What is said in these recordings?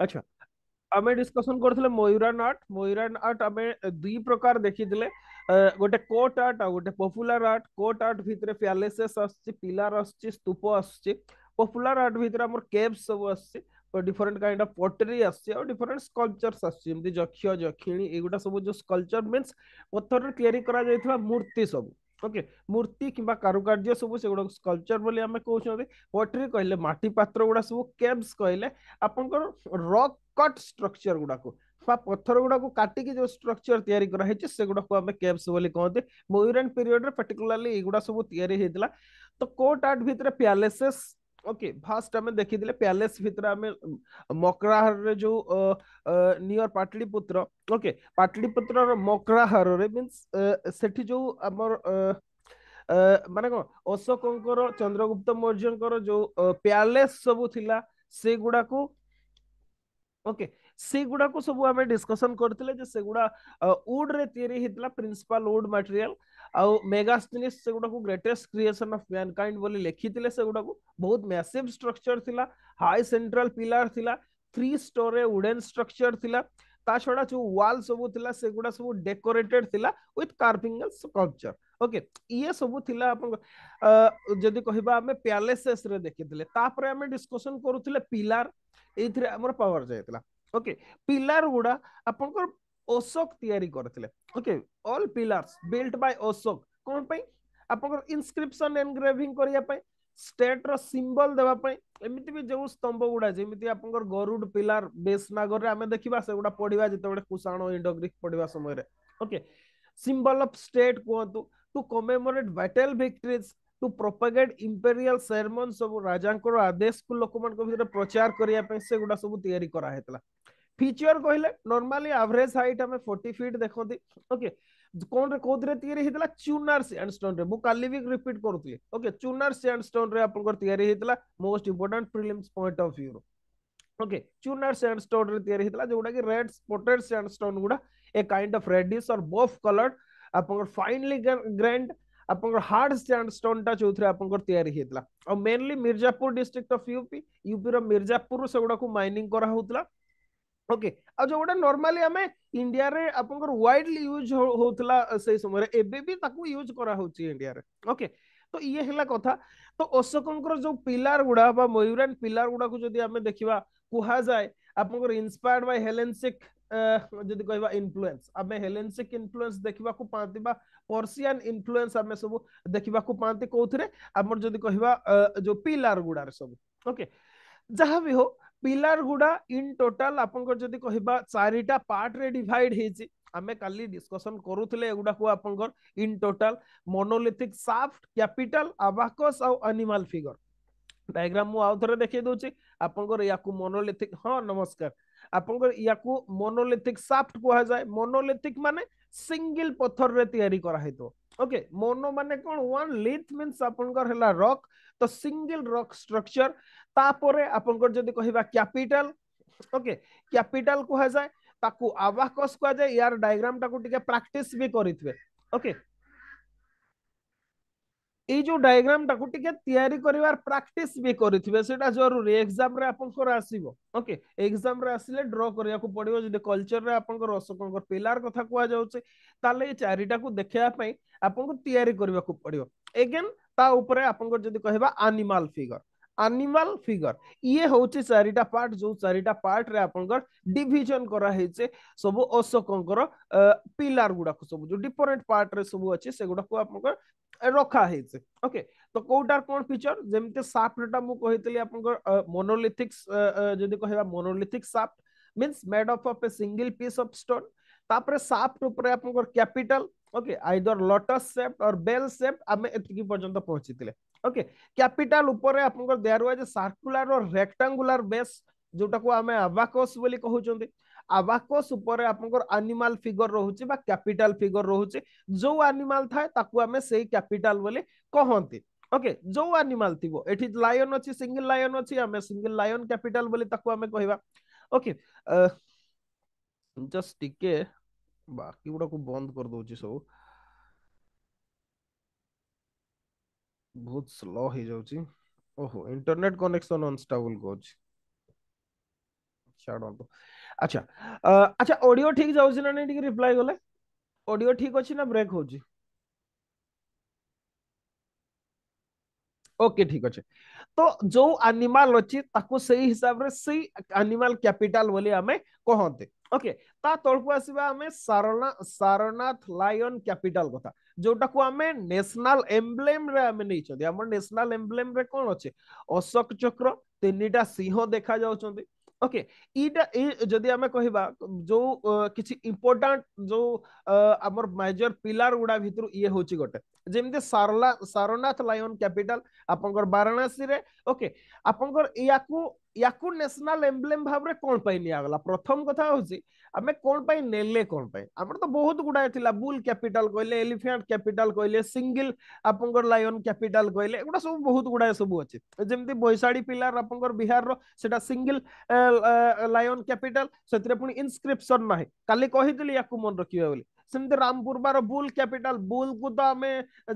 अच्छा आम डिस्कसन कर मयूरान आर्ट मयूरान आर्ट आम दुई प्रकार देखी गोटे कोट आर्ट आ गए पपुलर आर्ट कोट आर्ट भितर प्यालेसेस आसार आसूप आसुलार आर्ट भितर आम केवस सब आसफरेन्ट कई पटेरी आसफरेन्ट स्कल्पचर्स आसमी जक्ष जक्षिणी युटा सब जो स्कल्पचर मीन पथर क्लीयरी मूर्ति सब ओके मूर्ति कि कारुकार्य सब से स्कल्पचर बोली आम कहते पोट्री कहले मटी पत्र गुड़ा सब कैब्स कहले आपंकर रक् कट स्ट्रक्चर गुड़ाक पथर गुड़ाक काटिकी जो स्ट्रक्चर ताकि से गुड़ाक आम कैब्स कहते मयूरान पीरियड में पर्टिकुलाली युवा सब या तो कोर्ट आर्ट भितर प्यालेसेस ओके फास्ट आम देखी प्यालेस भितर आम मकराहर जो नियर पाटलीपुत्र ओके पुत्र मकराहर रे मीन्स से जो आम मान कौन अशोक चंद्रगुप्त मौर्य जो प्यालेस सब थिला से गुड़ा को ओके ସେଗୁଡା ସବୁ ଆମେ ଡିସକସନ କରିଥିଲେ ଯେ ସେଗୁଡା ଉଡ୍ ରେ ତିଆରି ହେଇଥିଲା ପ୍ରିନ୍ସିପାଲ ଉଡ୍ ମାଟେରିଆଲ ଆଉ ମେଗାସ୍ଥିନିସ୍ ସେଗୁଡାକୁ ଗ୍ରେଟେଷ୍ଟ କ୍ରିଏସନ ଅଫ ମ୍ୟାନକାଇଣ୍ଡ ବୋଲି ଲେଖିଥିଲେ ସେଗୁଡାକୁ ବହୁତ ମ୍ୟାସିଭ ଷ୍ଟ୍ରକ୍ଚର ଥିଲା ହାଇ ସେଣ୍ଟ୍ରାଲ ପିଲାର ଥିଲା ଥ୍ରୀ ଷ୍ଟୋରେ ଉଡେନ୍ ଷ୍ଟ୍ରକ୍ଚର ଥିଲା ତା ଛଡା ଯୋଉ ୱାଲ୍ ସବୁ ଥିଲା ସେଗୁଡା ସବୁ ଡେକୋରେଟେଡ୍ ଥିଲା ୱିଥ୍ କାର୍ଭିଂ ସ୍କଲ୍ପଚର ଓକେ ଇଏ ସବୁ ଥିଲା ଆପଣଙ୍କ ଯଦି କହିବା ଆମେ ପ୍ୟାଲେସେସ୍ ରେ ଦେଖିଥିଲେ ତାପରେ ଆମେ ଡିସ୍କସନ କରୁଥିଲେ ପିଲାର ଏଇଥିରେ ଆମର ପାୱାର ଯାଇଥିଲା ଓକେ ପିଲାର ଗୁଡା ଆପଣଙ୍କର ଅଶୋକ ତିଆରି କରିଥିଲେ okay all pillars build by Ashoka କ'ଣ ପାଇଁ ଆପଣଙ୍କର ଇନସ୍କ୍ରିପସନ ଏନଗ୍ରେଭିଂ କରିବା ପାଇଁ ଷ୍ଟେଟର ସିମ୍ବଲ ଦେବା ପାଇଁ ଏମିତି ବି ଯେଉଁ ସ୍ତମ୍ଭ ଗୁଡା ଯେମିତି ଆପଣଙ୍କର ଗରୁଡ ପିଲାର ବେଶନାଗରରେ ଆମେ ଦେଖିବା ସେଗୁଡା ପଢିବା ଯେତେବେଳେ କୁଷାଣ ଇଣ୍ଡୋଗ୍ରିକ ପଢିବା ସମୟରେ ଓକେ ସିମ୍ବଲ ଅଫ ଷ୍ଟେଟ କୁହନ୍ତୁ to commemorate vital victories to propagate imperial sermon सब राजाଙ୍କର ଆଦେଶକୁ ଲୋକମାନଙ୍କ ଭିତରେ ପ୍ରଚାର କରିବା ପାଇଁ ସେଗୁଡ଼ା ସବୁ ତିଆରି କରାହେଇଥିଲା ଫିଚର କହିଲେ ନର୍ମାଲି ଆଭରେଜ ହାଇଟ୍ ଆମେ ଫୋର୍ଟି ଫିଟ୍ ଦେଖନ୍ତି ଓକେ কোনরে কোদরে তৈরি হইতলা চুনার স্যান্ডস্টোন রে মু কালি বি রিপিট করুতলি ওকে চুনার স্যান্ডস্টোন রে আপনকর তৈরি হইতলা most important prelims point of view okay Chunar sandstone রে তৈরি হইতলা যেগুডা কি রেড স্পটেড স্যান্ডস্টোন গুডা a kind of reddish or buff coloured আপনকর ফাইনলি গ্র্যান্ড आप हार्ड स्टैंड स्टोन टा जो या mainly Mirzapur district of UP UP Mirzapur से गुडा माइनिंग कराला ओके okay. जो गोटे नर्माली आम इंडिया रे वाइडली यूज होता से समय भी यूज करा इंडिया रे ओके तो ये है कथा तो अशोकों जो पिलर गुड़ा मयूरान पिलार गुड़ा को देखा कह जाए आप इंस्पायर्ड बाय हेलेन जदि कह इन्फ्लुएंस आम हेलेनसिक इनफ्लुएंस देखा पाती पर्सीआन इनफ्लुएंस आम सब देखा पाती कौन आम कह जो पिलार गुड़ सब ओके जहाँ भी हो पिलार गुड़ा इन टोटाल आपंकर जदि कह चारिटा पार्ट्रे डिड हो आम कल डिस्कसन करूगर in total monolithic shaft capital abacus animal figure diagram मुझे देखिए दूसरी आपको मनोलिथिक हाँ नमस्कार ଆପଣଙ୍କର ୟାକୁ ମୋନୋଲିଥିକ ସାଫ୍ଟ କୁହାଯାଏ ମୋନୋଲିଥିକ ମାନେ ସିଙ୍ଗିଲ ପଥରରେ ତିଆରି କରାହେଇଥିବ ଓକେ ମୋନୋ ମାନେ କଣ ୱାନ୍ ଲିଥ୍ ମିନ୍ସ ଆପଣଙ୍କର ହେଲା ରକ୍ ତ ସିଙ୍ଗିଲ ରକ୍ ଷ୍ଟ୍ରକ୍ଚର ତାପରେ ଆପଣଙ୍କର ଯଦି କହିବା କ୍ୟାପିଟାଲ ଓକେ କ୍ୟାପିଟାଲ କୁହାଯାଏ ତାକୁ ଆବାକସ୍ କୁହାଯାଏ ୟାର ଡାଇଗ୍ରାମଟାକୁ ଟିକେ ପ୍ରାକ୍ଟିସ୍ ବି କରିଥିବେ ଓକେ এই যে ডায়াগ্রাম টাকু টিকে তৈরি করিবার প্র্যাকটিস বি করিবে সেটা জরুরি এক্সাম রে আপনকর আসিব ওকে এক্সাম রে আসলে ড্র করিয়াকু পড়িব যদি কালচার রে আপনকর অশোকঙ্কর পিলার কথা কুয়া যাচ্ছে তাহলে এই চারিটাকু দেখাইয়া পাই আপনকু তৈরি করিবাকু পড়িব এগেন তা উপরে আপনকর যদি কহিবা আনিমাল ফিগর ଆନିମାଲ ଫିଗର ଇଏ ହଉଛି ଚାରିଟା ପାର୍ଟ ଯୋଉ ଚାରିଟା ପାର୍ଟରେ ଆପଣଙ୍କର ଡିଭିଜନ କରାହେଇଛେ ସବୁ ଅଶୋକଙ୍କର ପିଲାର ଗୁଡାକୁ ସବୁ ଯୋଉ ଡିଫରେଣ୍ଟ ପାର୍ଟରେ ସବୁ ଅଛି ସେଗୁଡାକୁ ଆପଣଙ୍କର ରଖା ହେଇଛେ ଓକେ ତ କୋଉଟାର କଣ ଫିଚର ଯେମିତି ସାପ୍ଟଟା ମୁଁ କହିଥିଲି ଆପଣଙ୍କର ମୋନୋଲିଥିକ୍ ଯଦି କହିବା monolithic shaft means made of of a single piece of stone ତାପରେ ସାପ୍ଟ ଉପରେ ଆପଣଙ୍କର capital okay either lotus shape or bell shape ଆମେ ଏତିକି ପର୍ଯ୍ୟନ୍ତ ପହଞ୍ଚିଥିଲେ ओके कैपिटल ऊपर आपनकर देयर वाज सर्कुलर और रेक्टेंगुलर बेस जोटा को आमे अबाकोस बोली कहउचंते आबाकोस ऊपर आपनकर एनिमल फिगर रहउची बा कैपिटल फिगर रहउची जो एनिमल थाए ताकू आमे सेही कैपिटल बोली कहंती ओके जो एनिमल थिबो एठी लायन अछि सिंगल लायन अछि आमे सिंगल लायन कैपिटल बोली ताकू आमे कहबा ओके जस्ट टिके बाकी गुडा को बंद कर दउची सब बहुत स्लो हो जाउची ओहो इंटरनेट कनेक्शन अनस्टेबल कोच छाडंतो अच्छा आ, अच्छा ऑडियो ठीक जाउची ना नै ठीक रिप्लाई गले ऑडियो ठीक अछि ना ब्रेक होउची ओके ठीक अछि तो जो एनिमल अछि ताको सही हिसाब रे सही एनिमल कैपिटल बोली हमें कहोते ଓକେ ତା ତଳକୁ ଆସିବା ଆମେ ସାରନା ସାରନାଥ ଲାୟନ କ୍ୟାପିଟାଲ କଥା ଯୋଉଟାକୁ ଆମେ ନ୍ୟାସନାଲ ଏମ୍ବ୍ଲେମରେ ଆମେ ନେଇଛନ୍ତି ଆମର ନ୍ୟାସନାଲ ଏମ୍ବ୍ଲେମରେ କଣ ଅଛି ଅଶୋକ ଚକ୍ର ତିନିଟା ସିଂହ ଦେଖାଯାଉଛନ୍ତି ଓକେ ଏଇଟା ଏ ଯଦି ଆମେ କହିବା ଯୋଉ କିଛି ଇମ୍ପୋର୍ଟାଣ୍ଟ ଯୋଉ ଆମର ମେଜର ପିଲାର ଗୁଡା ଭିତରୁ ଇଏ ହଉଛି ଗୋଟେ ଯେମିତି ସାରଲା ସାରନାଥ ଲାୟନ କ୍ୟାପିଟାଲ ଆପଣଙ୍କର ବାରାଣାସୀରେ ଓକେ ଆପଣଙ୍କର ୟାକୁ ୟାକୁ ନ୍ୟାସନାଲ ଏମ୍ବ୍ଲେମ ଭାବରେ କଣ ପାଇଁ ନିଆଗଲା ପ୍ରଥମ କଥା ହଉଛି ଆମେ କଣ ପାଇଁ ନେଲେ କଣ ପାଇଁ ଆମର ତ ବହୁତ ଗୁଡାଏ ଥିଲା ବୁଲ କ୍ୟାପିଟାଲ କହିଲେ ଏଲିଫ୍ୟାଣ୍ଟ କ୍ୟାପିଟାଲ କହିଲେ ସିଙ୍ଗଲ ଆପଣଙ୍କର ଲାୟନ କ୍ୟାପିଟାଲ କହିଲେ ଏଗୁଡ଼ା ସବୁ ବହୁତ ଗୁଡାଏ ସବୁ ଅଛି ଯେମିତି ବୈଶାଳୀ ପିଲାର ଆପଣଙ୍କର ବିହାରର ସେଟା ସିଙ୍ଗଲ ଲାୟନ କ୍ୟାପିଟାଲ ସେଥିରେ ପୁଣି ଇନସ୍କ୍ରିପସନ ନାହିଁ କାଲି କହିଥିଲି ୟାକୁ ମନେ ରଖିବେ ବୋଲି ସେମିତି ରାମପୁରବାର ବୁଲ କ୍ୟାପିଟାଲ ବୁଲକୁ ତ ଆମେ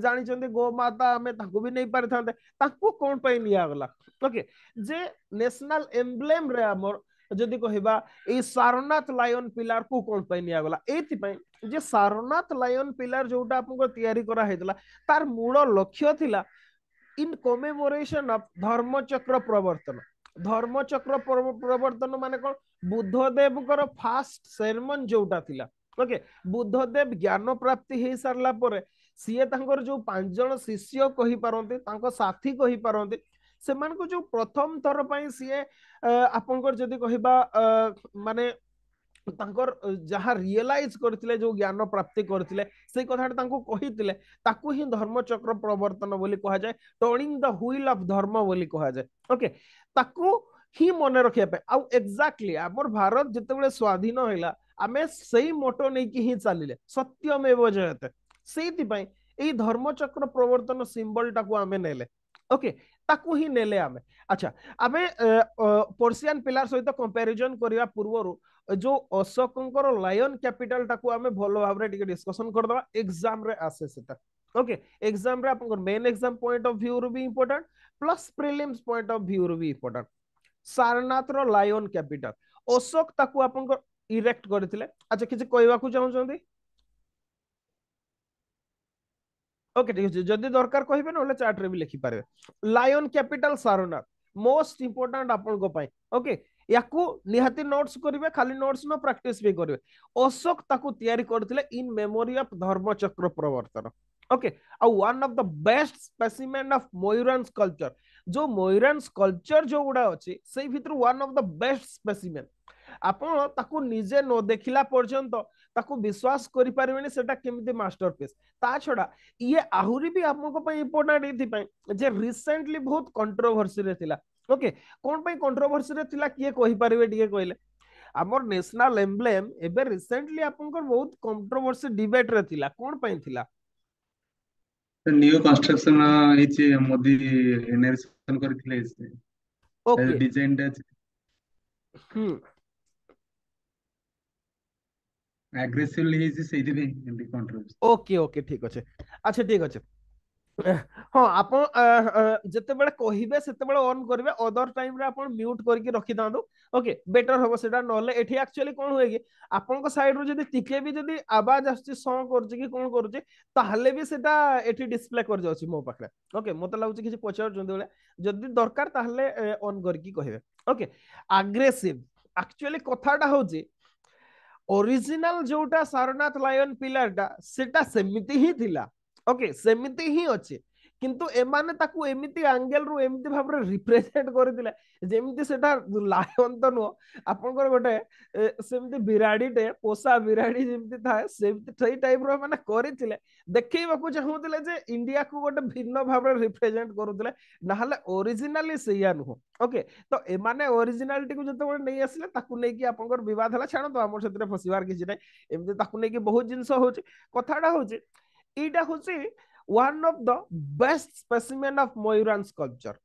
ଜାଣିଛନ୍ତି ଗୋମାତା ଆମେ ତାକୁ ବି ନେଇ ପାରିଥାନ୍ତେ ତାକୁ କଣ ପାଇଁ ନିଆଗଲା ଓକେ ଯେ ନ୍ୟାସନାଲ ଏମ୍ବ୍ଲେମରେ ଆମର ଯଦି କହିବା ଏଇ ସାରନାଥ ଲାୟନ ପିଲାରକୁ କଣ ପାଇଁ ନିଆଗଲା ଏଇଥିପାଇଁ ଯେ ସାରନାଥ ଲାୟନ ପିଲାର ଯୋଉଟା ଆପଣଙ୍କ ତିଆରି କରାହେଇଥିଲା ତାର ମୂଳ ଲକ୍ଷ୍ୟ ଥିଲା ଇନ୍ କମେମୋରେସନ ଅଫ ଧର୍ମଚକ୍ର ପ୍ରବର୍ତ୍ତନ ଧର୍ମଚକ୍ର ପ୍ରବର୍ତ୍ତନ ମାନେ କଣ ବୁଦ୍ଧଦେବଙ୍କର ଫାଷ୍ଟ ସେରମନ ଯୋଉଟା ଥିଲା ଓକେ ବୁଦ୍ଧଦେବ ଜ୍ଞାନ ପ୍ରାପ୍ତି ହେଇ ସାରିଲା ପରେ ସିଏ ତାଙ୍କର ଯୋଉ ପାଞ୍ଚ ଜଣ ଶିଷ୍ୟ କହିପାରନ୍ତି ତାଙ୍କ ସାଥୀ କହିପାରନ୍ତି ସେମାନଙ୍କୁ ଯୋଉ ପ୍ରଥମ ଥର ପାଇଁ ସିଏ ଆପଣଙ୍କର ଯଦି କହିବା ମାନେ ତାଙ୍କର ଯାହା ରିଏଲାଇଜ କରିଥିଲେ ଯୋଉ ଜ୍ଞାନ ପ୍ରାପ୍ତି କରିଥିଲେ ସେଇ କଥାଟା ତାଙ୍କୁ କହିଥିଲେ ତାକୁ ହିଁ ଧର୍ମଚକ୍ର ପ୍ରବର୍ତ୍ତନ ବୋଲି କୁହାଯାଏ ଟର୍ଣ୍ଣିଂ ଦ ହୁଇଲ ଅଫ ଧର୍ମ ବୋଲି କୁହାଯାଏ ଓକେ ତାକୁ ହିଁ ମନେ ରଖିବା ପାଇଁ ଆଉ ଏକ୍ଜାକ୍ଟଲି ଆମର ଭାରତ ଯେତେବେଳେ ସ୍ୱାଧୀନ ହେଲା ଆମେ ସେଇ ମୋଟୋ ନେଇକି ହିଁ ଚାଲିଲେ ସତ୍ୟମେବ ଜୟତେ ସେଇଥିପାଇଁ ଏଇ ଧର୍ମଚକ୍ର ପ୍ରବର୍ତ୍ତନ ସିମ୍ବଲଟାକୁ ଆମେ ନେଲେ ଓକେ ତାକୁ ହିଁ ନେଲେ ଆମେ ଆଚ୍ଛା ଆମେ ପର୍ସିଆନ୍ ପିଲାର ସହିତ କମ୍ପାରିଜନ କରିବା ପୂର୍ବରୁ ଯୋଉ ଅଶୋକଙ୍କର ଲାୟନ କ୍ୟାପିଟାଲଟାକୁ ଆମେ ଭଲ ଭାବରେ ଟିକେ ଡିସ୍କସନ କରିଦେବା ଏକ୍ଜାମରେ ଆସେ ସେଟା ଓକେ ଏକ୍ଜାମରେ ଆପଣଙ୍କର ମେନ୍ ଏକ୍ଜାମ ପଏଣ୍ଟ ଅଫ ଭ୍ୟୁରୁ ବି important plus prelims point of ଭ୍ୟୁରୁ ବି ଇମ୍ପୋର୍ଟାଣ୍ଟ ସାରନାଥର ଲାୟନ କ୍ୟାପିଟାଲ ଅଶୋକ ତାକୁ ଆପଣଙ୍କର ଇରେକ୍ଟ କରିଥିଲେ ଆଚ୍ଛା କିଛି କହିବାକୁ ଚାହୁଁଛନ୍ତି ଓକେ ଠିକ ଅଛି ଯଦି ଦରକାର କହିବେ ନହେଲେ ଚାର୍ଟରେ ବି ଲେଖିପାରିବେ lion capital Sarnath most important ଆପଣଙ୍କ ପାଇଁ ଓକେ ୟାକୁ ନିହାତି ନୋଟ୍ସ କରିବେ ଖାଲି ନୋଟ୍ସ ନ ପ୍ରାକ୍ଟିସ୍ ବି କରିବେ ଅଶୋକ ତାକୁ ତିଆରି କରିଥିଲେ in memory of ଧର୍ମଚକ୍ର Pravartana okay ଆଉ one of the best specimen of Mauryans culture ଯୋଉ ମୟୂରାନ୍ସ କଲଚର ଯୋଉ ଗୁଡା ଅଛି ସେଇ ଭିତରୁ one of the best specimen ଆପଣ ତାକୁ ନିଜେ ନ ଦେଖିଲା ପର୍ଯ୍ୟନ୍ତ ତାକୁ ବିଶ୍ୱାସ କରିପାରିବେନି ସେଟା କେମିତି ମାଷ୍ଟରପିସ୍ ତା ଛଡା ଇଏ ଆହୁରି ବି ଆପଣଙ୍କ ପାଇଁ ଇମ୍ପୋର୍ଟାଣ୍ଟ ଏଥିପାଇଁ ଯେ ରିସେଣ୍ଟଲି ବହୁତ କଣ୍ଟ୍ରୋଭର୍ସିରେ ଥିଲା ଓକେ କଣ ପାଇଁ କଣ୍ଟ୍ରୋଭର୍ସିରେ ଥିଲା କିଏ କହିପାରିବେ ଟିକେ କହିଲେ ଆମର ନ୍ୟାସନାଲ ଏମ୍ବ୍ଲେମ୍ ଏବେ ରିସେଣ୍ଟଲି ଆପଣଙ୍କର ବହୁତ କଣ୍ଟ୍ରୋଭର୍ସି ଡିବେଟରେ ଥିଲା କଣ ପାଇଁ ଥିଲା ନ୍ୟୁ କନଷ୍ଟ୍ରକ୍ସନ ହେଇଛି ମୋଦି ରେନୋଭେସନ କରିଥିଲେ ସେ ଡିଜାଇନଟା ହୁଁ ଆଗ୍ରେସିଭଲି ହେଇଛି ସେଇଥିପାଇଁ ଏମିତି କଣ୍ଟ୍ରୋଭର୍ସି ଓକେ ଓକେ ଠିକ ଅଛି ଆଚ୍ଛା ଠିକ ଅଛି ହଁ ଆପଣ ଯେତେବେଳେ କହିବେ ସେତେବେଳେ ଅନ୍ କରିବେ ଅଦର ଟାଇମରେ ଆପଣ ମ୍ୟୁଟ୍ କରିକି ରଖିଥାନ୍ତୁ ଓକେ ବେଟର ହବ ସେଟା ନହେଲେ ଏଠି ଆକ୍ଚୁଆଲି କଣ ହୁଏ କି ଆପଣଙ୍କ ସାଇଡରୁ ଯଦି ଟିକେ ବି ଯଦି ଆବାଜ ଆସୁଛି ସଂ କରୁଛି କି କଣ କରୁଛି ତାହେଲେ ବି ସେଟା ଏଠି ଡିସପ୍ଲେ କରିଯାଉଛି ମୋ ପାଖରେ ଓକେ ମୋତେ ଲାଗୁଛି କିଛି ପଚାରୁଛନ୍ତି ବେଳେ ଯଦି ଦରକାର ତାହେଲେ ଅନ୍ କରିକି କହିବେ ଓକେ ଆଗ୍ରେସିଭ ଆକ୍ଚୁଆଲି କଥାଟା ହଉଛି ଓରିଜିନାଲ ଯୋଉଟା ସାରନାଥ ଲାୟନ ପିଲାଟା ସେଟା ସେମିତି ହିଁ ଥିଲା ଓକେ ସେମିତି ହିଁ ଅଛି କିନ୍ତୁ ଏମାନେ ତାକୁ ଏମିତି ଆଙ୍ଗେଲରୁ ଏମିତି ଭାବରେ ରିପ୍ରେଜେଣ୍ଟ କରିଥିଲେ ଯେମିତି ସେଟା ଲାୟନ ତ ନୁହଁ ଆପଣଙ୍କର ଗୋଟେ ସେମିତି ବିରାଡ଼ିଟେ ପୋଷା ବିରାଡ଼ି ଯେମିତି ଥାଏ ସେମିତି ସେଇ ଟାଇପର ମାନେ କରିଥିଲେ ଦେଖେଇବାକୁ ଚାହୁଁଥିଲେ ଯେ ଇଣ୍ଡିଆକୁ ଗୋଟେ ଭିନ୍ନ ଭାବରେ ରିପ୍ରେଜେଣ୍ଟ କରୁଥିଲେ ନହେଲେ ଓରିଜିନାଲି ସେଇଆ ନୁହଁ ଓକେ ତ ଏମାନେ ଓରିଜିନାଲିଟିକୁ ଯେତେବେଳେ ନେଇ ଆସିଲେ ତାକୁ ନେଇକି ଆପଣଙ୍କର ବିବାଦ ହେଲା ଛାଡ଼ନ୍ତୁ ଆମର ସେଥିରେ ଫସିବାର କିଛି ନାହିଁ ଏମିତି ତାକୁ ନେଇକି ବହୁତ ଜିନିଷ ହଉଛି କଥାଟା ହଉଛି ଏଇଟା ହଉଛି one of the best specimen of moiran sculpture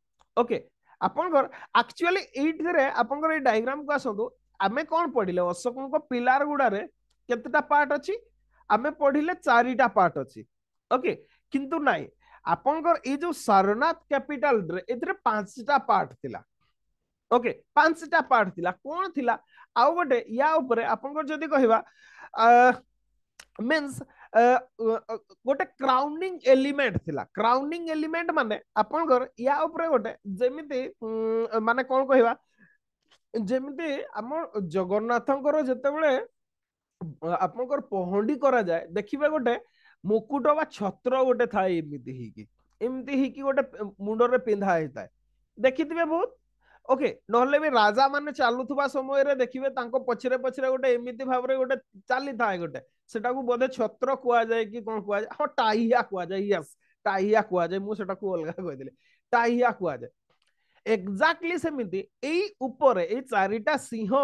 okay ଆପଣଙ୍କର ଆକ୍ଚୁଆଲି ଏଇଥିରେ ଆପଣଙ୍କର ଏଇ ଡାଇଗ୍ରାମକୁ ଆସନ୍ତୁ ଆମେ କ'ଣ ପଢିଲେ ଅଶୋକଙ୍କ ପିଲାର ଗୁଡାରେ କେତେଟା ପାର୍ଟ ଅଛି ଆମେ ପଢିଲେ ଚାରିଟା ପାର୍ଟ ଅଛି ଓକେ କିନ୍ତୁ ନାଇଁ ଆପଣଙ୍କର ଏଇ ଯୋଉ ସାରନାଥ କ୍ୟାପିଟାଲରେ ଏଥିରେ ପାଞ୍ଚଟା ପାର୍ଟ ଥିଲା ଓକେ ପାଞ୍ଚଟା ପାର୍ଟ ଥିଲା କ'ଣ ଥିଲା ଆଉ ଗୋଟେ ୟା ଉପରେ ଆପଣଙ୍କର ଯଦି କହିବା ମିନ୍ସ ଗୋଟେ କ୍ରାଉନିଂ ଏଲିମେଣ୍ଟ ଥିଲା କ୍ରାଉନିଂ ଏଲିମେଣ୍ଟ ମାନେ ଆପଣଙ୍କର ୟା ଉପରେ ଗୋଟେ ଯେମିତି ମାନେ କଣ କହିବା ଯେମିତି ଆମ ଜଗନ୍ନାଥଙ୍କର ଯେତେବେଳେ ଆପଣଙ୍କର ପହଣ୍ଡି କରାଯାଏ ଦେଖିବେ ଗୋଟେ ମୁକୁଟ ବା ଛତ୍ର ଗୋଟେ ଥାଏ ଏମିତି ହେଇକି ଏମିତି ହେଇକି ଗୋଟେ ମୁଣ୍ଡରେ ପିନ୍ଧା ହେଇଥାଏ ଦେଖିଥିବେ ବହୁତ ओके okay, भी राजा मान चलु समय देखिए पचरे पचरे गोटे एमती भाव गोटे चली था गोटे से बोधे छत्र कहुआ कि कौन कह हाँ टाइया कह जाए यस टाइया कह जाए मुझे अलग कहते टाइया कह जाए एक्जाक्टली सेमती यही चारिटा सिंह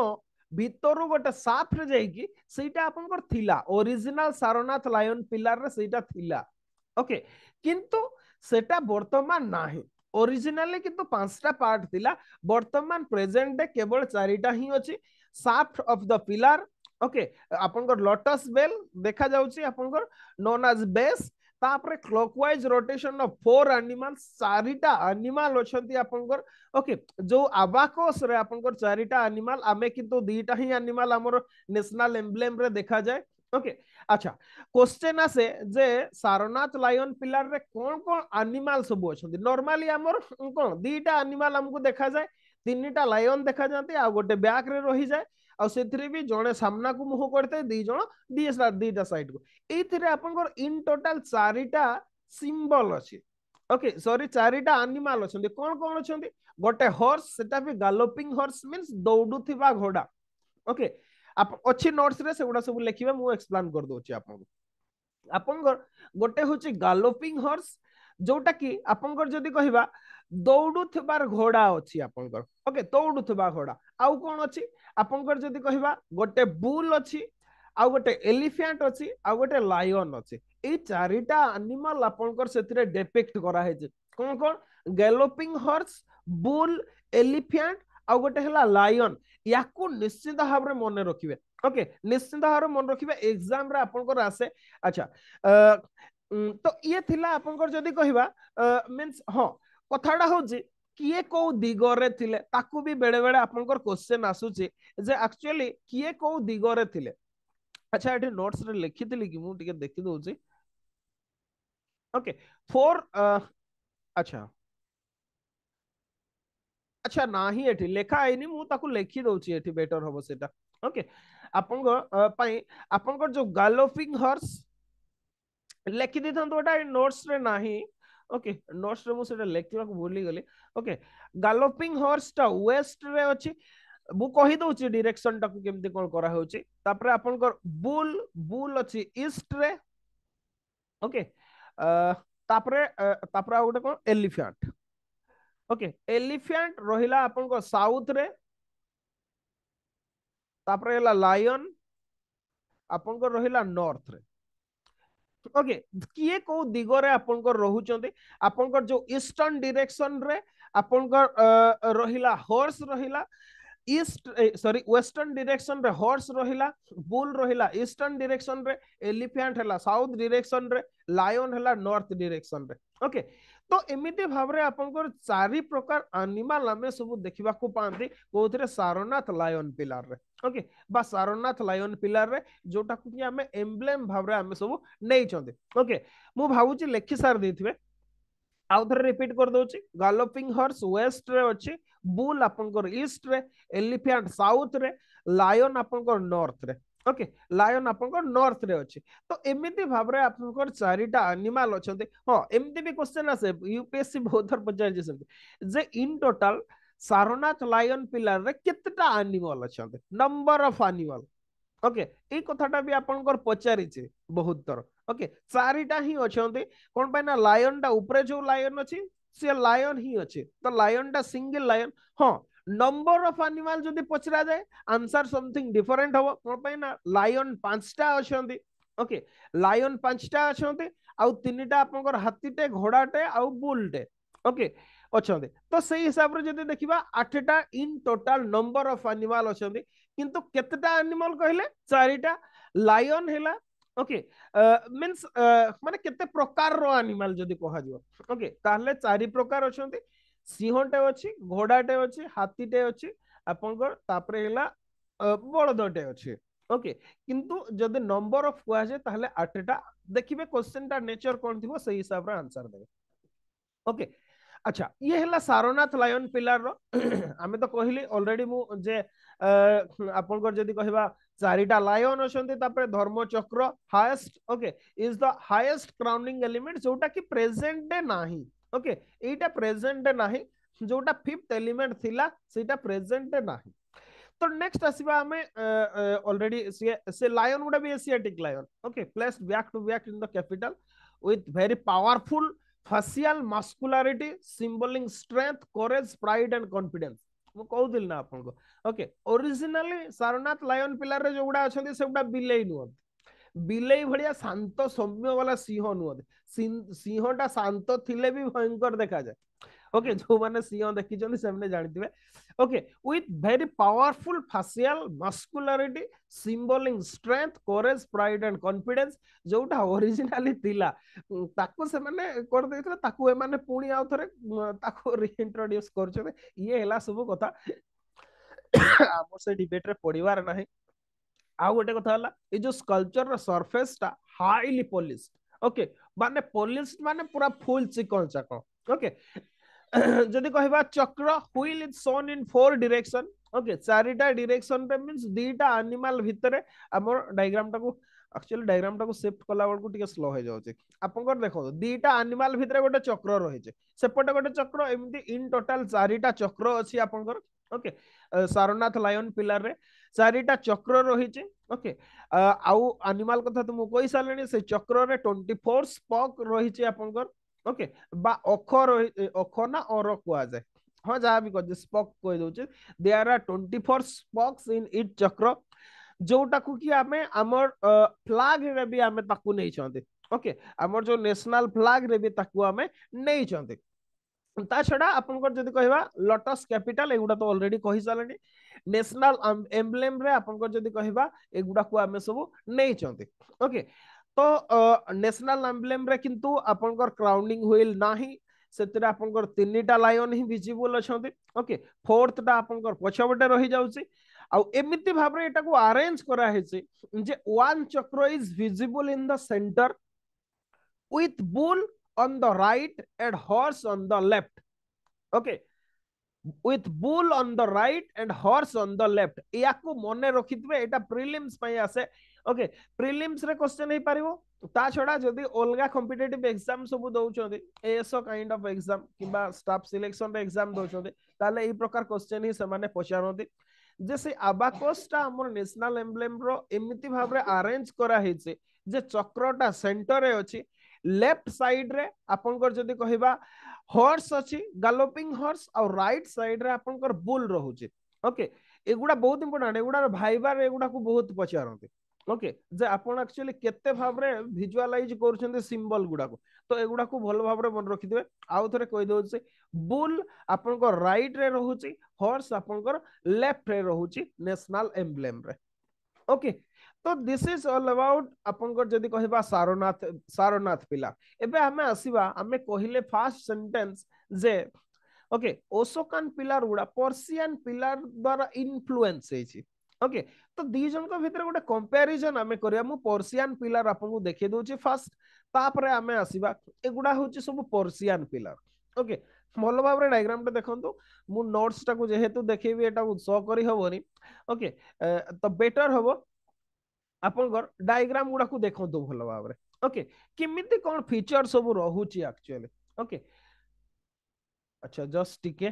भितर गोटे साफ्रे जाटा ओरिजिनल सारनाथ लायन पिलर से ओके कितु बर्तमान नहीं ओरिजिनाल किंतु पांचटा पार्ट थिला वर्तमान प्रेजेंट डे केवल चारिटा ही अछि shaft of the pillar okay आपनकर लॉटस बेल देखा जाउछि आपनकर नोन एज बेस तापरे clockwise rotation of four animal चारिटा एनिमल अछंती आपनकर ओके जो अबाकोस रे आपनकर चारिटा एनिमल आमे किंतु दीटा ही एनिमल हमर नेशनल एम्ब्लेम रे देखा जाय ओके okay. আচ্ছা কোশ্চেন আছে যে সারনাথ লায়ন পিলার রে কোন কোন আনিমাল সব অছন্তি নর্মালি আমার কোন দুইটা আনিমাল আমকু দেখা যায় তিনটা লায়ন দেখা যাতে আর গোটে ব্যাক রে রহি যায় ଆଉ ସେଥିରେ ବି ଜଣେ ସାମ୍ନାକୁ ମୁହଁ କରିଥାଏ ଦି ଜଣ ଦିଏସ୍ଏଲ୍ଆର୍ ଦିଟା ସାଇଡକୁ ଏଇଥିରେ ଆପଣଙ୍କର ଇନ୍ ଟୋଟାଲ ଚାରିଟା ସିମ୍ବଲ ଅଛି ଓକେ ସରି ଚାରିଟା ଆନିମାଲ ଅଛନ୍ତି କଣ କଣ ଅଛନ୍ତି ଗୋଟେ ହର୍ସ ସେଟା ବି ଗାଲୋପିଂ ହର୍ସ ମିନ୍ସ ଦୌଡୁଥିବା ଘୋଡା ଓକେ ଅଛି ନୋଟ୍ସରେ ସେଗୁଡ଼ା ସବୁ ଲେଖିବେ ମୁଁ ଏକ୍ସପ୍ଲାନ୍ କରିଦେଉଛି ଆପଣଙ୍କୁ ଆପଣଙ୍କର ଗୋଟେ ହେଉଛି ଗାଲୋପିଂ ହର୍ସ ଯୋଉଟା କି ଆପଣଙ୍କର ଯଦି କହିବା ଦୌଡୁଥିବାର ଘୋଡା ଅଛି ଆପଣଙ୍କର ଓକେ ଦୌଡୁଥିବା ଘୋଡା ଆଉ କ'ଣ ଅଛି ଆପଣଙ୍କର ଯଦି କହିବା ଗୋଟେ ବୁଲ୍ ଅଛି ଆଉ ଗୋଟେ ଏଲିଫ୍ୟାଣ୍ଟ ଅଛି ଆଉ ଗୋଟେ ଲାୟନ ଅଛି ଏଇ ଚାରିଟା ଆନିମାଲ ଆପଣଙ୍କର ସେଥିରେ ଡେପିକ୍ଟ କରାହେଇଛି କ'ଣ କ'ଣ ଗାଲୋପିଂ ହର୍ସ ବୁଲ୍ ଏଲିଫ୍ୟାଣ୍ଟ ଆଉ ଗୋଟେ ହେଲା ଲାୟନ ୟାକୁ ନିଶ୍ଚିତ ଭାବରେ ମନେ ରଖିବେ ଓକେ ନିଶ୍ଚିତ ଭାବରେ ମନେ ରଖିବେ ଏକ୍ଜାମରେ ଆପଣଙ୍କର ଆସେ ଆଚ୍ଛା ତ ଇଏ ଥିଲା ଆପଣଙ୍କର ଯଦି କହିବା ମିନ୍ସ ହଁ କଥାଟା ହଉଛି କିଏ କୋଉ ଦିଗରେ ଥିଲେ ତାକୁ ବି ବେଳେ ବେଳେ ଆପଣଙ୍କର କ୍ୱେଶ୍ଚେନ୍ ଆସୁଛି ଯେ ଆକ୍ଚୁଆଲି କିଏ କୋଉ ଦିଗରେ ଥିଲେ ଆଚ୍ଛା ଏଠି ନୋଟ୍ସରେ ଲେଖିଥିଲି କି ମୁଁ ଟିକେ ଦେଖିଦେଉଛି ଓକେ ଫୋର୍ ଆଚ୍ଛା আচ্ছা ନାହିଁ ଏଠି ଲେଖା ହେଇନି ମୁଁ ତାକୁ ଲେଖି ଦଉଛି ଏଠି ବେଟର ହବ ସେଟା ଓକେ ଆପଣଙ୍କ ପାଇଁ ଆପଣଙ୍କର ଯୋଉ ଗାଲୋପିଂ ହର୍ସ ଲେଖି ଦେଇଥାନ୍ତୁ ଏଟା ନୋଟ୍ସରେ ନାହିଁ ଓକେ ନୋଟ୍ସରେ ମୁଁ ସେଟା ଲେଖିବାକୁ ଭୁଲିଗଲି ଓକେ ଗାଲୋପିଂ ହର୍ସଟା ୱେଷ୍ଟରେ ଅଛି ମୁଁ କହିଦଉଛି ଡିରେକ୍ସନଟାକୁ କେମିତି କ'ଣ କରାହେଉଛି ତାପରେ ଆପଣଙ୍କର ବୁଲ ବୁଲ ଅଛି ଇଷ୍ଟରେ ଓକେ ତାପରେ ତାପରେ ଆଉ ଗୋଟେ କ'ଣ ଏଲିଫ୍ୟାଣ୍ଟ ओके एलिफेंट रहा आपन साउथ रे तापर हला लायन आपन रहा नॉर्थ रे ओके किए को दिगरे आपन रोचते आपन जो ईस्टर्न डायरेक्शन रे आपन रहा हॉर्स रहा ईस्ट सॉरी वेस्टर्न डायरेक्शन रे हॉर्स रहिला बुल रहिला ईस्टर्न डायरेक्शन रे एलिफेंट हला साउथ डायरेक्शन रे लायन हला नॉर्थ डायरेक्शन रे ओके okay. ତ ଏମିତି ଭାବରେ ଆପଣଙ୍କର ଚାରି ପ୍ରକାର ଆନିମାଲ ଆମେ ସବୁ ଦେଖିବାକୁ ପାଆନ୍ତି କୋଉଥିରେ ସାରନାଥ ଲାୟନ ପିଲାରରେ ଓକେ ବା ସାରନାଥ ଲାୟନ ପିଲାରରେ ଯୋଉଟାକୁ କି ଆମେ ଏମ୍ବ୍ଲେମ ଭାବରେ ଆମେ ସବୁ ନେଇଛନ୍ତି ଓକେ ମୁଁ ଭାବୁଛି ଲେଖି ସାରି ଦେଇଥିବେ ଆଉ ଥରେ ରିପିଟ୍ କରିଦେଉଛି ଗାଲୋପିଂ ହର୍ସ ୱେଷ୍ଟରେ ଅଛି ବୁଲ୍ ଆପଣଙ୍କର ଇଷ୍ଟରେ ଏଲିଫ୍ୟାଣ୍ଟ ସାଉଥରେ ଲାୟନ ଆପଣଙ୍କର ନର୍ଥରେ ଓକେ ଲାୟନ ଆପଣଙ୍କର ନର୍ଥ ରେ ଅଛି ତ ଏମିତି ଭାବରେ ଆପଣଙ୍କର ଚାରିଟା ଆନିମାଲ ଅଛନ୍ତି ହଁ ଏମିତି ବି କ୍ୱେଶ୍ଚେନ୍ ଆସେ ୟୁପିଏସସି ବହୁତ ଥର ପଚାରିଛି ସେମିତି ଯେ ଇନ୍ ଟୋଟାଲ ସାରନାଥ ଲାୟନ ପିଲାରରେ କେତେଟା ଆନିମଲ ଅଛନ୍ତି ନମ୍ବର ଅଫ ଆନିମଲ ଓକେ ଏଇ କଥାଟା ବି ଆପଣଙ୍କର ପଚାରିଛି ବହୁତ ଥର ଓକେ ଚାରିଟା ହିଁ ଅଛନ୍ତି କଣ ପାଇଁ ନା ଲାୟନଟା ଉପରେ ଯୋଉ ଲାୟନ ଅଛି ସେ ଲାୟନ ହିଁ ଅଛି ତ ଲାୟନଟା ସିଙ୍ଗଲ ଲାୟନ ହଁ ନମ୍ବର ଅଫ ଆନିମାଲ ଯଦି ପଚରାଯାଏ ଆନ୍ସର ସମଥିଙ୍ଗ ଡିଫରେଣ୍ଟ ହବ କ'ଣ ପାଇଁ ନା ଲାୟନ ପାଞ୍ଚଟା ଅଛନ୍ତି ଓକେ ଲାୟନ ପାଞ୍ଚଟା ଅଛନ୍ତି ଆଉ ତିନିଟା ଆପଣଙ୍କର ହାତୀଟେ ଘୋଡ଼ାଟେ ଆଉ ବୁଲଟେ ଓକେ ଅଛନ୍ତି ତ ସେଇ ହିସାବରେ ଯଦି ଦେଖିବା ଆଠଟା in total number of animal ଅଛନ୍ତି କିନ୍ତୁ କେତେଟା ଆନିମାଲ କହିଲେ ଚାରିଟା ଲାୟନ ହେଲା ଓକେ ମିନ୍ସ ମାନେ କେତେ ପ୍ରକାରର ଆନିମାଲ ଯଦି କୁହାଯିବ ଓକେ ତାହେଲେ ଚାରି ପ୍ରକାର ଅଛନ୍ତି सिंहटे अच्छे घोड़ाटे हाथी हाथीटे अच्छे आप बलदे अच्छे ओके किंतु जदि नंबर अफ कह जाए तो आठटा देखिए क्वेश्चन टा नेचर कौन थी सही हिसाब से आंसर देवे ओके अच्छा ये है सारनाथ लायन पिलार आम तो कहली अलरेडी मुझे आपण कह चारिटा लायन अच्छा Dharmachakra highest okay is the highest crowning element जोटा कि प्रेजेन्टे ना ओके एटा प्रेजेंट नाही जोटा फिफ्थ एलिमेंट थिला सेटा प्रेजेंट नाही तो नेक्स्ट आसीबा हमें ऑलरेडी से से lion would be Asiatic lion okay place back to back in the capital with very powerful courage pride and confidence courage कहू दिल ना ମୁଁ କହୁଥିଲି ନା originally okay originally Sarnath lion जोडा ଯୋଉଗୁଡା ଅଛନ୍ତି ସେଗୁଡା ବିଲେଇ ନୁହନ୍ତି ବିଲେଇ ଭଳିଆ ଶାନ୍ତ ସୌମ୍ୟ ବାଲା ସିଂହ ନୁହନ୍ତି ସିଂହଟା ଶାନ୍ତ ଥିଲେ ବି ଭୟଙ୍କର ଦେଖାଯାଏ ଓକେ ଯୋଉମାନେ ସିଂହ ଦେଖିଛନ୍ତି ସେମାନେ ଜାଣିଥିବେ okay with very powerful facial muscularity symbolling strength courage pride and confidence ଯୋଉଟା ଓରିଜିନାଲି ଥିଲା ତାକୁ ସେମାନେ କରିଦେଇଥିଲେ ତାକୁ ଏମାନେ ପୁଣି ଆଉ ଥରେ ତାକୁ ରିଇଣ୍ଟ୍ରୋଡ୍ୟୁସ୍ କରୁଛନ୍ତି ଇଏ ହେଲା ସବୁ କଥା ଆମ ସେ ଡିବେଟରେ ପଡିବାର ନାହିଁ ଆଉ ଗୋଟେ କଥା ହେଲା ଏଇ ଯୋଉ ସ୍କଲଚରର ସର୍ଫେସଟା ହାଇଲି ପଲିସ୍ଡ ଓକେ ମାନେ ପଲିସ୍ଡ ମାନେ ପୁରା ଫୁଲ ଚିକଣ ଚାକ ଓକେ ଯଦି କହିବା ଚକ୍ର wheel is shown in four direction okay ଚାରିଟା ଡିରେକ୍ସନରେ ମିନ୍ସ ଦିଟା ଆନିମାଲ ଭିତରେ ଆମର ଡାଇଗ୍ରାମଟାକୁ ଆକ୍ଚୁଆଲି ଡାଇଗ୍ରାମଟାକୁ ସିଫ୍ଟ କଲା ବେଳକୁ ଟିକେ ସ୍ଲୋ ହେଇଯାଉଛି ଆପଣଙ୍କର ଦେଖନ୍ତୁ ଦିଟା ଆନିମାଲ ଭିତରେ ଗୋଟେ ଚକ୍ର ରହିଛି ସେପଟେ ଗୋଟେ ଚକ୍ର ଏମିତି ଇନ୍ ଟୋଟାଲ ଚାରିଟା ଚକ୍ର ଅଛି ଆପଣଙ୍କର ଓକେ ସାରନାଥ ଲାୟନ ପିଲାରରେ চারিটা চক্র রয়েছে ওকে আউ আনিমাল কথা তো মু কই সারলেনি সেই চক্রে 24 স্পক রয়েছে আপনকর ওকে বা অখ অখ না অর কুয়া যায় হ্যাঁ যা বি কই স্পক কই দউছে দে আর 24 স্পক্স ইন ইট চক্র ଯୋଉଟାକୁ କି ଆମେ ଆମର ଫ୍ଲାଗରେ ବି ଆମେ ତାକୁ ନେଇଛନ୍ତି ଓକେ ଆମର ଯୋଉ ନ୍ୟାସନାଲ ଫ୍ଲାଗରେ ବି ତାକୁ ଆମେ ନେଇଛନ୍ତି ତା ଛଡା ଆପଣଙ୍କର ଯଦି କହିବା ଲଟସ୍ କ୍ୟାପିଟାଲ ଏଗୁଡା ତ ଅଲରେଡି କହିସାରିଲେଣି ন্যাশনাল এমব্লেম রে আপনকর যদি কহিবা এগুড়া কো আমি সব নেইচন্তি ওকে তো ন্যাশনাল এমব্লেম রে কিন্তু আপনকর ক্রাউনিং হুইল নাহি ସେଥିରେ ଆପଣଙ୍କର ତିନିଟା ଲାୟନ ହିଁ ଭିଜିବୁଲ ଅଛନ୍ତି ଓକେ ଫୋର୍ଥଟା ଆପଣଙ୍କର ପଛପଟେ ରହିଯାଉଛି ଆଉ ଏମିତି ଭାବରେ ଏଟାକୁ ଆରେଞ୍ଜ କରାହେଇଛି ଯେ ୱାନ୍ ଚକ୍ର is visible in the centre with bull on the right and horse on the left okay with bull on the right and horse on the left याको ମନେ ରଖିଥିବେ ଏଟା ପ୍ରିଲିମ୍ସ ପାଇଁ ଆସେ ଓକେ ପ୍ରିଲିମ୍ସ ରେ क्वेश्चन ହେଇ ପାରିବ ତା ଛଡା ଯଦି ଅଲଗା କମ୍ପିଟେଟିଭ एग्जाम ସବୁ ଦଉଛନ୍ତି ଏଏସଓ କାଇଣ୍ଡ ଅଫ एग्जाम କିମ୍ବା ଷ୍ଟାଫ ସିଲେକ୍ସନ ରେ एग्जाम ଦଉଛନ୍ତି ତାହେଲେ ଏଇ ପ୍ରକାର क्वेश्चन ହିଁ ସେମାନେ ପଚାରନ୍ତି ଯେ ସେ ଆବାକସଟା ଆମର ନ୍ୟାସନାଲ ଏମ୍ବ୍ଲେମ ର ଏମିତି ଭାବରେ ଆରେଞ୍ଜ କରାହେଇଛି ଯେ ଚକ୍ରଟା ସେଣ୍ଟରରେ ଅଛି ଲେଫ୍ଟ ସାଇଡରେ ଆପଣଙ୍କର ଯଦି କହିବା হর্স অছি গালোপিং হর্স আউ রাইট সাইড রে আপনকর বুল রহুছে ওকে এগুড়া বহুত ইম্পর্টান্ট এগুড়ার ভাইবার এগুড়াকু বহুত পচারন্তি ওকে যে আপন একচুয়ালি কেতে ভাবরে ভিজুয়ালাইজ করছেন সিম্বল গুড়াকু তো এগুড়াকু ভাল ভাবরে মনে রাখিদেবে আউ থরে কই দেউছে বুল আপনকর রাইট রে রহুছি হর্স আপনকর লেফট রে রহুছি ন্যাশনাল এমব্লেম রে ওকে তো ଦିସ୍ ଇଜ୍ ଅଲ୍ ଆବାଉଟ୍ ଆପଣଙ୍କର ଯଦି କହିବା ସାରନାଥ ସାରନାଥ ପିଲା ଏବେ ଆମେ ଆସିବା ଆମେ କହିଲେ ଫାର୍ଷ୍ଟ ସେଣ୍ଟେନ୍ସ ଯେ ଓକେ ଓସୋକାନ ପିଲାର ଗୁଡା ପର୍ସିଆନ ପିଲାର ଦ୍ୱାରା ଇନଫ୍ଲୁଏନ୍ସ ହେଇଛି ଓକେ ତ ଦି ଜଣଙ୍କ ଭିତରେ ଗୋଟେ କମ୍ପାରିଜନ୍ ଆମେ କରିବା ମୁଁ ପର୍ସିଆନ ପିଲାର ଆପଣଙ୍କୁ ଦେଖେଇ ଦଉଛି ଫାର୍ଷ୍ଟ ତାପରେ ଆମେ ଆସିବା ଏଗୁଡା ହଉଛି ସବୁ ପର୍ସିଆନ ପିଲାର ଓକେ ଭଲ ଭାବରେ ଡାଇଗ୍ରାମଟା ଦେଖନ୍ତୁ ମୁଁ ନୋଟ୍ସଟାକୁ ଯେହେତୁ ଦେଖେଇବି ଏଟାକୁ ସ କରି ହବନି ଓକେ ତ ବେଟର ହବ आपंकर डायग्राम गुडा को देखो तो भलो बारे ओके किमिति कोन फीचर सब रहू एक्चुअली ओके अच्छा जस्ट टिके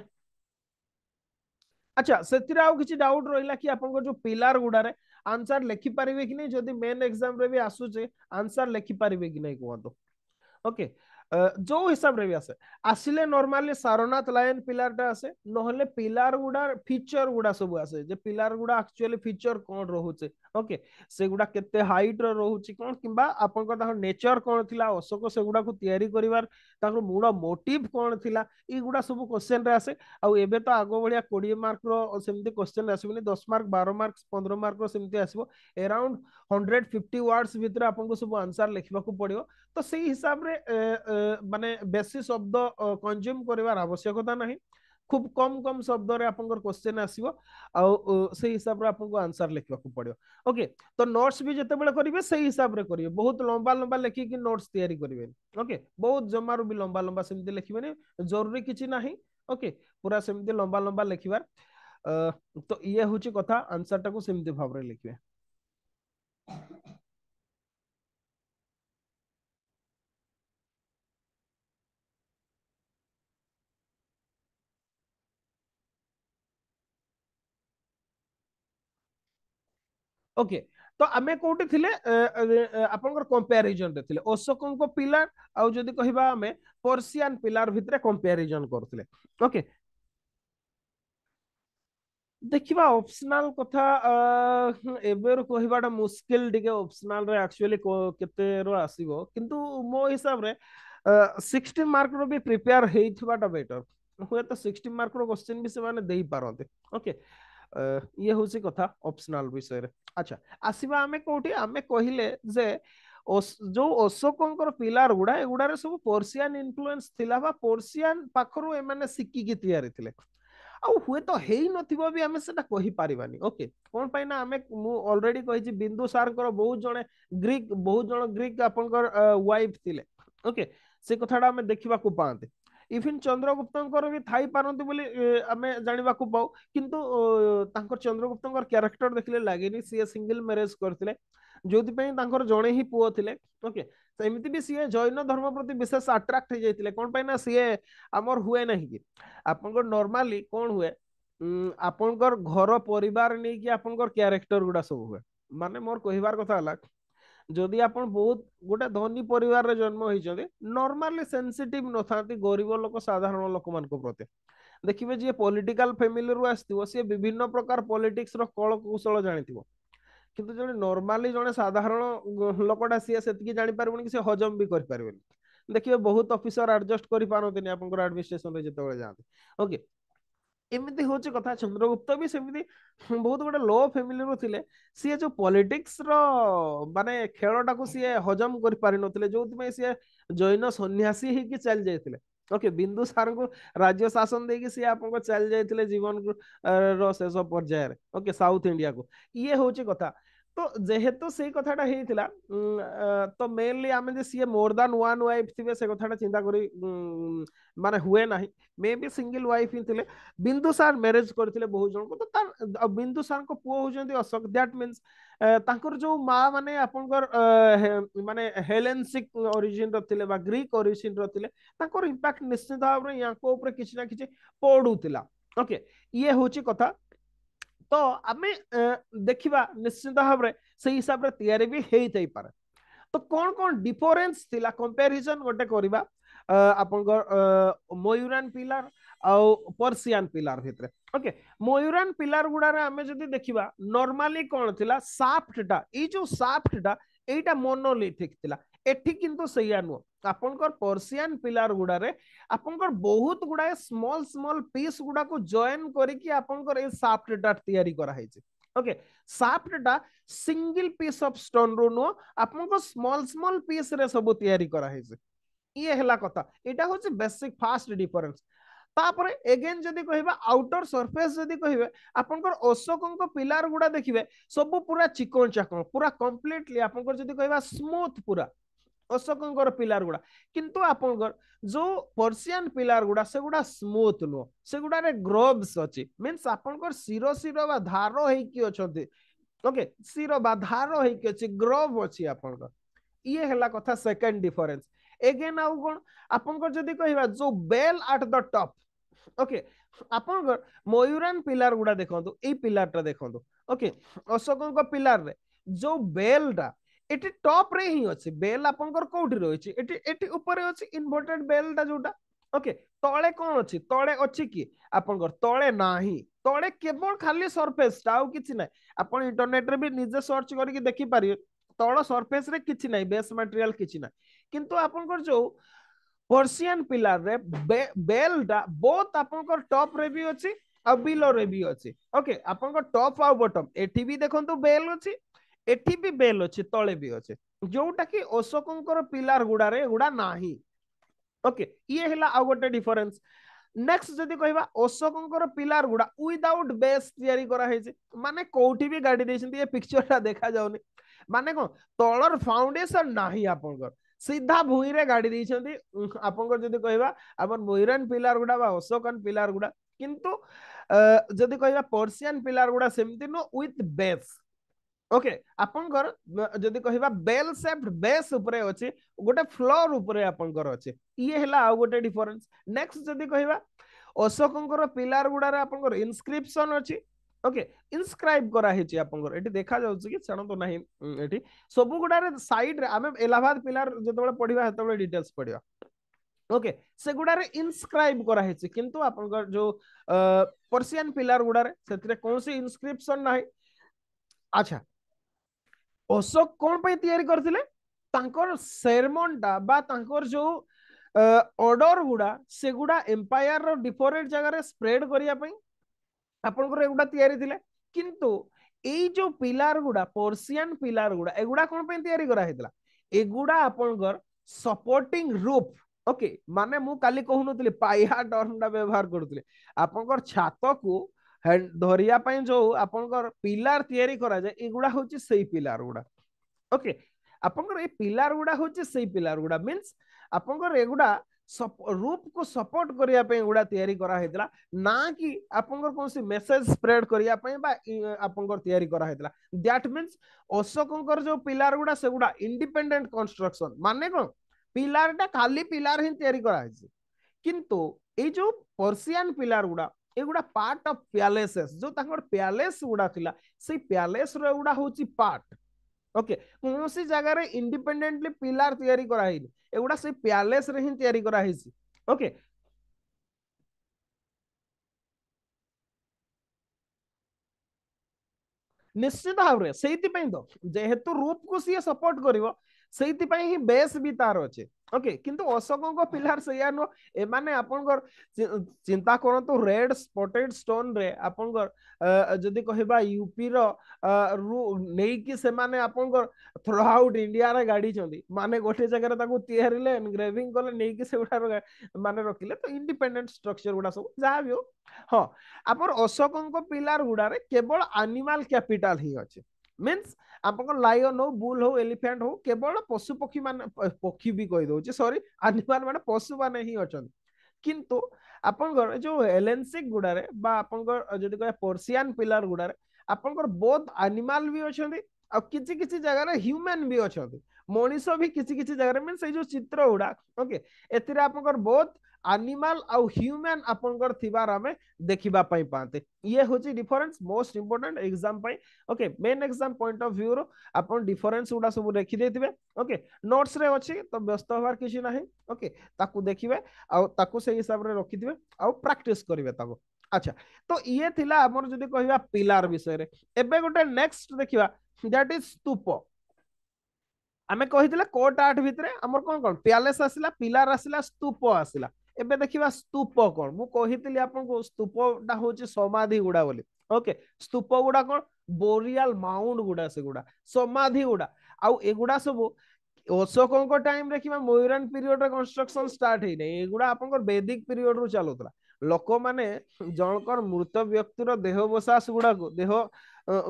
अच्छा सेतिर आउ किछि डाउट रहिला कि आपंकर जो पिलर गुडा रे आंसर लेखि परिवे कि नै जदि मेन एग्जाम रे भी आसु छै आंसर लेखि परिवे कि नै कोन तो ओके जो हिसाब रे आसे आसीले नॉर्मली सारनाथ लायन पिलर टा आसे नहले पिलर गुडा फीचर गुडा सब आसे जे पिलर गुडा एक्चुअली फीचर कोन रहू ଓକେ ସେଗୁଡା କେତେ ହାଇଟର ରହୁଛି କ'ଣ କିମ୍ବା ଆପଣଙ୍କର ତାଙ୍କର ନେଚର କ'ଣ ଥିଲା ଅଶୋକ ସେଗୁଡାକୁ ତିଆରି କରିବାର ତାଙ୍କର ମୂଳ ମୋଟିଭ କ'ଣ ଥିଲା ଏଇଗୁଡା ସବୁ କୋଶ୍ଚେନରେ ଆସେ ଆଉ ଏବେ ତ ଆଗ ଭଳିଆ କୋଡ଼ିଏ ମାର୍କର ସେମିତି କୋଶ୍ଚେନ୍ ଆସିବନି ଦଶ ମାର୍କ ବାର ମାର୍କ ପନ୍ଦର ମାର୍କର ସେମିତି ଆସିବ ଏରାଉଣ୍ଡ ହଣ୍ଡ୍ରେଡ୍ ଫିଫ୍ଟି ୱାର୍ଡସ୍ ଭିତରେ ଆପଣଙ୍କୁ ସବୁ ଆନ୍ସର ଲେଖିବାକୁ ପଡିବ ତ ସେଇ ହିସାବରେ ମାନେ ବେଶୀ ଶବ୍ଦ କନଜ୍ୟୁମ୍ କରିବାର ଆବଶ୍ୟକତା ନାହିଁ खूब कम कम शब्द क्वेश्चन आसो से हिसाब से आपको आंसर लिखा पड़ो ओके तो नोट्स भी जो बारे से हिसाब से करेंगे बहुत लंबा लंबा लेखिक नोट्स तैयारी करें ओके बहुत जमारू भी लंबा लंबा सेम लिखे जरूरी किसी ना ओके पूरा सेम लंबा लंबा लिखवार तो ये हूँ कथ आंसर टाइम भाव लिखे ଓକେ ତ ଆମେ କୋଉଠି ଥିଲେ ଆପଣଙ୍କର କମ୍ପାରିଜନରେ ଥିଲେ ଓଶୋକଙ୍କ ପିଲାର ଆଉ ଯଦି କହିବା ଆମେ ପର୍ସିଆନ ପିଲାର ଭିତରେ କମ୍ପାରିଜନ କରୁଥିଲେ ଓକେ ଦେଖିବା ଅପସନାଲ କଥା ଏବେରୁ କହିବାଟା ମୁସ୍କିଲ ଟିକେ ଅପସନାଲରେ ଆକ୍ଚୁଆଲି କେତେରୁ ଆସିବ କିନ୍ତୁ ମୋ ହିସାବରେ ସିକ୍ସଟି ମାର୍କର ବି ପ୍ରିପେୟାର ହେଇଥିବାଟା ବେଟର ହୁଏତ ସିକ୍ସଟି ମାର୍କର କ୍ୱେଶ୍ଚିନ୍ ବି ସେମାନେ ଦେଇପାରନ୍ତି ଓକେ ये हूँ कथा ऑप्शनल विषय अच्छा आसवा आम कौटे आम कहले जो अशोक पिलार गुड़ा एगुड़ा सब पर्सीआन इनफ्लुएंस पर्सीआन पाखर शिक्षक थे हुए तो है भी आम से पार्वानी ओके कौन पाई ना अलरेडी कही बिंदु सार बहुत जन ग्रीक बहुत जन ग्रीक आप वाइफ थी ओके से कथा देखा पाते इवन चंद्रगुप्त भी थी पारती बोली आम जानवाक पाऊ कि चंद्रगुप्त क्यारेक्टर देखने लगे सी सिंगल मेरेज करते जो जड़े ही पुओ थे ओके एमती भी सी जैन धर्म प्रति विशेष आट्राक्ट होते कौन पाई ना सी आम हुए ना कि आप नर्माली कौन हुए आपंकर घर पर क्यारेक्टर गुड़ा सब हुए मान मोर कहार कथा जदि आप बहुत गोटे धनी पर जन्म होती नर्माली सेनसीटिव न था गरीब लोक साधारण लोक मान प्रति देखिए जी पॉलिटिकल फैमिली रु आ सी विभिन्न प्रकार पॉलिटिक्स रल कौशल जानत कि जो नर्माली जन साधारण लोकटा सी से जानी पार कि हजम भी कर देखिए बहुत अफिसर आडजस्ट कर पारती आप एडमिनिस्ट्रेसन जिते जाते ओके एमती हूँ कथा चंद्रगुप्त भी सेमती बहुत गोटे लो फैमिली रू थे सी जो पॉलिटिक्स रो माने खेल टाक सी हजम कर पार जो सी जैन सन्यासी चल जाइए ओके बिंदु सार को राज्य शासन दे कि सी आप चल जाइए जीवन रो शेष पर्यायर ओके साउथ इंडिया को ये हूँ कथा तो जेहेतु से कथा होता तो मेनली आम सी मोर दैन ओन वाइफ थी से कथा चिंता कर मान हुए ना मे भी सिंगल वाइफ ही थे बिंदु सार मेरेज करते बहुत जन को तो बिंदु सार पुओ हूँ अशोक दैट मीनस जो माँ मान आप मान हेलेनसिक ओरिजिन रे ग्रीक ओरिजिन रे इंपैक्ट निश्चित भाव या कि पड़ू थी ओके ये हूँ कथा ତ ଆମେ ଦେଖିବା ନିଶ୍ଚିନ୍ତ ଭାବରେ ସେଇ ହିସାବରେ ତିଆରି ବି ହେଇଥାଇପାରେ ତ କ'ଣ କ'ଣ ଡିଫରେନ୍ସ ଥିଲା କମ୍ପାରିଜନ୍ ଗୋଟେ କରିବା ଆପଣଙ୍କ ମୟୁରାନ୍ ପିଲାର ଆଉ ପର୍ସିଆନ୍ ପିଲାର ଭିତରେ ଓକେ ମୟୁରାନ୍ ପିଲାର ଗୁଡାରେ ଆମେ ଯଦି ଦେଖିବା ନର୍ମାଲି କ'ଣ ଥିଲା ସାଫ୍ଟଟା ଏଇ ଯୋଉ ସାଫ୍ଟଟା ଏଇଟା ମୋନୋଲିଥିକ୍ ଥିଲା ଏଠି କିନ୍ତୁ ସେଇଆ ନୁହଁ ଆପଣଙ୍କର ପର୍ସିଆନ ପିଲାର ଗୁଡାରେ ଆପଣଙ୍କର ବହୁତ ଗୁଡାଏ ସ୍ମଲ ସ୍ମଲ ପିସ୍ ଗୁଡାକୁ ଜଏନ୍ କରିକି ଆପଣଙ୍କର ଏଇ ସାଫ୍ଟଟା ତିଆରି କରାହେଇଛି ଓକେ ସାଫ୍ଟଟା ସିଙ୍ଗଲ ପିସ୍ ଅଫ୍ ରୁ ନୁହଁ ଆପଣଙ୍କ ସ୍ମଲ ସ୍ମଲ ପିସ୍ ରେ ସବୁ ତିଆରି କରାହେଇଛି ଇଏ ହେଲା କଥା ଏଇଟା ହଉଛି ବେସିକ ଫାଷ୍ଟ ଡିଫରେନ୍ସ ତାପରେ ଏଗେନ୍ ଯଦି କହିବା ଆଉଟର ସର୍ଫେସ୍ ଯଦି କହିବେ ଆପଣଙ୍କର ଅଶୋକଙ୍କ ପିଲାର ଗୁଡା ଦେଖିବେ ସବୁ ପୁରା ଚିକଣ ଚାକଣ ପୁରା କମ୍ପ୍ଲିଟଲି ଆପଣଙ୍କର ଯଦି କହିବା ସ୍ମୁଥ ପୁରା ଅଶୋକଙ୍କର ପିଲାର ଗୁଡା କିନ୍ତୁ ଆପଣଙ୍କର ଯୋଉ ପର୍ସିଆନ ପିଲାର ଗୁଡା ସେଗୁଡା ସ୍ମୁଥ ନୁହଁ ସେଗୁଡାରେ ଗ୍ରୋଭ୍ସ ଅଛି ମିନ୍ସ ଆପଣଙ୍କର ଶିର ଶିର ବା ଧାର ହେଇକି ଅଛନ୍ତି ଓକେ ଶିର ବା ଧାର ହେଇକି ଅଛି ଗ୍ରୋଭ୍ ଅଛି ଆପଣଙ୍କର ଇଏ ହେଲା କଥା ସେକେଣ୍ଡ ଡିଫରେନ୍ସ ଏଗେନ୍ ଆଉ କଣ ଆପଣଙ୍କର ଯଦି କହିବା ଯୋଉ bell at the top okay ଆପଣଙ୍କର ମୟୁରାନ ପିଲାର ଗୁଡା ଦେଖନ୍ତୁ ଏଇ ପିଲାରଟା ଦେଖନ୍ତୁ ଓକେ ଅଶୋକଙ୍କ ପିଲାରରେ ଯୋଉ ବେଲ୍ଟା এটি টপ রে ହିଁ ଅଛି ବେଲ୍ ଆପଣଙ୍କର କୋଉଠି ରହିଛି ଏଠି ଏଠି ଉପରେ ଅଛି ଇନଭର୍ଟେଡ୍ ବେଲ୍ଟା ଯୋଉଟା ଓକେ ତଳେ କଣ ଅଛି ତଳେ ଅଛି କି ଆପଣଙ୍କର ତଳେ ନାହିଁ ତଳେ କେବଳ ଖାଲି ସରଫେସଟା ଆଉ କିଛି ନାହିଁ ଆପଣ ଇଣ୍ଟରନେଟରେ ବି ନିଜେ ସର୍ଚ୍ଚ କରିକି ଦେଖିପାରିବେ ତଳ ସରଫେସରେ କିଛି ନାହିଁ ବେସ୍ ମ୍ୟାଟେରିଆଲ କିଛି ନାହିଁ କିନ୍ତୁ ଆପଣଙ୍କର ଯୋଉ ପର୍ସିଆନ ପିଲାରରେ ବେଲ୍ଟା ବହୁତ ଆପଣଙ୍କର ଟପ୍ରେ ବି ଅଛି ଆଉ ବିଲୋରେ ବି ଅଛି ଓକେ ଆପଣଙ୍କ ଟପ୍ ଆଉ ବଟମ୍ ଏଠି ବି ଦେଖନ୍ତୁ ବେଲ୍ ଅଛି ଏଠି ବି ବେଲ୍ ଅଛି ତଳେ ବି ଅଛି ଯୋଉଟା କି ଅଶୋକଙ୍କର ପିଲାର ଗୁଡାରେ ଏଗୁଡା ନାହିଁ ଓକେ ଇଏ ହେଲା ଆଉ ଗୋଟେ ଡିଫରେନ୍ସ ନେକ୍ସଟ ଯଦି କହିବା ଅଶୋକଙ୍କର ପିଲାର ଗୁଡା ୱିଦାଉଟ୍ ବେସ୍ ତିଆରି କରାହେଇଛି ମାନେ କୋଉଠି ବି ଗାଡି ଦେଇଛନ୍ତି ଏ ପିକ୍ଚରଟା ଦେଖାଯାଉନି ମାନେ କଣ ତଳର ଫାଉଣ୍ଡେସନ ନାହିଁ ଆପଣଙ୍କର ସିଧା ଭୂଇଁରେ ଗାଡି ଦେଇଛନ୍ତି ଆପଣଙ୍କର ଯଦି କହିବା ଆମର ମୋଇରାନ ପିଲାର ଗୁଡା ବା ଅଶୋକନ ପିଲାର ଗୁଡା କିନ୍ତୁ ଯଦି କହିବା ପର୍ସିଆନ ପିଲାର ଗୁଡା ସେମିତି ନୁହଁ ୱିଥ ବେସ୍ ओके आपंकर बेल शेप्ड बेस उपरे अछि गोटे फ्लोर उपरे आपंकर अछि ये हला difference next pillar inscription okay inscribe देखा जाउ छि कि इलाहाबाद पिलर जो बेले पढिबा हत ओके से गुडा रे इंस्क्राइब करा हिची पिलर गुडा रे सेतिर कोनसी इंस्क्रिप्शन अच्छा ଅଶୋକ କଣ ପାଇଁ ତିଆରି କରିଥିଲେ ତାଙ୍କର ସେରମନଟା ବା ତାଙ୍କର ଯୋଉ ଅର୍ଡର ଗୁଡା ସେଗୁଡା ଏମ୍ପାୟାରର ଡିଫରେଣ୍ଟ ଜାଗାରେ ସ୍ପ୍ରେଡ କରିବା ପାଇଁ ଆପଣଙ୍କର ଏଗୁଡା ତିଆରି ଥିଲେ କିନ୍ତୁ ଏଇ ଯୋଉ ପିଲାର ଗୁଡା ପର୍ସିଆନ ପିଲାର ଗୁଡା ଏଗୁଡା କଣ ପାଇଁ ତିଆରି କରାହେଇଥିଲା ଏଗୁଡା ଆପଣଙ୍କର ସପୋର୍ଟିଂ ରୁଫ ଓକେ ମାନେ ମୁଁ କାଲି କହୁନଥିଲି ପାଇହା ଟର୍ମଟା ବ୍ୟବହାର କରୁଥିଲି ଆପଣଙ୍କର ଛାତକୁ धरिया जो आप पिलार तैयारी करा जाए ये गुड़ा हूँ से पिलार गुड़ा ओके आपंकर पिलार गुड़ा हूँ से पिलार गुड़ा मीनस आपंकर रूप को सपोर्ट करने गुड़ा तैयारी कराई ना कि आप मेसेज स्प्रेड करने दैट मीनस अशोक जो पिलार गुड़ा से गुड़ा इंडिपेडेट कन्स्ट्रक्शन मान कौन पिलार खाली पिलार हिं या किंतु जो पर्सीआन पिलार गुड़ा ଏଗୁଡା ପାର୍ଟ ଅଫ ପ୍ୟାଲେସେସ ଯୋଉ ତାଙ୍କର ପ୍ୟାଲେସ ଗୁଡା ଥିଲା ସେଇ ପ୍ୟାଲେସର ଏଗୁଡା ହଉଛି ପାର୍ଟ ଓକେ କୌଣସି ଜାଗାରେ ଇଣ୍ଡିପେଣ୍ଡେଣ୍ଟଲି ପିଲାର ତିଆରି କରାହେଇନି ଏଗୁଡା ସେଇ ପ୍ୟାଲେସରେ ହିଁ ତିଆରି କରାହେଇଛି ଓକେ ନିଶ୍ଚିତ ଭାବରେ ସେଇଥିପାଇଁ ତ ଯେହେତୁ ରୁପକୁ ସିଏ ସପୋର୍ଟ କରିବ ସେଇଥିପାଇଁ ହିଁ ବେସ୍ ବି ତାର ଅଛି ଓକେ କିନ୍ତୁ ଅଶୋକଙ୍କ ପିଲାର ସେଇଆ ନୁହଁ ଏମାନେ ଆପଣଙ୍କର ଚିନ୍ତା କରନ୍ତୁ ରେଡ୍ ସ୍ପଟେଡ୍ ଷ୍ଟୋନ୍ରେ ଆପଣଙ୍କର ଯଦି କହିବା ୟୁପିର ରୁ ନେଇକି ସେମାନେ ଆପଣଙ୍କର ଥ୍ରୋ ଆଉଟ୍ ଇଣ୍ଡିଆରେ ଗାଡ଼ିଛନ୍ତି ମାନେ ଗୋଟେ ଜାଗାରେ ତାକୁ ତିଆରିଲେ ଏନଗ୍ରେଭିଂ କଲେ ନେଇକି ସେଗୁଡ଼ାର ମାନେ ରଖିଲେ ତ ଇଣ୍ଡିପେଣ୍ଡେଣ୍ଟ ଷ୍ଟ୍ରକ୍ଚର ଗୁଡ଼ା ସବୁ ଯାହା ବି ହଉ ହଁ ଆପଣ ଅଶୋକଙ୍କ ପିଲାର ଗୁଡ଼ାରେ କେବଳ ଆନିମାଲ କ୍ୟାପିଟାଲ ହିଁ ଅଛି ମିନ୍ସ ଆପଣଙ୍କ ଲାଇଅନ୍ ହଉ ବୁଲ୍ ହଉ ଏଲିଫାଣ୍ଟ ହଉ କେବଳ ପଶୁପକ୍ଷୀ ମାନେ ପକ୍ଷୀ ବି କହିଦଉଛି ସରି ଆନିମାଲ ମାନେ ପଶୁମାନେ ହିଁ ଅଛନ୍ତି କିନ୍ତୁ ଆପଣଙ୍କର ଯୋଉ ଏଲେନ୍ସିକ ଗୁଡାରେ ବା ଆପଣଙ୍କର ଯଦି କହିବା ପର୍ସିଆନ ପିଲାର ଗୁଡାରେ ଆପଣଙ୍କର ବହୁତ ଆନିମାଲ ବି ଅଛନ୍ତି ଆଉ କିଛି କିଛି ଜାଗାରେ ହ୍ୟୁମାନ ବି ଅଛନ୍ତି ମଣିଷ ବି କିଛି କିଛି ଜାଗାରେ ମିନ୍ସ ସେଇ ଯୋଉ ଚିତ୍ର ଗୁଡା ଓକେ ଏଥିରେ ଆପଣଙ୍କର ବହୁତ ଆନିମାଲ ଆଉ ହ୍ୟୁମାନ ଆପଣଙ୍କର ଥିବାର ଆମେ ଦେଖିବା ପାଇଁ ପାଆନ୍ତେ ଇଏ ହେଉଛି ଡିଫରେନ୍ସ ମୋଷ୍ଟ ଇମ୍ପୋର୍ଟାଣ୍ଟ ଏକ୍ଜାମ ପାଇଁ okay main exam point of ଭ୍ୟୁରୁ ଆପଣ ଡିଫରେନ୍ସ ଗୁଡ଼ା ସବୁ ଦେଖିଦେଇଥିବେ ଓକେ ନୋଟ୍ସରେ ଅଛି ତ ବ୍ୟସ୍ତ ହେବାର କିଛି ନାହିଁ ଓକେ ତାକୁ ଦେଖିବେ ଆଉ ତାକୁ ସେଇ ହିସାବରେ ରଖିଥିବେ ଆଉ ପ୍ରାକ୍ଟିସ୍ କରିବେ ତାକୁ ଆଚ୍ଛା ତ ଇଏ ଥିଲା ଆମର ଯଦି କହିବା ପିଲାର ବିଷୟରେ ଏବେ ଗୋଟେ ନେକ୍ସଟ ଦେଖିବା ଦ୍ୟାଟ୍ ଇଜ ସ୍ତୂପ ଆମେ କହିଥିଲେ କୋଟ ଆର୍ଟ ଭିତରେ ଆମର କ'ଣ କ'ଣ ପ୍ୟାଲେସ୍ ଆସିଲା ପିଲାର ଆସିଲା ସ୍ତୂପ ଆସିଲା ଏବେ ଦେଖିବା ସ୍ତୂପ କଣ ମୁଁ କହିଥିଲି ଆପଣଙ୍କୁ ସ୍ତୂପଟା ହଉଛି ସମାଧି ଗୁଡା ବୋଲି ଓକେ ସ୍ତୂପ ଗୁଡା କଣ ବୋରିଆଲ ମାଉଣ୍ଟ ଗୁଡା ସେଗୁଡା ସମାଧି ଗୁଡା ଆଉ ଏଗୁଡା ସବୁ ଅଶୋକଙ୍କ ଟାଇମରେ କିମ୍ବା ମୟୁରାନ ପିରିୟଡରେ କନଷ୍ଟ୍ରକ୍ସନ ଷ୍ଟାର୍ଟ ହେଇନାହିଁ ଏଗୁଡା ଆପଣଙ୍କର ବେଦିକ ପିରିୟଡରୁ ଚାଲୁଥିଲା ଲୋକମାନେ ଜଣଙ୍କର ମୃତ ବ୍ୟକ୍ତିର ଦେହବଶାସ ଗୁଡାକୁ ଦେହ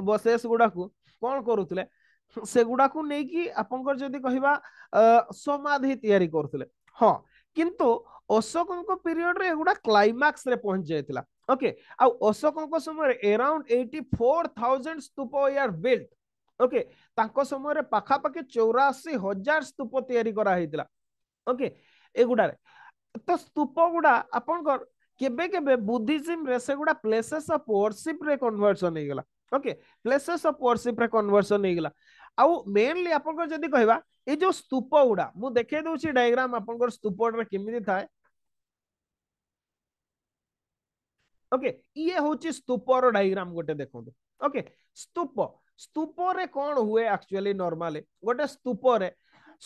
ବଶେଷ ଗୁଡାକୁ କଣ କରୁଥିଲେ ସେଗୁଡାକୁ ନେଇକି ଆପଣଙ୍କର ଯଦି କହିବା ସମାଧି ତିଆରି କରୁଥିଲେ ହଁ किंतु अशोक पीरियड रुड़ा क्लैमाक्स पहुंच जाता ओके आ अशोक समय एराउंड एट्टी फोर स्तूप यार बिल्ट ओके समय पखापाखि चौराशी हजार स्तूप याई ओके एगुडे तो स्तूप गुड़ा आप केबे केबे बुद्धिज्म रे से गुडा प्लेसेस ऑफ वर्शिप रे कन्वर्शन हेगला ओके प्लेसेस ऑफ वर्शिप रे कन्वर्शन हेगला आउ मेनली आपन को जदी कहबा जो स्तूप गुड़ा मु देखे दूसरी डायग्राम आपंकर स्तूप केमी थाए ओके ये हूँ स्तूपर डायग्राम गोटे देखो ओके तो। स्तूप स्तूपर कौन हुए एक्चुअली नॉर्मली गोटे स्तूपर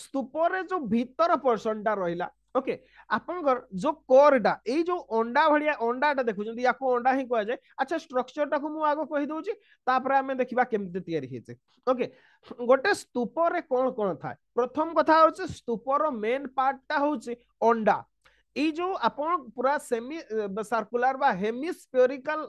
स्तूपर जो भीतर पोर्सन टा रहा ओके ଆପଣଙ୍କର ଯୋଉ କୋରଟା ଏଇ ଯୋଉ ଅଣ୍ଡା ଭଳିଆ ଅଣ୍ଡାଟା ଦେଖୁଛନ୍ତି ୟାକୁ ଅଣ୍ଡା ହିଁ କୁହାଯାଏ ଆଚ୍ଛା ଷ୍ଟ୍ରକ୍ଚରଟାକୁ ମୁଁ ଆଗ କହିଦଉଛି ତାପରେ ଆମେ ଦେଖିବା କେମିତି ତିଆରି ହେଇଛି ଓକେ ଗୋଟେ ସ୍ତୂପରେ କ'ଣ କ'ଣ ଥାଏ ପ୍ରଥମ କଥା ହଉଛି ସ୍ତୂପର ମେନ୍ ପାର୍ଟଟା ହଉଛି ଅଣ୍ଡା ଏଇ ଯୋଉ ଆପଣ ପୁରା ସେମି ସାର୍କୁଲାର ବା ହେମିସ୍ପେରିକାଲ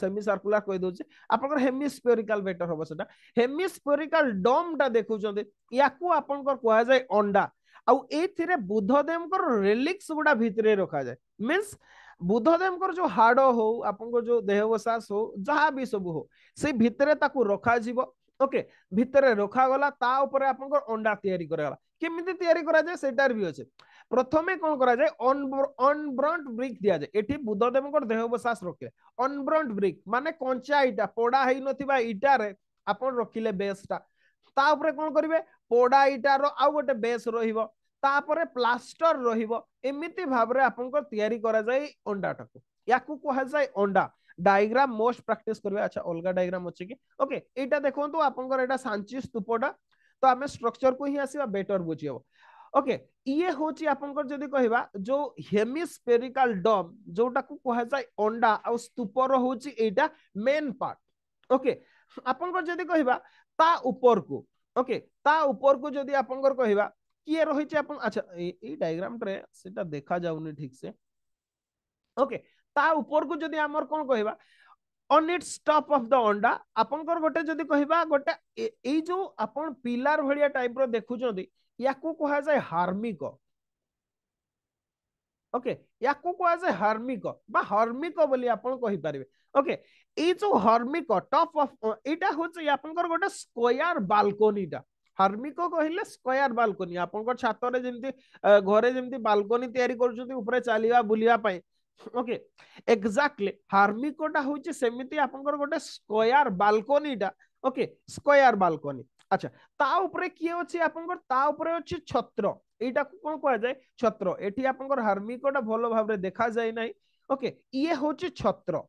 ସେମି ସାର୍କୁଲାର କହିଦେଉଛି ଆପଣଙ୍କର ହେମିସ୍ପେରିକାଲ ବେଟର ହବ ସେଟା ହେମିସ୍ପେରିକାଲ ଡମ୍ଟା ଦେଖୁଛନ୍ତି ୟାକୁ ଆପଣଙ୍କର କୁହାଯାଏ ଅଣ୍ଡା ଆଉ ଏଇଥିରେ ବୁଦ୍ଧଦେବଙ୍କର ରିଲିକ୍ସ ଗୁଡା ଭିତରେ ରଖାଯାଏ ମିନ୍ସ ବୁଦ୍ଧଦେବଙ୍କର ଯୋଉ ହାଡ଼ ହଉ ଆପଣଙ୍କର ଯୋଉ ଦେହବସାସ ହଉ ଯାହା ବି ସବୁ ହଉ ସେଇ ଭିତରେ ତାକୁ ରଖାଯିବ ଓକେ ଭିତରେ ରଖାଗଲା ତା ଉପରେ ଆପଣଙ୍କର ଅଣ୍ଡା ତିଆରି କରାଗଲା କେମିତି ତିଆରି କରାଯାଏ ସେଇଟାରେ ବି ଅଛି ପ୍ରଥମେ କଣ କରାଯାଏ ଅନବ୍ରଣ୍ଟ ବ୍ରିକ୍ ଦିଆଯାଏ ଏଠି ବୁଦ୍ଧଦେବଙ୍କର ଦେହବସାସ ରଖିଲେ ଅନବ୍ରଣ୍ଟ ବ୍ରିକ୍ ମାନେ କଞ୍ଚା ଇଟା ପୋଡା ହେଇନଥିବା ଇଟାରେ ଆପଣ ରଖିଲେ ବେସ୍ଟା ତା ଉପରେ କଣ କରିବେ ପୋଡା ଇଟାର ଆଉ ଗୋଟେ ବେସ୍ ରହିବ ତାପରେ ପ୍ଲାଷ୍ଟର ରହିବ ଏମିତି ଭାବରେ ଆପଣଙ୍କର ତିଆରି କରାଯାଏ ଅଣ୍ଡାଟାକୁ ୟାକୁ କୁହାଯାଏ ଅଣ୍ଡା ଡାଇଗ୍ରାମ ମୋଷ୍ଟ ପ୍ରାକ୍ଟିସ କରିବା ଆଚ୍ଛା ଅଲଗା ଡାଇଗ୍ରାମ ଅଛି କି ଓକେ ଏଇଟା ଦେଖନ୍ତୁ ଆପଣଙ୍କର ଏଇଟା ସାଞ୍ଚି ସ୍ତୂପଟା ତ ଆମେ ଷ୍ଟ୍ରକ୍ଚରକୁ ହିଁ ଆସିବା ବେଟର ବୁଝିହେବ ଓକେ ଇଏ ହଉଛି ଆପଣଙ୍କର ଯଦି କହିବା ଯୋଉ ହେମିସ୍ପେରିକାଲ ଡମ୍ ଯୋଉଟାକୁ କୁହାଯାଏ ଅଣ୍ଡା ଆଉ ସ୍ତୂପର ହଉଛି ଏଇଟା ମେନ୍ ପାର୍ଟ ଓକେ ଆପଣଙ୍କର ଯଦି କହିବା ତା ଉପରକୁ ଓକେ ତା ଉପରକୁ ଯଦି ଆପଣଙ୍କର କହିବା କିଏ ରହିଛି ଆପଣ ଆଚ୍ଛା ଏଇ ଡାଇଗ୍ରାମରେ ସେଟା ଦେଖାଯାଉନି ଠିକ ସେ ଓକେ ତା ଉପରକୁ ଯଦି ଆମର କଣ କହିବା on its top of the ଅଣ୍ଡା ଆପଣଙ୍କର ଗୋଟେ ଯଦି କହିବା ଗୋଟେ ଏଇ ଯୋଉ ଆପଣ ପିଲାର ଭଳିଆ ଟାଇପ୍ର ଦେଖୁଛନ୍ତି ୟାକୁ କୁହାଯାଏ ହାର୍ମିକ ଓକେ ୟାକୁ କୁହାଯାଏ ହର୍ମିକ ବା ହର୍ମିକ ବୋଲି ଆପଣ କହିପାରିବେ ଓକେ ଏଇ ଯୋଉ ହର୍ମିକ ଟପ୍ ଅଫ୍ ଏଇଟା ହଉଛି ଆପଣଙ୍କର ଗୋଟେ ସ୍କୋୟାର ବାଲକୋନିଟା ହାର୍ମିକ କହିଲେ ସ୍କୟାର ବାଲକୋନି ଆପଣଙ୍କ ଛାତରେ ଯେମିତି ଘରେ ଯେମିତି ବାଲକୋନି ତିଆରି କରୁଛନ୍ତି ଉପରେ ଚାଲିବା ବୁଲିବା ପାଇଁ ଓକେ ଏକ୍ଜାକ୍ଟଲି ହାର୍ମିକଟା ହଉଛି ସେମିତି ଆପଣଙ୍କର ଗୋଟେ ସ୍କୟାର ବାଲକୋନିଟା ଓକେ ସ୍କୟାର ବାଲକୋନି ଆଚ୍ଛା ତା ଉପରେ କିଏ ଅଛି ଆପଣଙ୍କର ତା ଉପରେ ଅଛି ଛତ୍ର ଏଇଟାକୁ କଣ କୁହାଯାଏ ଛତ୍ର ଏଠି ଆପଣଙ୍କର ହାର୍ମିକଟା ଭଲ ଭାବରେ ଦେଖାଯାଏ ନାହିଁ ଓକେ ଇଏ ହଉଛି ଛତ୍ର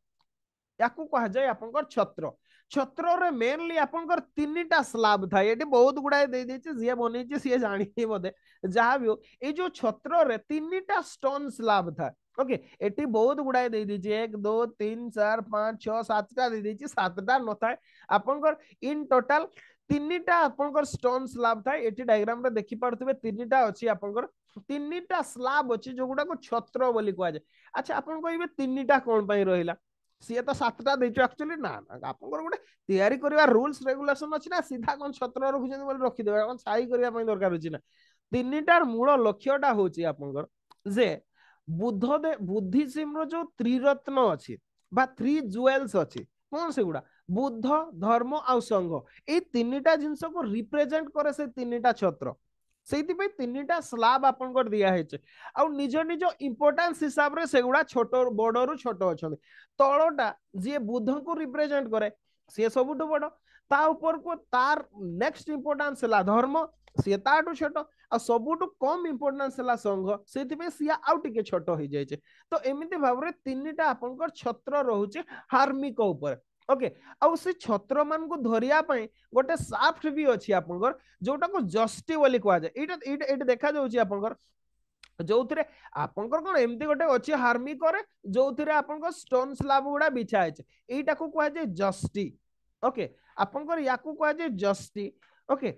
ୟାକୁ କୁହାଯାଏ ଆପଣଙ୍କର ଛତ୍ର ଛତ୍ରରେ ମେନଲି ଆପଣଙ୍କର ତିନିଟା ସ୍ଲାବ ଥାଏ ଏଠି ବହୁତ ଗୁଡାଏ ଦେଇଦେଇଛି ଯିଏ ବନେଇଛି ସିଏ ଜାଣିନି ବୋଧେ ଯାହା ବି ହଉ ଏଇ ଯୋଉ ଛତ୍ରରେ ତିନିଟା ଷ୍ଟୋନ୍ ସ୍ଲାବ ଥାଏ ଓକେ ଏଠି ବହୁତ ଗୁଡାଏ ଦେଇଦେଇଛି ଏକ ଦୁଇ ତିନି ଚାରି ପାଞ୍ଚ ଛଅ ସାତଟା ଦେଇଦେଇଛି ସାତଟା ନଥାଏ ଆପଣଙ୍କର ଇନ୍ ଟୋଟାଲ ତିନିଟା ଆପଣଙ୍କର ଷ୍ଟୋନ୍ ସ୍ଲାବ ଥାଏ ଏଠି ଡାଇଗ୍ରାମରେ ଦେଖିପାରୁଥିବେ ତିନିଟା ଅଛି ଆପଣଙ୍କର ତିନିଟା ସ୍ଲାବ ଅଛି ଯୋଉଗୁଡାକୁ ଛତ୍ର ବୋଲି କୁହାଯାଏ ଆଚ୍ଛା ଆପଣ କହିବେ ତିନିଟା କଣ ପାଇଁ ରହିଲା ସିଏ ତ ସାତଟା ଦେଇଛୁ ଆକ୍ଚୁଆଲି ନା ଆପଣଙ୍କର ଗୋଟେ ତିଆରି କରିବା ରୁଲ୍ସ ରେଗୁଲେସନ ଅଛି ନା ସିଧା କ'ଣ ଛତ୍ର ରଖୁଛନ୍ତି ବୋଲି ରଖିଦେବା କ'ଣ ଛାଇ କରିବା ପାଇଁ ଦରକାର ଅଛି ନା ତିନିଟାର ମୂଳ ଲକ୍ଷ୍ୟଟା ହଉଛି ଆପଣଙ୍କର ଯେ ବୁଦ୍ଧ ର ଯୋଉ ତ୍ରିରତ୍ନ ଅଛି ବା ଥ୍ରୀ ଜୁଏଲ୍ସ ଅଛି କ'ଣ ସେଗୁଡ଼ା ବୁଦ୍ଧ ଧର୍ମ ଆଉ ସଂଘ ଏଇ ତିନିଟା ଜିନିଷକୁ ରିପ୍ରେଜେଣ୍ଟ କରେ ସେ ତିନିଟା ଛତ୍ର ସେଇଥିପାଇଁ ତିନିଟା ସ୍ଲାବ ଆପଣଙ୍କର ଦିଆହେଇଛି ଆଉ ନିଜ ନିଜ ଇମ୍ପୋର୍ଟାନ୍ସ ହିସାବରେ ସେଗୁଡା ଛୋଟ ବଡରୁ ଛୋଟ ଅଛନ୍ତି ତଳଟା ଯିଏ ବୁଦ୍ଧଙ୍କୁ ରିପ୍ରେଜେଣ୍ଟ କରେ ସିଏ ସବୁଠୁ ବଡ ତା ଉପରକୁ ତାର ନେକ୍ସଟ ଇମ୍ପୋର୍ଟାନ୍ସ ହେଲା ଧର୍ମ ସିଏ ତାଠୁ ଛୋଟ ଆଉ ସବୁଠୁ କମ୍ ଇମ୍ପୋର୍ଟାନ୍ସ ହେଲା ସଂଘ ସେଇଥିପାଇଁ ସିଏ ଆଉ ଟିକେ ଛୋଟ ହେଇଯାଇଛି ତ ଏମିତି ଭାବରେ ତିନିଟା ଆପଣଙ୍କର ଛତ୍ର ରହୁଛି ହାର୍ମିକ ଉପରେ ওকে ଆଉ ସେ ଛତ୍ରମାନଙ୍କୁ ଧରିବା ପାଇଁ ଗୋଟେ ସାଫ୍ଟ ବି ଅଛି ଆପଣଙ୍କର ଯୋଉଟାକୁ ଜଷ୍ଟି ବୋଲି କୁହାଯାଏ ଏଇଟା ଏଇଟା ଏଇଟା ଦେଖାଯାଉଛି ଆପଣଙ୍କର ଯୋଉଥିରେ ଆପଣଙ୍କର କଣ ଏମିତି ଗୋଟେ ଅଛି ହାର୍ମି କରେ ଯୋଉଥିରେ ଆପଣଙ୍କ ଷ୍ଟୋନ୍ ସ୍ଲାବ ଗୁଡା ବିଛା ହେଇଛି ଏଇଟାକୁ କୁହାଯାଏ ଜଷ୍ଟି ଓକେ ଆପଣଙ୍କର ୟାକୁ କୁହାଯାଏ ଜଷ୍ଟି ଓକେ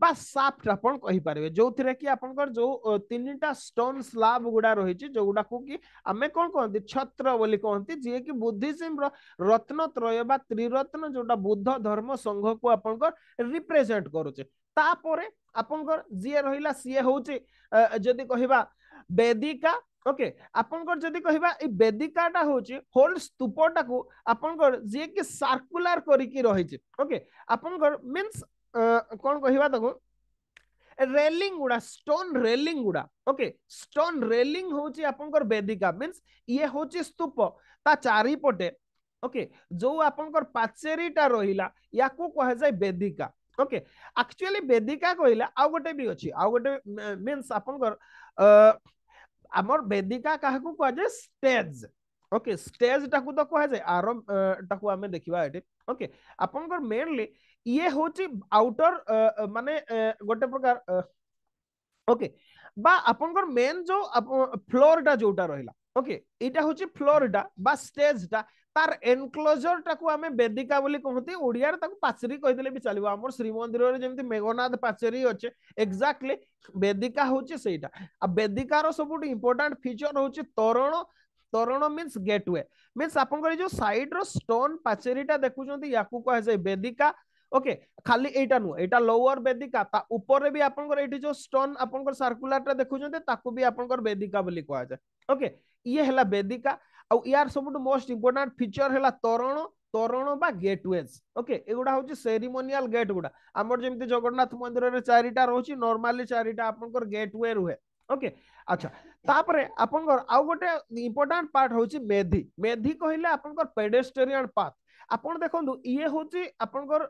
ବା ସାପ୍ଟ ଆପଣ କହିପାରିବେ ଯୋଉଥିରେ କି ଆପଣଙ୍କର ଯୋଉ ତିନିଟା ଷ୍ଟୋନ୍ ସ୍ଲାବ୍ ଗୁଡା ରହିଛି ଯୋଉଗୁଡାକୁ କି ଆମେ କଣ କହନ୍ତି ଛତ୍ର ବୋଲି କହନ୍ତି ଯିଏକି ବୁଦ୍ଧିଜିମର ରତ୍ନତ୍ରୟ ବା ତ୍ରିରତ୍ନ ଯୋଉଟା ବୁଦ୍ଧ ଧର୍ମ ସଂଘକୁ ଆପଣଙ୍କର ରିପ୍ରେଜେଣ୍ଟ କରୁଛି ତାପରେ ଆପଣଙ୍କର ଯିଏ ରହିଲା ସିଏ ହଉଛି ଯଦି କହିବା ବେଦିକା ଓକେ ଆପଣଙ୍କର ଯଦି କହିବା ଏଇ ବେଦିକାଟା ହଉଛି ହୋଲ ସ୍ତୂପଟାକୁ ଆପଣଙ୍କର ଯିଏକି ସାର୍କୁଲାର କରିକି ରହିଛି ଓକେ ଆପଣଙ୍କର ମିନ୍ସ कौन कह रेलिंग गुड़ा स्टोन रेलिंग गुड़ा ओके स्टोन रेलिंग हूँ आप बेदिका मीन ये हूँ स्तूप ता चारिपटे ओके जो आपचेरीटा बेदिका ओके एक्चुअली बेदिका कहला आउ गोटे भी अच्छी आउ गोटे मीन आप आमर बेदिका क्या कहुए स्टेज ओके स्टेज टाक तो कह जाए आरम्भ देखा ओके आपली ये हूँ आउटर मान गोटे प्रकार ओके बा मेन जो फ्लोर टा जो रहा ओके यहाँ हूँ फ्लोर टा स्टेज टा तार एनक्लोजर टाकू आमे बेदिका बोली कहते ओडियार ताकू पाचेरी कहिदेले भी चलिबो हमर श्री मंदिर रे जेमति मेघनाथ पाचेरी अछि एग्जैक्टली बेदिका होची सेटा आ बेदिका रो सबुट इंपोर्टेंट फीचर होची तोरण गेटवे ମିନ୍ସ ଗେଟୱେ ମିନ୍ସ ଆପଣଙ୍କର ଏଇ ଯୋଉ ସାଇଡ ର ଷ୍ଟୋନ ପାଚେରୀଟା ଦେଖୁଛନ୍ତି ୟାକୁ କୁହାଯାଏ ବେଦିକା ଓକେ ଖାଲି ଏଇଟା ନୁହଁ ଏଇଟା ଲୋଅର ବେଦିକା ତା ଉପରେ ବି ଆପଣଙ୍କର ଏଇଠି ଯୋଉ ଷ୍ଟୋନ୍ ଆପଣଙ୍କର ସାର୍କୁଲାରଟା ଦେଖୁଛନ୍ତି ତାକୁ ବି ଆପଣଙ୍କର ବେଦିକା ବୋଲି କୁହାଯାଏ ଓକେ ଇଏ ହେଲା ବେଦିକା ଆଉ ୟାର ସବୁଠୁ ମୋଷ୍ଟ ଇମ୍ପୋର୍ଟାଣ୍ଟ ଫିଚର ହେଲା ତରଣ ତୋରଣ ବା ଗେଟୱେଜ୍ ଓକେ ଏଗୁଡା ହଉଛି ସେରିମୋନିଆଲ ଗେଟ୍ ଗୁଡା ଆମର ଯେମିତି ଜଗନ୍ନାଥ ମନ୍ଦିରରେ ଚାରିଟା ରହୁଛି ନର୍ମାଲି ଚାରିଟା ଆପଣଙ୍କର ଗେଟୱେ ରୁହେ ଓକେ ଆଚ୍ଛା ତାପରେ ଆପଣଙ୍କର ଆଉ ଗୋଟେ ଇମ୍ପୋର୍ଟାଣ୍ଟ ପାର୍ଟ ହଉଛି ମେଧି ମେଧି କହିଲେ ଆପଣଙ୍କର ପେଡେଷ୍ଟରିଆନ ପାଥ ଆପଣ ଦେଖନ୍ତୁ ଇଏ ହଉଛି ଆପଣଙ୍କର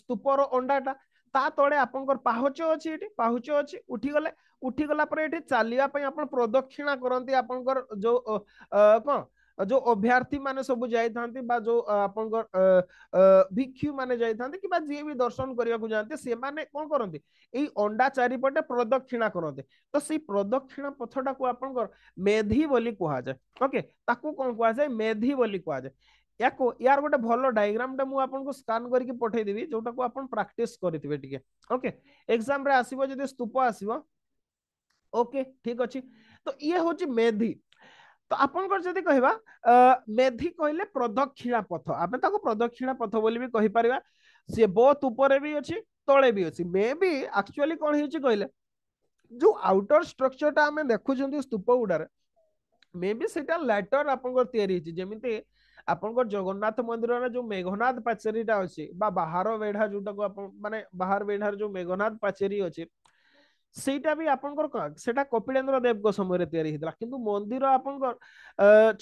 ସ୍ତୂପର ଅଣ୍ଡାଟା ତା ତଳେ ଆପଣଙ୍କର ପାହୁଚ ଅଛି ଏଠି ପାହୁଚ ଅଛି ଉଠିଗଲେ ଉଠିଗଲା ପରେ ଏଠି ଚାଲିବା ପାଇଁ ଆପଣ ପ୍ରଦକ୍ଷିଣା କରନ୍ତି ଆପଣଙ୍କର ଯୋଉ କଣ ଯୋଉ ଅଭ୍ୟର୍ଥୀ ମାନେ ସବୁ ଯାଇଥାନ୍ତି ବା ଯୋଉ ଆପଣଙ୍କର ଭିକ୍ଷୁ ମାନେ ଯାଇଥାନ୍ତି କିମ୍ବା ଯିଏ ବି ଦର୍ଶନ କରିବାକୁ ଯାଆନ୍ତି ସେମାନେ କଣ କରନ୍ତି ଏଇ ଅଣ୍ଡା ଚାରିପଟେ ପ୍ରଦକ୍ଷିଣା କରନ୍ତି ତ ସେଇ ପ୍ରଦକ୍ଷିଣା ପଥଟାକୁ ଆପଣଙ୍କର ମେଧି ବୋଲି କୁହାଯାଏ ଓକେ ତାକୁ କଣ କୁହାଯାଏ ମେଧି ବୋଲି କୁହାଯାଏ याको यार गोटे भल डायग्राम टा मुझे स्कान करके पठेदेवि जोटा को आप प्राक्ट करेंगे ओके एक्जाम आसव जब स्तूप आसव ओके ठीक अच्छे तो ये हूँ मेधी तो आपंकर जदि कहवा मेधी कहले प्रदक्षिणा पथ आम प्रदक्षिणा पथ बोली भी कहीपर सी बोथ उपरे भी अच्छी तले भी अच्छी मे भी एक्चुअली कौन हो कहले जो आउटर स्ट्रक्चर टा आम देखुं स्तूप गुडार मे भी से लाटर आप जमी ଆପଣଙ୍କର ଜଗନ୍ନାଥ ମନ୍ଦିରର ଯୋଉ ମେଘନାଥ ପାଚେରୀଟା ଅଛି ବା ବାହାର ବେଢା ଯୋଉଟାକୁ ଆପଣ ମାନେ ବାହାର ବେଢାର ଯୋଉ ମେଘନାଥ ପାଚେରୀ ଅଛି ସେଇଟା ବି ଆପଣଙ୍କର କଣ ସେଟା କପିଳେନ୍ଦ୍ର ଦେବଙ୍କ ସମୟରେ ତିଆରି ହେଇଥିଲା କିନ୍ତୁ ମନ୍ଦିର ଆପଣଙ୍କର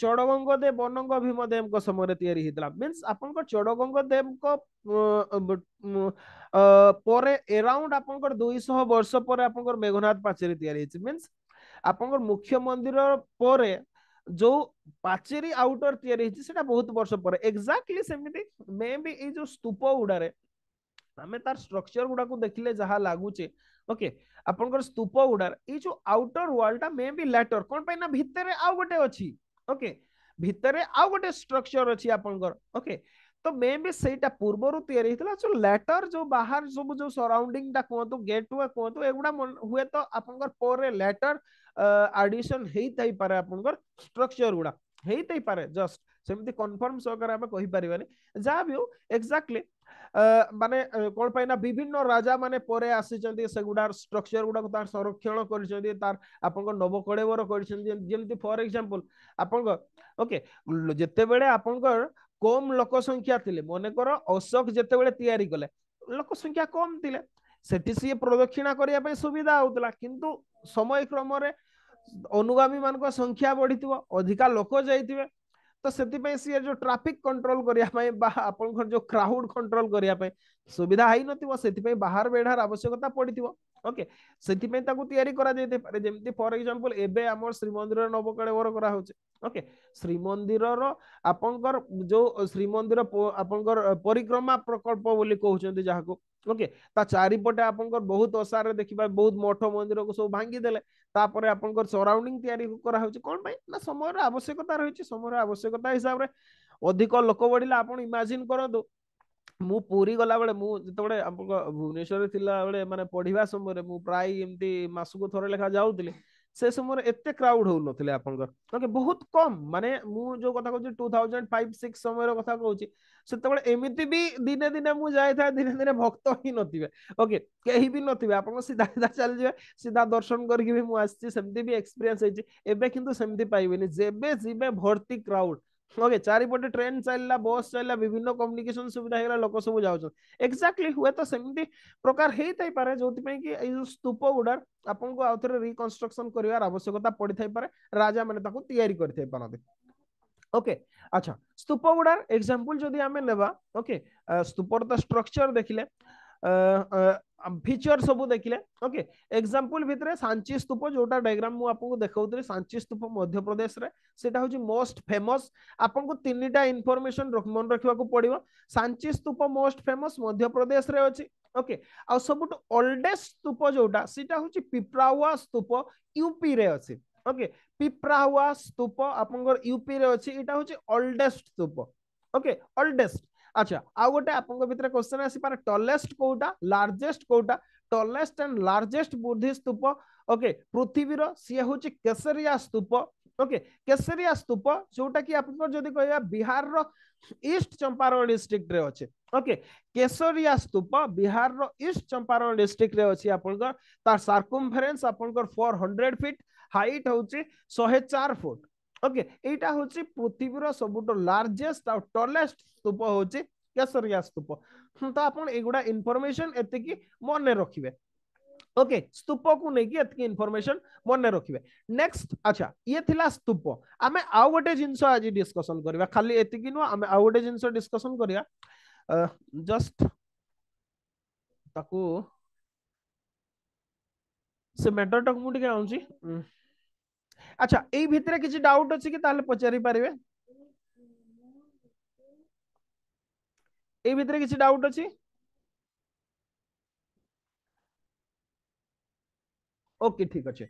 ଚଡ଼ଗଙ୍ଗ ଦେବ ଅନଙ୍ଗ ଭୀମ ଦେବଙ୍କ ସମୟରେ ତିଆରି ହେଇଥିଲା ମିନ୍ସ ଆପଣଙ୍କର ଚଡ଼ଗଙ୍ଗ ଦେବଙ୍କ ପରେ ଏରାଉଣ୍ଡ ଆପଣଙ୍କର ଦୁଇଶହ ବର୍ଷ ପରେ ଆପଣଙ୍କର ମେଘନାଥ ପାଚେରୀ ତିଆରି ହେଇଛି ମିନ୍ସ ଆପଣଙ୍କର ମୁଖ୍ୟ ମନ୍ଦିର ପରେ जो ପାଚେରୀ ଆଉଟର ତିଆରି ହେଇଛି ସେଟା ବହୁତ ବର୍ଷ ପରେ ଏକ୍ଜାକ୍ଟଲି ସେମିତି ମେ ବି ଏଇ ଯୋଉ ସ୍ତୂପ ଗୁଡାରେ ଆମେ ତାର ଷ୍ଟ୍ରକ୍ଚର ଗୁଡାକୁ ଦେଖିଲେ ଯାହା ଲାଗୁଛି ଓକେ ଆପଣଙ୍କର ସ୍ତୂପ ଗୁଡାର ଏଇ ଯୋଉ ଆଉଟର ୱାଲଟା ମେ ବି ଲାଟର କଣ ପାଇଁ ନା ଭିତରେ ଆଉ ଗୋଟେ ଅଛି ଓକେ ଭିତରେ ଆଉ ଗୋଟେ ଷ୍ଟ୍ରକ୍ଚର ଅଛି ଆପଣଙ୍କର ଓକେ ତ ମେ ବି ସେଇଟା ପୂର୍ବରୁ ତିଆରି ହେଇଥିଲା ଯୋଉ ଲେଟର ଯୋଉ ବାହାର ସବୁ ଯୋଉ ସରାଉଣ୍ଡିଂଟା କୁହନ୍ତୁ ଗେଟ୍ ୱେ କୁହନ୍ତୁ ଏଗୁଡା ହୁଏତ ଆପଣଙ୍କର ପରେ ଲେଟର ଆଡିସନ୍ ହେଇଥାଇପାରେ ଆପଣଙ୍କର ଷ୍ଟ୍ରକ୍ଚର ଗୁଡା ହେଇଥାଇପାରେ ଜଷ୍ଟ ସେମିତି କନଫର୍ମ ସହକାରେ ଆମେ କହିପାରିବାନି ଯାହା ବି ହଉ ଏକ୍ଜାକ୍ଟଲି ମାନେ କଣ ପାଇଁ ନା ବିଭିନ୍ନ ରାଜା ମାନେ ପରେ ଆସିଛନ୍ତି ସେଗୁଡା ଷ୍ଟ୍ରକ୍ଚର ଗୁଡାକୁ ତାର ସଂରକ୍ଷଣ କରିଛନ୍ତି ତାର ଆପଣଙ୍କ ନବକଳେବର କରିଛନ୍ତି ଯେମିତି ଫର ଏକ୍ସାମ୍ପଲ ଆପଣଙ୍କ ଓକେ ଯେତେବେଳେ ଆପଣଙ୍କର କମ ଲୋକ ସଂଖ୍ୟା ଥିଲେ ମନେକର ଅଶୋକ ଯେତେବେଳେ ତିଆରି କଲେ ଲୋକ ସଂଖ୍ୟା କମ ଥିଲେ ସେଠି ସିଏ ପ୍ରଦକ୍ଷିଣା କରିବା ପାଇଁ ସୁବିଧା ହଉଥିଲା କିନ୍ତୁ ସମୟକ୍ରମରେ ଅନୁଗାମୀ ମାନଙ୍କ ସଂଖ୍ୟା ବଢିଥିବ ଅଧିକା ଲୋକ ଯାଇଥିବେ ତ ସେଥିପାଇଁ ସିଏ ଯୋଉ ଟ୍ରାଫିକ କଣ୍ଟ୍ରୋଲ କରିବା ପାଇଁ ବା ଆପଣଙ୍କର ଯୋଉ କ୍ରାଉଡ କଣ୍ଟ୍ରୋଲ କରିବା ପାଇଁ ସୁବିଧା ହେଇନଥିବ ସେଥିପାଇଁ ବାହାର ବେଢାର ଆବଶ୍ୟକତା ପଡିଥିବ ଓକେ ସେଥିପାଇଁ ତାକୁ ତିଆରି କରାଯାଇଥାଏ ଯେମିତି ଫର ଏକ୍ସାମ୍ପଲ ଏବେ ଆମର ଶ୍ରୀମନ୍ଦିର ନବକଳେବର କରାହଉଛି ଓକେ ଶ୍ରୀମନ୍ଦିରର ଆପଣଙ୍କର ଯୋଉ ଶ୍ରୀମନ୍ଦିର ଆପଣଙ୍କର ପରିକ୍ରମା ପ୍ରକଳ୍ପ ବୋଲି କହୁଛନ୍ତି ଯାହାକୁ ଓକେ ତା ଚାରିପଟେ ଆପଣଙ୍କର ବହୁତ ଓସାରେ ଦେଖିବା ବହୁତ ମଠ ମନ୍ଦିରକୁ ସବୁ ଭାଙ୍ଗିଦେଲେ ତାପରେ ଆପଣଙ୍କର ସରାଉଣ୍ଡିଂ ତିଆରି କରାହେଉଛି କ'ଣ ପାଇଁ ନା ସମୟର ଆବଶ୍ୟକତା ରହିଛି ସମୟର ଆବଶ୍ୟକତା ହିସାବରେ ଅଧିକ ଲୋକ ବଢ଼ିଲେ ଆପଣ ଇମାଜିନ୍ କରନ୍ତୁ ମୁଁ ପୁରୀ ଗଲାବେଳେ ମୁଁ ଯେତେବେଳେ ଆପଣଙ୍କ ଭୁବନେଶ୍ୱରରେ ଥିଲାବେଳେ ମାନେ ପଢିବା ସମୟରେ ମୁଁ ପ୍ରାୟ ଏମିତି ମାସକୁ ଥରେ ଲେଖା ଯାଉଥିଲି ᱥᱮસમৰ এতে ক্রাউড হো নথলে আপোনাককে বহুত কম মানে মু যে কথা কও 256 সময়ৰ কথা কওছি সেতবা এমিতি বি দিনে দিনে মু যায় থা দিনে দিনে ভক্তই নথিবে ওকে কেহি বি নথিবে আপোনাক সিধা যা চলি যায় সিধা দৰ্শন কৰি কি বি মু আছছি সেমতি বি এক্সপ্ৰিয়েন্স হৈছে এবে কিন্তু সেমতি পাইবলৈ যেবে সিবে ভৰ্তি ক্রাউড ଓକେ ଚାରିପଟେ ଟ୍ରେନ ଚାଲିଲା ବସ୍ ଚାଲିଲା ବିଭିନ୍ନ କମ୍ୟୁନିକେସନ ସୁବିଧା ହେଇଗଲା ଲୋକ ସବୁ ଯାଉଛନ୍ତି ଏକ୍ଜାକ୍ଟଲି ହୁଏତ ସେମିତି ପ୍ରକାର ହେଇଥାଇପାରେ ଯୋଉଥିପାଇଁ କି ଏଇ ଯୋଉ ସ୍ତୂପ ଗୁଡା ଆପଣଙ୍କୁ ଆଉ ଥରେ ରିକନଷ୍ଟ୍ରକ୍ସନ କରିବାର ଆବଶ୍ୟକତା ପଡିଥାଇପାରେ ରାଜା ମାନେ ତାକୁ ତିଆରି କରିଥାଇ ପାରନ୍ତି ଓକେ ଆଚ୍ଛା ସ୍ତୂପ ଗୁଡାର ଏକ୍ସାମ୍ପଲ ଯଦି ଆମେ ନେବା ଓକେ ସ୍ତୂପର ତ ଷ୍ଟ୍ରକ୍ଚର ଦେଖିଲେ ফিচর সব দেখলে ওকে এক্সাম্পল ভিতরে সাঞ্চি স্তূপ যেটা ডায়াগ্রাম মু আপনাকে দেখাউতলি সাঞ্চি স্তূপ মধ্যপ্রদেশে সেটা হচ্ছে মোস্ট ফেমস আপনাকে তিনটা ইনফরমেশন মনে রাখবাক পড়ব সাঞ্চি স্তূপ মোস্ট ফেমস মধ্যপ্রদেশে অছি ওকে আউ সবুঠু ওল্ডেস্ট স্তূপ যেটা সেটা হচ্ছে পিপ্রাওয়া স্তূপ ইউপি রে অছি ওকে পিপ্রাওয়া স্তূপ আপনার ইউপি রে অছি এটা হচ্ছে ওল্ডেস্ট স্তূপ ওকে ওল্ডেস্ট আচ্ছা আউ গোটে আপনার ভিতরে কোশ্চেন আসিপারে টলেস্ট কোটা লার্জেস্ট কোটা টলেস্ট এন্ড লার্জেস্ট বুদ্ধি স্তূপ ওকে পৃথিবীর সি হচ্ছে কেশরিয়া স্তূপ ওকে কেশরিয়া স্তূপ যেটা কি আপনার যদি কহা বিহার ইস্ট চম্পারণ ডিস্ট্রিক্ট রে অছে ওকে কেশরিয়া স্তূপ বিহার ইস্ট চম্পারণ ডিস্ট্রিক্ট রে অছি আপনার তার সার্কুমফেরেন্স আপনার ফোর হন্ড্রেড ফিট হাইট হচ্ছে শহে চার ফুট ওকে এইটা হচ্ছে পৃথিবীর সবুঠ লার্জেস্ট আর টলেস্ট স্তূপ হচ্ছে কেশরিয়া স্তূপ তো আপনার এইগুড়া ইনফরমেশন এতকি ओके स्तूप को लेकिन ये इनफर्मेशन मन रखिए नेक्स्ट अच्छा ये थिला स्तूप आम आउ गोटे जिन आज डिस्कसन करवा खाली की नुह आम आउ गोटे जिन डिस्कसन करवा जस्ट ताकू से मैटर टाक मुझे आउची अच्छा ए भीतर किसी डाउट अच्छे कि ताले पचारी पारी ए भीतर किसी डाउट अच्छी ओके ठीक अच्छे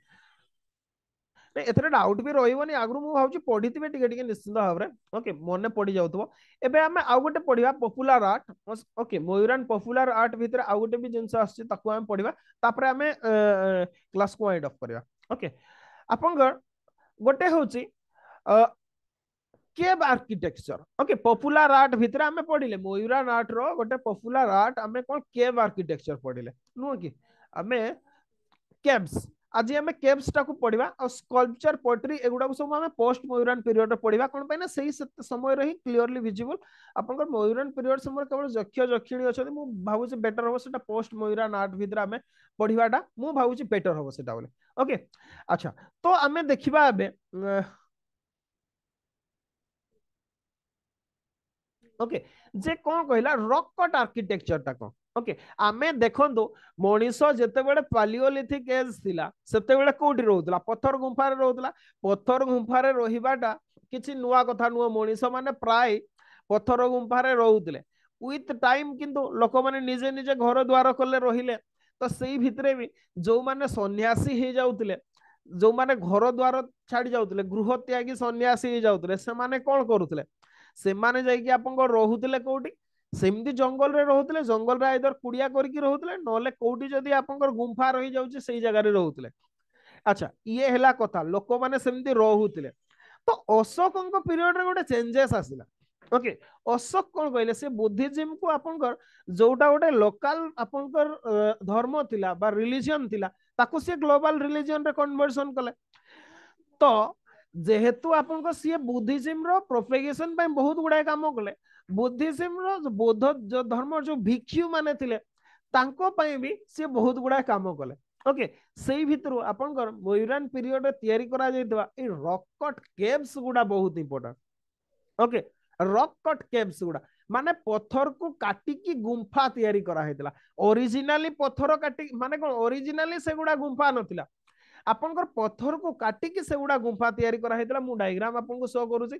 नहीं डाउट भी रही वाणी आगर मुझे भाव पढ़ी थी टी टी निश्चिंत भाव ओके मन पड़ी जाऊँ आउ गए पढ़ा popular art okay Mauryan popular art भितर आउ गए भी जिन आसमें पढ़ापर आम क्लास को वाइंड अफ ओके ଆପଣଙ୍କର ଗୋଟେ ହେଉଛି cave architecture okay popular art ଭିତରେ ଆମେ ପଢିଲେ ମୟୁରାନ ଆର୍ଟର ଗୋଟେ ପପୁଲାର ଆର୍ଟ ଆମେ କ'ଣ କେବ୍ ଆର୍କିଟେକ୍ଚର ପଢିଲେ ନୁହଁ କି ଆମେ କେବ୍ସ ଆଜି ଆମେ କେବ୍ସଟାକୁ ପଢିବା ଆଉ ସ୍କଲ୍ପଚର ପୋଏଟ୍ରି ଏଗୁଡ଼ାକୁ ସବୁ ଆମେ ପୋଷ୍ଟ ମୟୁରାନ ପିରିୟଡରେ ପଢିବା କ'ଣ ପାଇଁ ନା ସେଇ ସମୟରେ ହିଁ କ୍ଲିୟରଲି ଭିଜିବୁଲ ଆପଣଙ୍କର ମୟୁରାନ ପିରିୟଡ ସମୟରେ କେବଳ ଯକ୍ଷ ଯକ୍ଷିଣୀ ଅଛନ୍ତି ମୁଁ ଭାବୁଛି ବେଟର ହବ ସେଟା ପୋଷ୍ଟ ମୟୁରାନ ଆର୍ଟ ଭିତରେ ଆମେ ପଢିବାଟା ମୁଁ ଭାବୁଛି ବେଟର ହବ ସେଟା ବୋଲେ ଓକେ ଆଚ୍ଛା ତ ଆମେ ଦେଖିବା ଏବେ ଓକେ ଯେ କ'ଣ କହିଲା ରକ୍ କଟ୍ ଆର୍କିଟେକ୍ଚରଟା କ'ଣ ଓକେ ଆମେ ଦେଖନ୍ତୁ ମଣିଷ ଯେତେବେଳେ ପାଲିଓଲିଥିକ ଏଜ୍ ଥିଲା ସେତେବେଳେ କୋଉଠି ରହୁଥିଲା ପଥର ଗୁମ୍ଫାରେ ରହୁଥିଲା ପଥର ଗୁମ୍ଫାରେ ରହିବାଟା କିଛି ନୂଆ କଥା ନୁହଁ ମଣିଷ ମାନେ ପ୍ରାୟ ପଥର ଗୁମ୍ଫାରେ ରହୁଥିଲେ ଉଇଥ୍ ଟାଇମ୍ କିନ୍ତୁ ଲୋକମାନେ ନିଜେ ନିଜେ ଘର ଦ୍ୱାର କଲେ ରହିଲେ ତ ସେଇ ଭିତରେ ବି ଯୋଉମାନେ ସନ୍ନ୍ୟାସୀ ହେଇଯାଉଥିଲେ ଯୋଉମାନେ ଘର ଦ୍ୱାର ଛାଡି ଯାଉଥିଲେ ଗୃହ ତ୍ୟାଗୀ ସନ୍ନ୍ୟାସୀ ହେଇଯାଉଥିଲେ ସେମାନେ କ'ଣ କରୁଥିଲେ ସେମାନେ ଯାଇକି ଆପଣଙ୍କ ରହୁଥିଲେ କୋଉଠି ସେମିତି ଜଙ୍ଗଲରେ ରହୁଥିଲେ ଜଙ୍ଗଲରେ ଆଇଦର କୁଡିଆ କରିକି ରହୁଥିଲେ ନହେଲେ କୋଉଠି ଯଦି ଆପଣଙ୍କର ଗୁମ୍ଫା ରହିଯାଉଛି ସେଇ ଜାଗାରେ ରହୁଥିଲେ ଆଚ୍ଛା ଇଏ ହେଲା କଥା ଲୋକମାନେ ସେମିତି ରହୁଥିଲେ ତ ଅଶୋକଙ୍କ ପିରିୟଡରେ ଗୋଟେ ଚେଞ୍ଜେସ୍ ଆସିଲା ଓକେ ଅଶୋକ କଣ କହିଲେ ସେ ବୁଦ୍ଧିଜିମକୁ ଆପଣଙ୍କର ଯୋଉଟା ଗୋଟେ ଲୋକାଲ ଆପଣଙ୍କର ଧର୍ମ ଥିଲା ବା ରିଲିଜିଅନ ଥିଲା ତାକୁ ସିଏ ଗ୍ଲୋବାଲ ରିଲିଜିଅନରେ କନଭର୍ସନ କଲେ ତ ଯେହେତୁ ଆପଣଙ୍କ ସିଏ ବୁଦ୍ଧିଜିମର ପ୍ରୋପେଗେସନ ପାଇଁ ବହୁତ ଗୁଡ଼ାଏ କାମ କଲେ ବୁଦ୍ଧିଜିମର ବୌଦ୍ଧ ଧର୍ମର ଯୋଉ ଭିକ୍ଷୁ ମାନେ ଥିଲେ ତାଙ୍କ ପାଇଁ ବି ସିଏ ବହୁତ ଗୁଡ଼ାଏ କାମ କଲେ ଓକେ ସେଇ ଭିତରୁ ଆପଣଙ୍କର ମୟୁରାନ ପିରିୟଡରେ ତିଆରି କରାଯାଇଥିବା ଏଇ ରକଟ କେଭ୍ସ ଗୁଡ଼ା ବହୁତ important okay rock cut caves गुड़ा माने पत्थर को काटिकी गुंफा तैयारी करा हेतला माने कोन से गुड़ा गुंफा नथिला आपनकर पत्थर को काटिकी गुंफा तैयारी डायग्राम आपन शो करू छी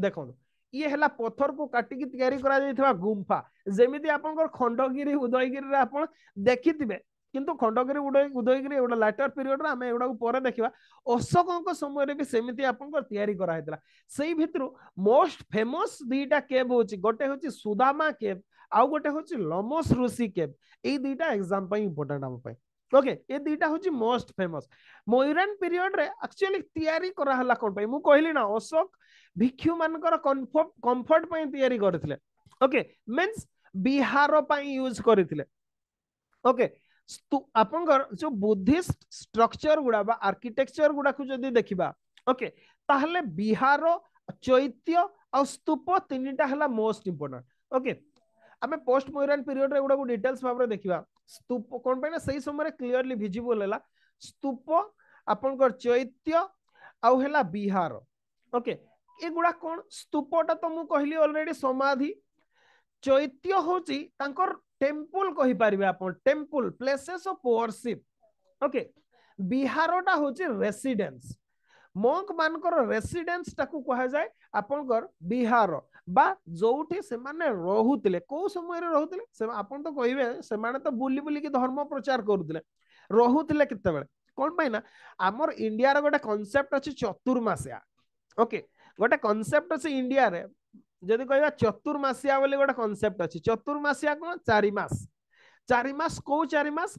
देखो ये हला पत्थर को काटिकी गुंफा जेमिति आप खंडगिरी उदयगिरी रे आपन କିନ୍ତୁ ଖଣ୍ଡଗିରି ଉଦୟଗିରି ଏଗୁଡ଼ା ଲାଟର ପିରିୟଡରେ ଆମେ ଏଗୁଡ଼ାକୁ ପରେ ଦେଖିବା ଅଶୋକଙ୍କ ସମୟରେ ବି ସେମିତି ଆପଣଙ୍କର ତିଆରି କରାହେଇଥିଲା ସେଇ ଭିତରୁ ମୋଷ୍ଟ ଫେମସ୍ ଦୁଇଟା କେବ୍ ହେଉଛି ଗୋଟେ ହେଉଛି ସୁଦାମା କେବ୍ ଆଉ ଗୋଟେ ହେଉଛି ଲମୋସ ଋଷି କେବ୍ ଏଇ ଦୁଇଟା ଏକ୍ଜାମ ପାଇଁ ଇମ୍ପୋର୍ଟାଣ୍ଟ ଆମ ପାଇଁ ଓକେ ଏ ଦୁଇଟା ହେଉଛି ମୋଷ୍ଟ ଫେମସ୍ ମୟୁରାନ୍ ପିରିୟଡରେ ଆକ୍ଚୁଆଲି ତିଆରି କରାହେଲା କ'ଣ ପାଇଁ ମୁଁ କହିଲି ନା ଅଶୋକ ଭିକ୍ଷୁମାନଙ୍କର କମ୍ଫର୍ଟ ପାଇଁ ତିଆରି କରିଥିଲେ ଓକେ ମିନ୍ସ ବିହାର ପାଇଁ ୟୁଜ୍ କରିଥିଲେ ଓକେ ଆପଣଙ୍କର ଯୋଉ ବୁଦ୍ଧିଷ୍ଟ ଷ୍ଟ୍ରକ୍ଚର ଗୁଡା ବା ଆର୍କିଟେକ୍ଚର ଗୁଡାକୁ ଯଦି ଦେଖିବା ଓକେ ତାହେଲେ ବିହାର ଚୈତ୍ୟ ଆଉ ସ୍ତୂପ ତିନିଟା ହେଲା ମୋଷ୍ଟ ଇମ୍ପୋର୍ଟାଣ୍ଟ ଓକେ ଆମେ ପୋଷ୍ଟ ମୟୁରାନ୍ ପିରିୟଡରେ ଏଗୁଡାକୁ ଡିଟେଲ୍ସ ଭାବରେ ଦେଖିବା ସ୍ତୂପ କ'ଣ ପାଇଁ ନା ସେଇ ସମୟରେ କ୍ଲିଅରଲି ଭିଜିବୁଲ ହେଲା ସ୍ତୂପ ଆପଣଙ୍କର ଚୈତ୍ୟ ଆଉ ହେଲା ବିହାର ଓକେ ଏଗୁଡା କ'ଣ ସ୍ତୂପଟା ତ ମୁଁ କହିଲି ଅଲରେଡି ସମାଧି ଚୈତ୍ୟ ହଉଛି ତାଙ୍କର টেম্পল কহিপারিবে আপন temple places of worship okay বিহারটা হচ্ছে রেসিডেন্স মঙ্ক মানকর রেসিডেন্সটা কুহযায় আপনার বিহার বা যোটি সেমানে রহুতলে কেউ সময় রহুতলে আপন তো কইবে সেমানে তো বুলি বুলিকি ধর্ম প্রচার করুতলে রহুতলে কেতবেলে কোন পাই না আমার ইন্ডিয়ার গোটে কনসেপ্ট আছে চতুর্মাসিয়া ওকে গোটে কনসেপ্ট আছে ইন্ডিয়ারে ଯଦି କହିବା ଚତୁର୍ମାସିଆ ବୋଲି ଗୋଟେ କନସେପ୍ଟ ଅଛି ଚତୁର୍ମାସିଆ କ'ଣ ଚାରି ମାସ ଚାରି ମାସ କୋଉ ଚାରି ମାସ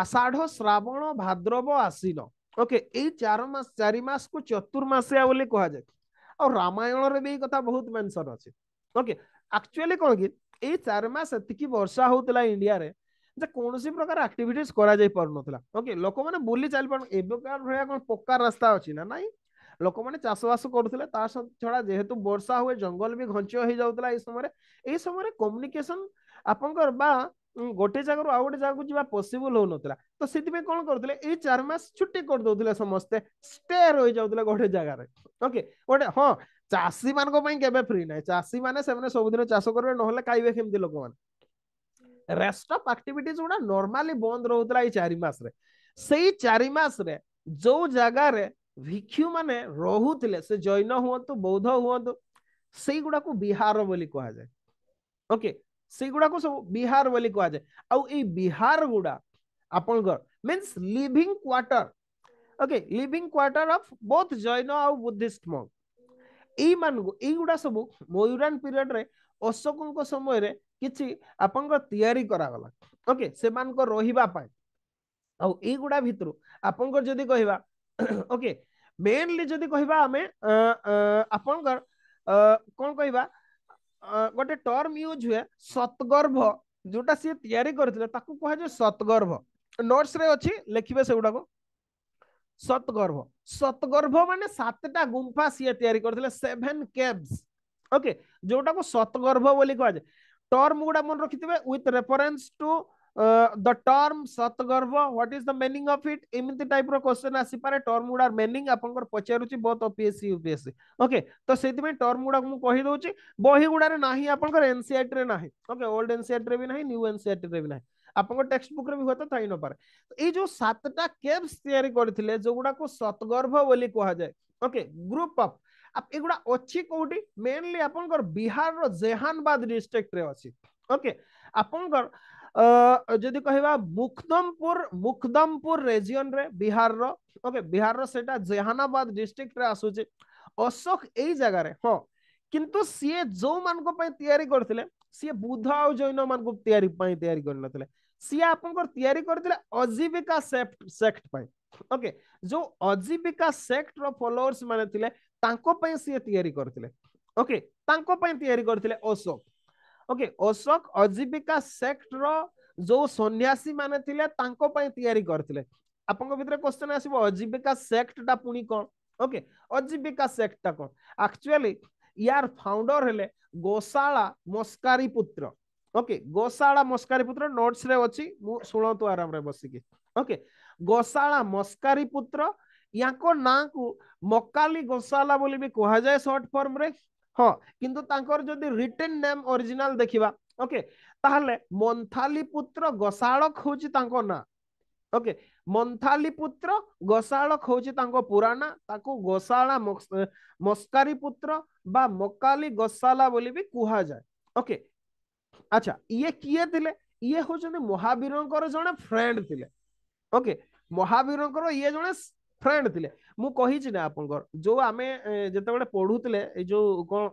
ଆଷାଢ ଶ୍ରାବଣ ଭାଦ୍ରବ ଆସିନ ଓକେ ଏଇ ଚାରି ମାସ ଚାରି ମାସକୁ ଚତୁର୍ମାସିଆ ବୋଲି କୁହାଯାଏ ଆଉ ରାମାୟଣରେ ବି ଏଇ କଥା ବହୁତ ମେନସନ୍ ଅଛି ଓକେ ଆକ୍ଚୁଆଲି କ'ଣ କି ଏଇ ଚାରି ମାସ ଏତିକି ବର୍ଷା ହଉଥିଲା ଇଣ୍ଡିଆରେ ଯେ କୌଣସି ପ୍ରକାର ଆକ୍ଟିଭିଟିଜ କରାଯାଇ ପାରୁନଥିଲା ଓକେ ଲୋକମାନେ ବୁଲି ଚାଲିପାରୁ ଏବେକାର ଭଳିଆ କ'ଣ ପକ୍କା ରାସ୍ତା ଅଛି ନା ନାହିଁ ଲୋକମାନେ ଚାଷବାସ କରୁଥିଲେ ତା ଛଡା ଯେହେତୁ ବର୍ଷା ହୁଏ ଜଙ୍ଗଲ ବି ଘଞ୍ଚ ହେଇଯାଉଥିଲା ଏଇ ସମୟରେ ଏଇ ସମୟରେ କମ୍ୟୁନିକେସନ ଆପଣଙ୍କର ବା ଗୋଟେ ଜାଗାରୁ ଆଉ ଗୋଟେ ଜାଗାକୁ ଯିବା ପସିବୁଲ ହଉନଥିଲା ତ ସେଥିପାଇଁ କଣ କରୁଥିଲେ ଏଇ ଚାରି ମାସ ଛୁଟି କରିଦଉଥିଲେ ସମସ୍ତେ ଷ୍ଟେ ରହିଯାଉଥିଲେ ଗୋଟେ ଜାଗାରେ ଓକେ ଗୋଟେ ହଁ ଚାଷୀ ମାନଙ୍କ ପାଇଁ କେବେ ଫ୍ରି ନାହିଁ ଚାଷୀ ମାନେ ସେମାନେ ସବୁଦିନ ଚାଷ କରିବେ ନହେଲେ ଖାଇବେ କେମିତି ଲୋକମାନେ ରେଷ୍ଟ ଅଫ୍ ଆକ୍ଟିଭିଟିଜ ଗୁଡା ନର୍ମାଲି ବନ୍ଦ ରହୁଥିଲା ଏଇ ଚାରି ମାସରେ ସେଇ ଚାରି ମାସରେ ଯୋଉ ଜାଗାରେ ଭିକ୍ଷୁ ମାନେ ରହୁଥିଲେ ସେ ଜୈନ ହୁଅନ୍ତୁ ବୌଦ୍ଧ ହୁଅନ୍ତୁ ସେଇଗୁଡାକୁ ବିହାର ବୋଲି କୁହାଯାଏ ଓକେ ସେଇଗୁଡାକୁ ସବୁ ବିହାର ବୋଲି କୁହାଯାଏ ଆଉ ଏଇ ବିହାର ଗୁଡା ଆପଣଙ୍କର means living quarter okay living quarter of both Jain ଆଉ ବୁଦ୍ଧିଷ୍ଟ ମଙ୍ଗ ଏଇମାନଙ୍କୁ ଏଇଗୁଡା ସବୁ ମୟୁରାନ ପିରିୟଡରେ ଅଶୋକଙ୍କ ସମୟରେ କିଛି ଆପଣଙ୍କର ତିଆରି କରାଗଲା ଓକେ ସେମାନଙ୍କ ରହିବା ପାଇଁ ଆଉ ଏଇଗୁଡା ଭିତରୁ ଆପଣଙ୍କର ଯଦି କହିବା ଓକେ ମେନଲି ଯଦି କହିବା ଆମେ ଆପଣଙ୍କର କ'ଣ କହିବା ଗୋଟେ ଟର୍ମ ୟୁଜ୍ ହୁଏ ସତ୍ଗର୍ଭ ଯୋଉଟା ସିଏ ତିଆରି କରିଥିଲେ ତାକୁ କୁହାଯାଏ ସତ୍ଗର୍ଭ ନୋଟ୍ସରେ ଅଛି ଲେଖିବେ ସେଗୁଡ଼ାକ ସତ୍ଗର୍ଭ ସତ୍ଗର୍ଭ ମାନେ ସାତଟା ଗୁମ୍ଫା ସିଏ ତିଆରି କରିଥିଲେ ସେଭେନ୍ କେଭ୍ସ ଓକେ ଯୋଉଟାକୁ ସତ୍ଗର୍ଭ ବୋଲି କୁହାଯାଏ ଟର୍ମ ଗୁଡ଼ା ମନେ ରଖିଥିବେ with reference to the uh, term term what is the meaning of it it type रो क्वेश्चन आसी पारे टर्म गुडा मीनिंग आपन को पचारु छी बहुत ओपीएससी यूपीएससी ओके तो सेति में टर्म गुडा को कहि दउ छी बही गुडा रे नाही आपन को एनसीईआरटी रे नाही ओके ओल्ड एनसीईआरटी रे भी नाही न्यू एनसीईआरटी रे भी नाही आपन को टेक्स्ट बुक रे भी होत थाई न पारे तो ए जो सातटा केव्स तयारी करथिले जो गुडा को सतगर्भ बोली कहा जाय ओके ग्रुप ऑफ आप ए गुडा अछि कोठी मेनली आपन को बिहार रो जेहानबाद डिस्ट्रिक्ट रे अछि ओके आपन को ଯଦି କହିବା ମୁଖଦମପୁର ମୁଖଦମପୁର ରେଜିଅନରେ ବିହାରର ଓକେ ବିହାରର ସେଟା ଜେହାନାବାଦ ଡିଷ୍ଟ୍ରିକ୍ଟରେ ଆସୁଛି ଅଶୋକ ଏଇ ଜାଗାରେ ହଁ କିନ୍ତୁ ସିଏ ଯୋଉମାନଙ୍କ ପାଇଁ ତିଆରି କରିଥିଲେ ସିଏ ବୁଦ୍ଧ ଆଉ ଜୈନ ମାନଙ୍କୁ ତିଆରି ପାଇଁ ତିଆରି କରିନଥିଲେ ସିଏ ଆପଣଙ୍କର ତିଆରି କରିଥିଲେ ଅଜୀବିକା ସେକ୍ଟ ପାଇଁ ଓକେ ଯୋଉ ଅଜୀବିକା ସେକ୍ଟର ଫଲୋଅର୍ସ ମାନେ ଥିଲେ ତାଙ୍କ ପାଇଁ ସିଏ ତିଆରି କରିଥିଲେ ଓକେ ତାଙ୍କ ପାଇଁ ତିଆରି କରିଥିଲେ ଅଶୋକ ଓକେ ଅଶୋକ ଅଜୀବିକା ସେକ୍ଟର ଯୋଉ ସନ୍ନ୍ୟାସୀ ମାନେ ଥିଲେ ତାଙ୍କ ପାଇଁ ତିଆରି କରିଥିଲେ ଆପଣଙ୍କ ଭିତରେ କ୍ୱେଶ୍ଚନ ଆସିବ ଅଜୀବିକା ସେକ୍ଟଟା ପୁଣି କ'ଣ ଓକେ ଅଜୀବିକା ସେକ୍ଟଟା କ'ଣ ଆକ୍ଚୁଆଲି ୟାର ଫାଉଣ୍ଡର ହେଲେ ଗୋଶାଳା ମସ୍କାରୀ ପୁତ୍ର ଓକେ ଗୋଶାଳା ମସ୍କାରୀ ପୁତ୍ର ନୋଟ୍ସରେ ଅଛି ମୁଁ ଶୁଣନ୍ତୁ ଆରାମରେ ବସିକି ଓକେ ଗୋଶାଳା ମସ୍କାରୀ ପୁତ୍ର ୟାଙ୍କ ନାଁକୁ ମକାଲି ଗୋଶାଲା ବୋଲି ବି କୁହାଯାଏ ସର୍ଟ ଫର୍ମରେ हाँ किंतु जदि रिटर्न नेम ओरिजिनल देखिबा ओके ताहले मंथाली पुत्र गसाळक होची तांको ना ओके मंथाली पुत्र गसाळक होची तांको पुराना ताको गसाळा मस्कारी पुत्र बा मक्काली गसाला बोली भी कुहा जाय ओके अच्छा ये किए थिले ये होजने महावीरंकर जणा फ्रेंड थिले ओके महावीरंकर ये जणा ଫ୍ରେଣ୍ଡ ଥିଲେ ମୁଁ କହିଛି ନା ଆପଣଙ୍କର ଯୋଉ ଆମେ ଯେତେବେଳେ ପଢୁଥିଲେ ଏଇ ଯୋଉ କଣ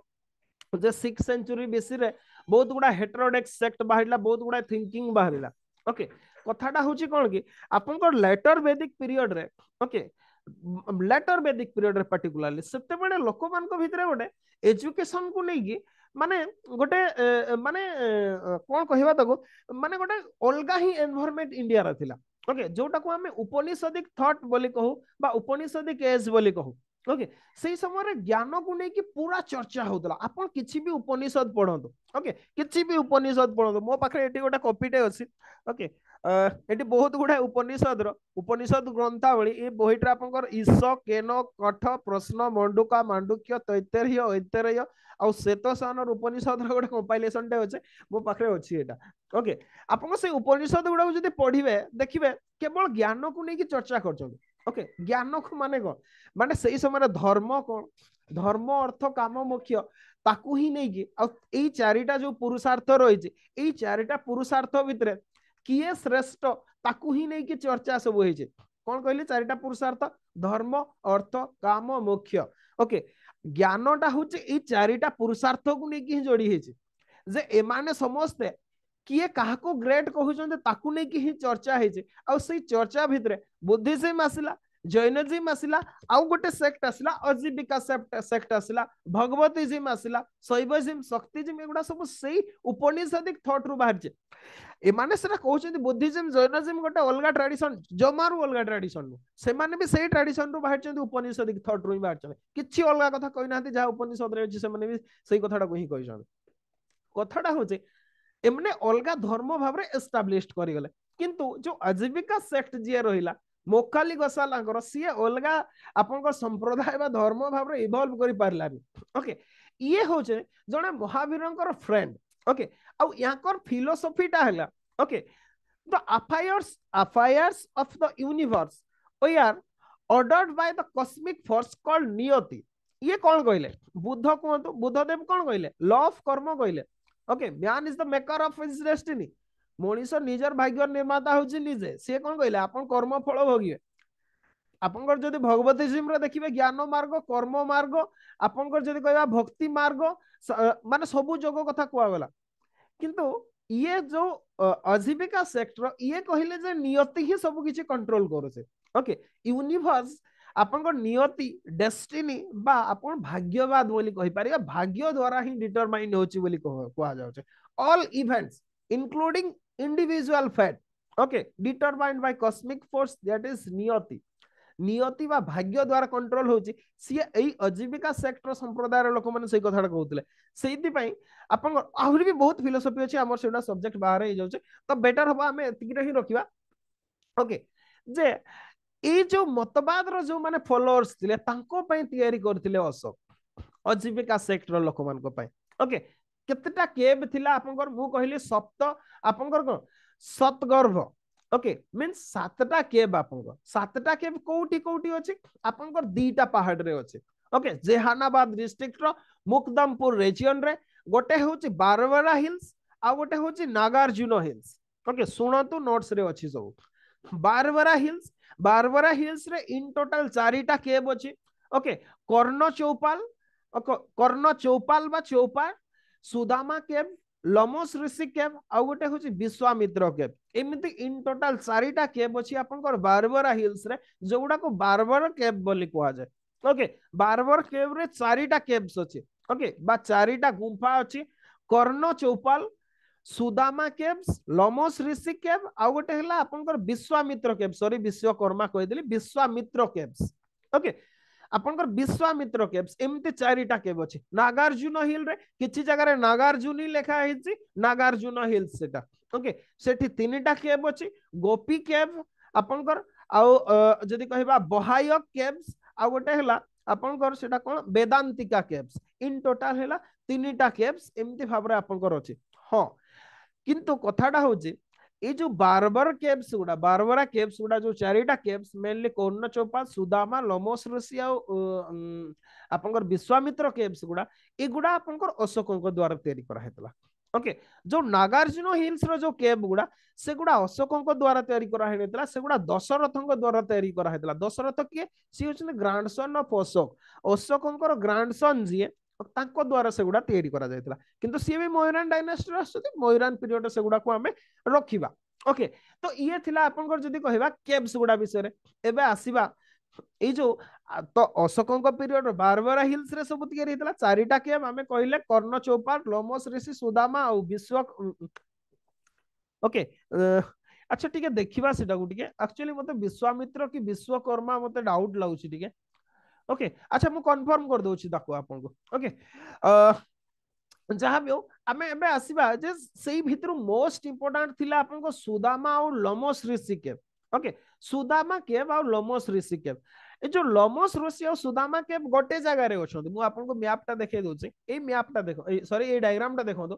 ଯେ ସିକ୍ସ ସେଞ୍ଚୁରୀ ବେସିରେ ବହୁତ ଗୁଡା ହେଟରୋଡେକ୍ସ ସେକ୍ଟ ବାହାରିଲା ବହୁତ ଗୁଡା ଥିଙ୍କିଙ୍ଗ ବାହାରିଲା ଓକେ କଥାଟା ହଉଛି କଣ କି ଆପଣଙ୍କର ଲେଟର ବେଦିକ ପିରିୟଡରେ ଓକେ ଲେଟର ବେଦିକ ପିରିୟଡରେ ପାର୍ଟିକୁଲାରଲି ସେତେବେଳେ ଲୋକମାନଙ୍କ ଭିତରେ ଗୋଟେ ଏଜୁକେସନକୁ ନେଇକି ମାନେ ଗୋଟେ ମାନେ କଣ କହିବା ତାକୁ ମାନେ ଗୋଟେ ଅଲଗା ହିଁ ଏନଭାରମେଣ୍ଟ ଇଣ୍ଡିଆର ଥିଲା ओके जोटा को हमें उपनिषदिक थॉट बोली कहो बा उपनिषदिक एज बोली कहो ओके सही समय रे ज्ञान को ने की पूरा चर्चा होतला आपन किछि भी उपनिषद पढ़ो तो। ओके किछि भी उपनिषद पढ़ो तो। मो पाखरे एटी गोटा कॉपी टे ओके ଏଠି ବହୁତ ଗୁଡାଏ ଉପନିଷଦର ଉପନିଷଦ ଗ୍ରନ୍ଥାବଳୀ ଏ ବହିଟା ଆପଣଙ୍କର ଈଶ କେନ କଠ ପ୍ରଶ୍ନ ମଣ୍ଡୁକା ମାଣ୍ଡୁକ୍ୟ ତୈତେରହ୍ୟ ଐତେରହ୍ୟ ଆଉ ଶ୍ୱେତସାନର ଉପନିଷଦର ଗୋଟେ କମ୍ପାଇଲେସନଟେ ଅଛି ମୋ ପାଖରେ ଅଛି ଏଇଟା ଓକେ ଆପଣ ସେ ଉପନିଷଦ ଗୁଡାକୁ ଯଦି ପଢିବେ ଦେଖିବେ କେବଳ ଜ୍ଞାନକୁ ନେଇକି ଚର୍ଚ୍ଚା କରୁଛନ୍ତି ଓକେ ଜ୍ଞାନକୁ ମାନେ କଣ ମାନେ ସେଇ ସମୟରେ ଧର୍ମ କଣ ଧର୍ମ ଅର୍ଥ କାମ ମୁଖ୍ୟ ତାକୁ ହିଁ ନେଇକି ଆଉ ଏଇ ଚାରିଟା ଯୋଉ ପୁରୁଷାର୍ଥ ରହିଛି ଏଇ ଚାରିଟା ପୁରୁଷାର୍ଥ ଭିତରେ किए श्रेष्ठ ताकू ही नहीं कि चर्चा सब हो कौन कहले चार पुरुषार्थ धर्म अर्थ काम मुख्य ओके ज्ञान टा हूँ ये चार पुरुषार्थ को लेकिन ही जोड़ी जे एम समस्ते किए क्या ग्रेट कहते नहीं कि ही चर्चा चर्चा भितर बुद्धिजिम आसला ଜୈନଜିମ୍ ଆସିଲା ଆଉ ଗୋଟେ ସେକ୍ଟ ଆସିଲା ଅଜୀବିକା ସେକ୍ଟ ଆସିଲା ଭଗବତୀଜିମ୍ ଆସିଲା ଶୈବଜିମ୍ ଶକ୍ତିଜିମ୍ ଏଗୁଡା ସବୁ ସେଇ ଉପନିଷଦିକ ଥଟ୍ରୁ ବାହାରିଛି ଏମାନେ ସେଟା କହୁଛନ୍ତି ବୁଦ୍ଧିଜିମ୍ ଜୈନଜିମ୍ ଗୋଟେ ଅଲଗା ଟ୍ରାଡିସନ୍ ଜମାରୁ ଅଲଗା ଟ୍ରାଡିସନ୍ ନୁ ସେମାନେ ବି ସେଇ ଟ୍ରାଡିସନ୍ରୁ ବାହାରିଛନ୍ତି ଉପନିଷଦିକ ଥଟ୍ରୁ ହିଁ ବାହାରିଛନ୍ତି କିଛି ଅଲଗା କଥା କହିନାହାନ୍ତି ଯାହା ଉପନିଷଦରେ ଅଛି ସେମାନେ ବି ସେଇ କଥାଟାକୁ ହିଁ କହିଛନ୍ତି କଥାଟା ହଉଛି ଏମାନେ ଅଲଗା ଧର୍ମ ଭାବରେ ଏଷ୍ଟାବ୍ଲିଶ କରିଗଲେ କିନ୍ତୁ ଯୋଉ ଆଜୀବିକା ସେକ୍ଟ ଯିଏ ରହିଲା ମୌକାଲିକ ଗସାଲା ରସିଆ ଅଲଗା ଆପଣଙ୍କ ସମ୍ପ୍ରଦାୟ ବା ଧର୍ମ ଭାବରେ ଇଭଲ୍ଭ କରିପାରିଲାନି ଓକେ ଇଏ ହଉଛି ଜଣେ ମହାବୀରଙ୍କର ଫ୍ରେଣ୍ଡ ଓକେ ଆଉ ୟାଙ୍କର ଫିଲୋସଫିଟା ହେଲା okay the affairs affairs of the universe are ordered by the cosmic force called ନିୟତି ଇଏ କଣ କହିଲେ ବୁଦ୍ଧ କୁହନ୍ତୁ ବୁଦ୍ଧଦେବ କଣ କହିଲେ ଲ ଅଫ୍ କର୍ମ କହିଲେ okay man is the maker of his destiny ମଣିଷ ନିଜର ଭାଗ୍ୟ ନିର୍ମାତା ହଉଛି ନିଜେ ସିଏ କଣ କହିଲେ ଆପଣ କର୍ମ ଫଳ ଭୋଗିବେ ଆପଣଙ୍କର ଯଦି ଭଗବତୀ ଶ୍ରୀମରେ ଦେଖିବେ ଜ୍ଞାନ ମାର୍ଗ କର୍ମ ମାର୍ଗ ଆପଣଙ୍କର ଯଦି କହିବା ଭକ୍ତି ମାର୍ଗ ମାନେ ସବୁ ଯୋଗ କଥା କୁହାଗଲା କିନ୍ତୁ ଇଏ ଯୋଉ ଅଜୀବିକା ସେକ୍ଟର ଇଏ କହିଲେ ଯେ ନିୟତି ହିଁ ସବୁ କିଛି କଣ୍ଟ୍ରୋଲ କରୁଛେ ଓକେ ୟୁନିଭର୍ସ ଆପଣଙ୍କ ନିୟତି ଡେଷ୍ଟିନି ବା ଆପଣ ଭାଗ୍ୟବାଦ ବୋଲି କହିପାରିବେ ଭାଗ୍ୟ ଦ୍ୱାରା ହିଁ ଡିଟରମାଇନ୍ ହେଉଛି ବୋଲି କୁହାଯାଉଛି all events including individual fat okay determined by cosmic force that is niyati ନିୟତି ବା ଭାଗ୍ୟ ଦ୍ଵାରା କଣ୍ଟ୍ରୋଲ ହଉଛି ସିଏ ଏଇ ଅଜୀବିକା ସେକ୍ଟର ସମ୍ପ୍ରଦାୟର ଲୋକମାନେ ସେଇ କଥାଟା କହୁଥିଲେ ସେଇଥିପାଇଁ ଆପଣଙ୍କ ଆହୁରି ବି ବହୁତ ଫିଲୋସଫି ଅଛି ଆମର ସେଗୁଡ଼ା ସବଜେକ୍ଟ ବାହାରେ ହେଇଯାଉଛି ତ ବେଟର ହବ ଆମେ ଏତିକିଟା ହିଁ ରଖିବା ଓକେ ଯେ ଏଇ ଯୋଉ ମତବାଦର ଯୋଉମାନେ ଫଲୋଅର୍ସ ଥିଲେ ତାଙ୍କ ପାଇଁ ତିଆରି କରିଥିଲେ ଅଶୋକ ଅଜୀବିକା ସେକ୍ଟର ଲୋକମାନଙ୍କ ପାଇଁ ଓକେ କେତେଟା କେବ୍ ଥିଲା ଆପଣଙ୍କର ମୁଁ କହିଲି ସପ୍ତ ଆପଣଙ୍କର କ'ଣ ସତ୍ଗର୍ଭ ଓକେ ମିନ୍ସ ସାତଟା କେବ୍ ଆପଣଙ୍କର ସାତଟା କେବ୍ କୋଉଠି କୋଉଠି ଅଛି ଆପଣଙ୍କର ଦିଟା ପାହାଡ଼ରେ ଅଛି ଓକେ ଜେହାନାବାଦ ଡିଷ୍ଟ୍ରିକ୍ଟର ମୁକଦମପୁର ରେଜିଅନରେ ଗୋଟେ ହେଉଛି ବାରବାରା ହିଲ୍ସ ଆଉ ଗୋଟେ ହେଉଛି ନାଗାର୍ଜୁନ ହିଲ୍ସ ଓକେ ଶୁଣନ୍ତୁ ନୋଟ୍ସରେ ଅଛି ସବୁ ବାରବାରା ହିଲ୍ସ ବାରବାରା ହିଲ୍ସରେ ଇନ୍ ଟୋଟାଲ ଚାରିଟା କେବ୍ ଅଛି ଓକେ କର୍ଣ୍ଣ ଚୌପାଲ କର୍ଣ୍ଣ ଚୌପାଲ ବା ଚୌପାଲ ସୁଦାମା କେଭ୍ ଲମସ୍ ଋଷି କେଭ୍ ଆଉ ଗୋଟେ ହଉଛି ବିଶ୍ୱାମିତ୍ର କେଭ୍ ଏମିତି ଇନ୍ ଟୋଟାଲ ଚାରିଟା କେଭ୍ ଅଛି ଆପଣଙ୍କର ବାରବରା ହିଲ୍ସରେ ଯୋଉଗୁଡାକୁ ବାରବର କେଭ୍ ବୋଲି କୁହାଯାଏ ଓକେ ବାରବର କେଭ୍ରେ ଚାରିଟା କେଭ୍ସ ଅଛି ଓକେ ବା ଚାରିଟା ଗୁମ୍ଫା ଅଛି କର୍ଣ୍ଣ ଚୌପାଲ ସୁଦାମା କେଭ୍ସ ଲମସ୍ ଋଷି କେଭ୍ ଆଉ ଗୋଟେ ହେଲା ଆପଣଙ୍କର ବିଶ୍ୱାମିତ୍ର କେଭ୍ ସରି ବିଶ୍ୱକର୍ମା କହିଦେଲି ବିଶ୍ୱାମିତ୍ର କେଭ୍ସ ଓକେ ଆପଣଙ୍କର ବିଶ୍ୱାମିତ୍ର କେଭ୍ସ ଏମିତି ଚାରିଟା କେଭ୍ ଅଛି ନାଗାର୍ଜୁନ ହିଲ୍ରେ କିଛି ଜାଗାରେ ନାଗାର୍ଜୁନି ଲେଖା ହେଇଛି ନାଗାର୍ଜୁନ ହିଲ୍ସ ସେଟା ଓକେ ସେଠି ତିନିଟା କେଭ୍ ଅଛି ଗୋପୀ କେଭ୍ ଆପଣଙ୍କର ଆଉ ଯଦି କହିବା ବହାୟ କେଭ୍ସ ଆଉ ଗୋଟେ ହେଲା ଆପଣଙ୍କର ସେଟା କ'ଣ ବେଦାନ୍ତିକା କେଭ୍ସ ଇନ୍ ଟୋଟାଲ ହେଲା ତିନିଟା କେଭ୍ସ ଏମିତି ଭାବରେ ଆପଣଙ୍କର ଅଛି ହଁ କିନ୍ତୁ କଥାଟା ହଉଛି ये जो बारबर कैब्स गुड़ा बारबरा कैब्स गुड़ा जो चारिटा कैब्स मेनली कर्ण चोपा सुदामा लमोस ऋषि आपंकर विश्वामित्र कैब्स गुड़ा एगुड़ा आपंकर अशोक द्वारा तैयारी कराइला ओके okay. जो नागार्जुन हिल्स रो जो कैब गुड़ा से गुड़ा अशोक द्वारा तैयारी कराइला से गुड़ा दशरथ द्वारा तैयारी कराइला दशरथ किए सी हूँ grandson Ashok Ashok grandson ji द्वारा से गुड़ा या कि सी भी मयूरान डायनेस्ट रही मयूरान पीरियड से गुडा को आम रखा ओके तो ये आप कह कैब्स गुडा विषय आसवा जो तो अशोकों पीरियड बारबरा हिल्स रे सब या चारिटा कैब आम कहले कर्ण चौपाल लोमस ऋषि सुदामा विश्व ओके अच्छा ठीक है देखा सीटा को एक्चुअली मतलब विश्वामित्र की विश्वकर्मा मतलब डाउट लगुच्छे ଓକେ ଆଚ୍ଛା ମୁଁ କନଫର୍ମ କରିଦେଉଛି ତାକୁ ଆପଣଙ୍କୁ ଓକେ ଯାହା ବି ହଉ ଆମେ ଏବେ ଆସିବା ଯେ ସେଇ ଭିତରୁ ମୋଷ୍ଟ ଇମ୍ପୋର୍ଟାଣ୍ଟ ଥିଲା ଆପଣଙ୍କ ସୁଦାମା ଆଉ Lomas Rishi cave okay Sudama cave ଆଉ ଲମସ୍ ଋଷି କେଭ୍ ଏ ଯୋଉ ଲମସ୍ ଋଷି ଆଉ ସୁଦାମା କେବ୍ ଗୋଟେ ଜାଗାରେ ଅଛନ୍ତି ମୁଁ ଆପଣଙ୍କୁ ମ୍ୟାପ୍ଟା ଦେଖେଇ ଦଉଛି ଏଇ ମ୍ୟାପ୍ଟା ଦେଖ ସରି ଏଇ ଡାଇଗ୍ରାମଟା ଦେଖନ୍ତୁ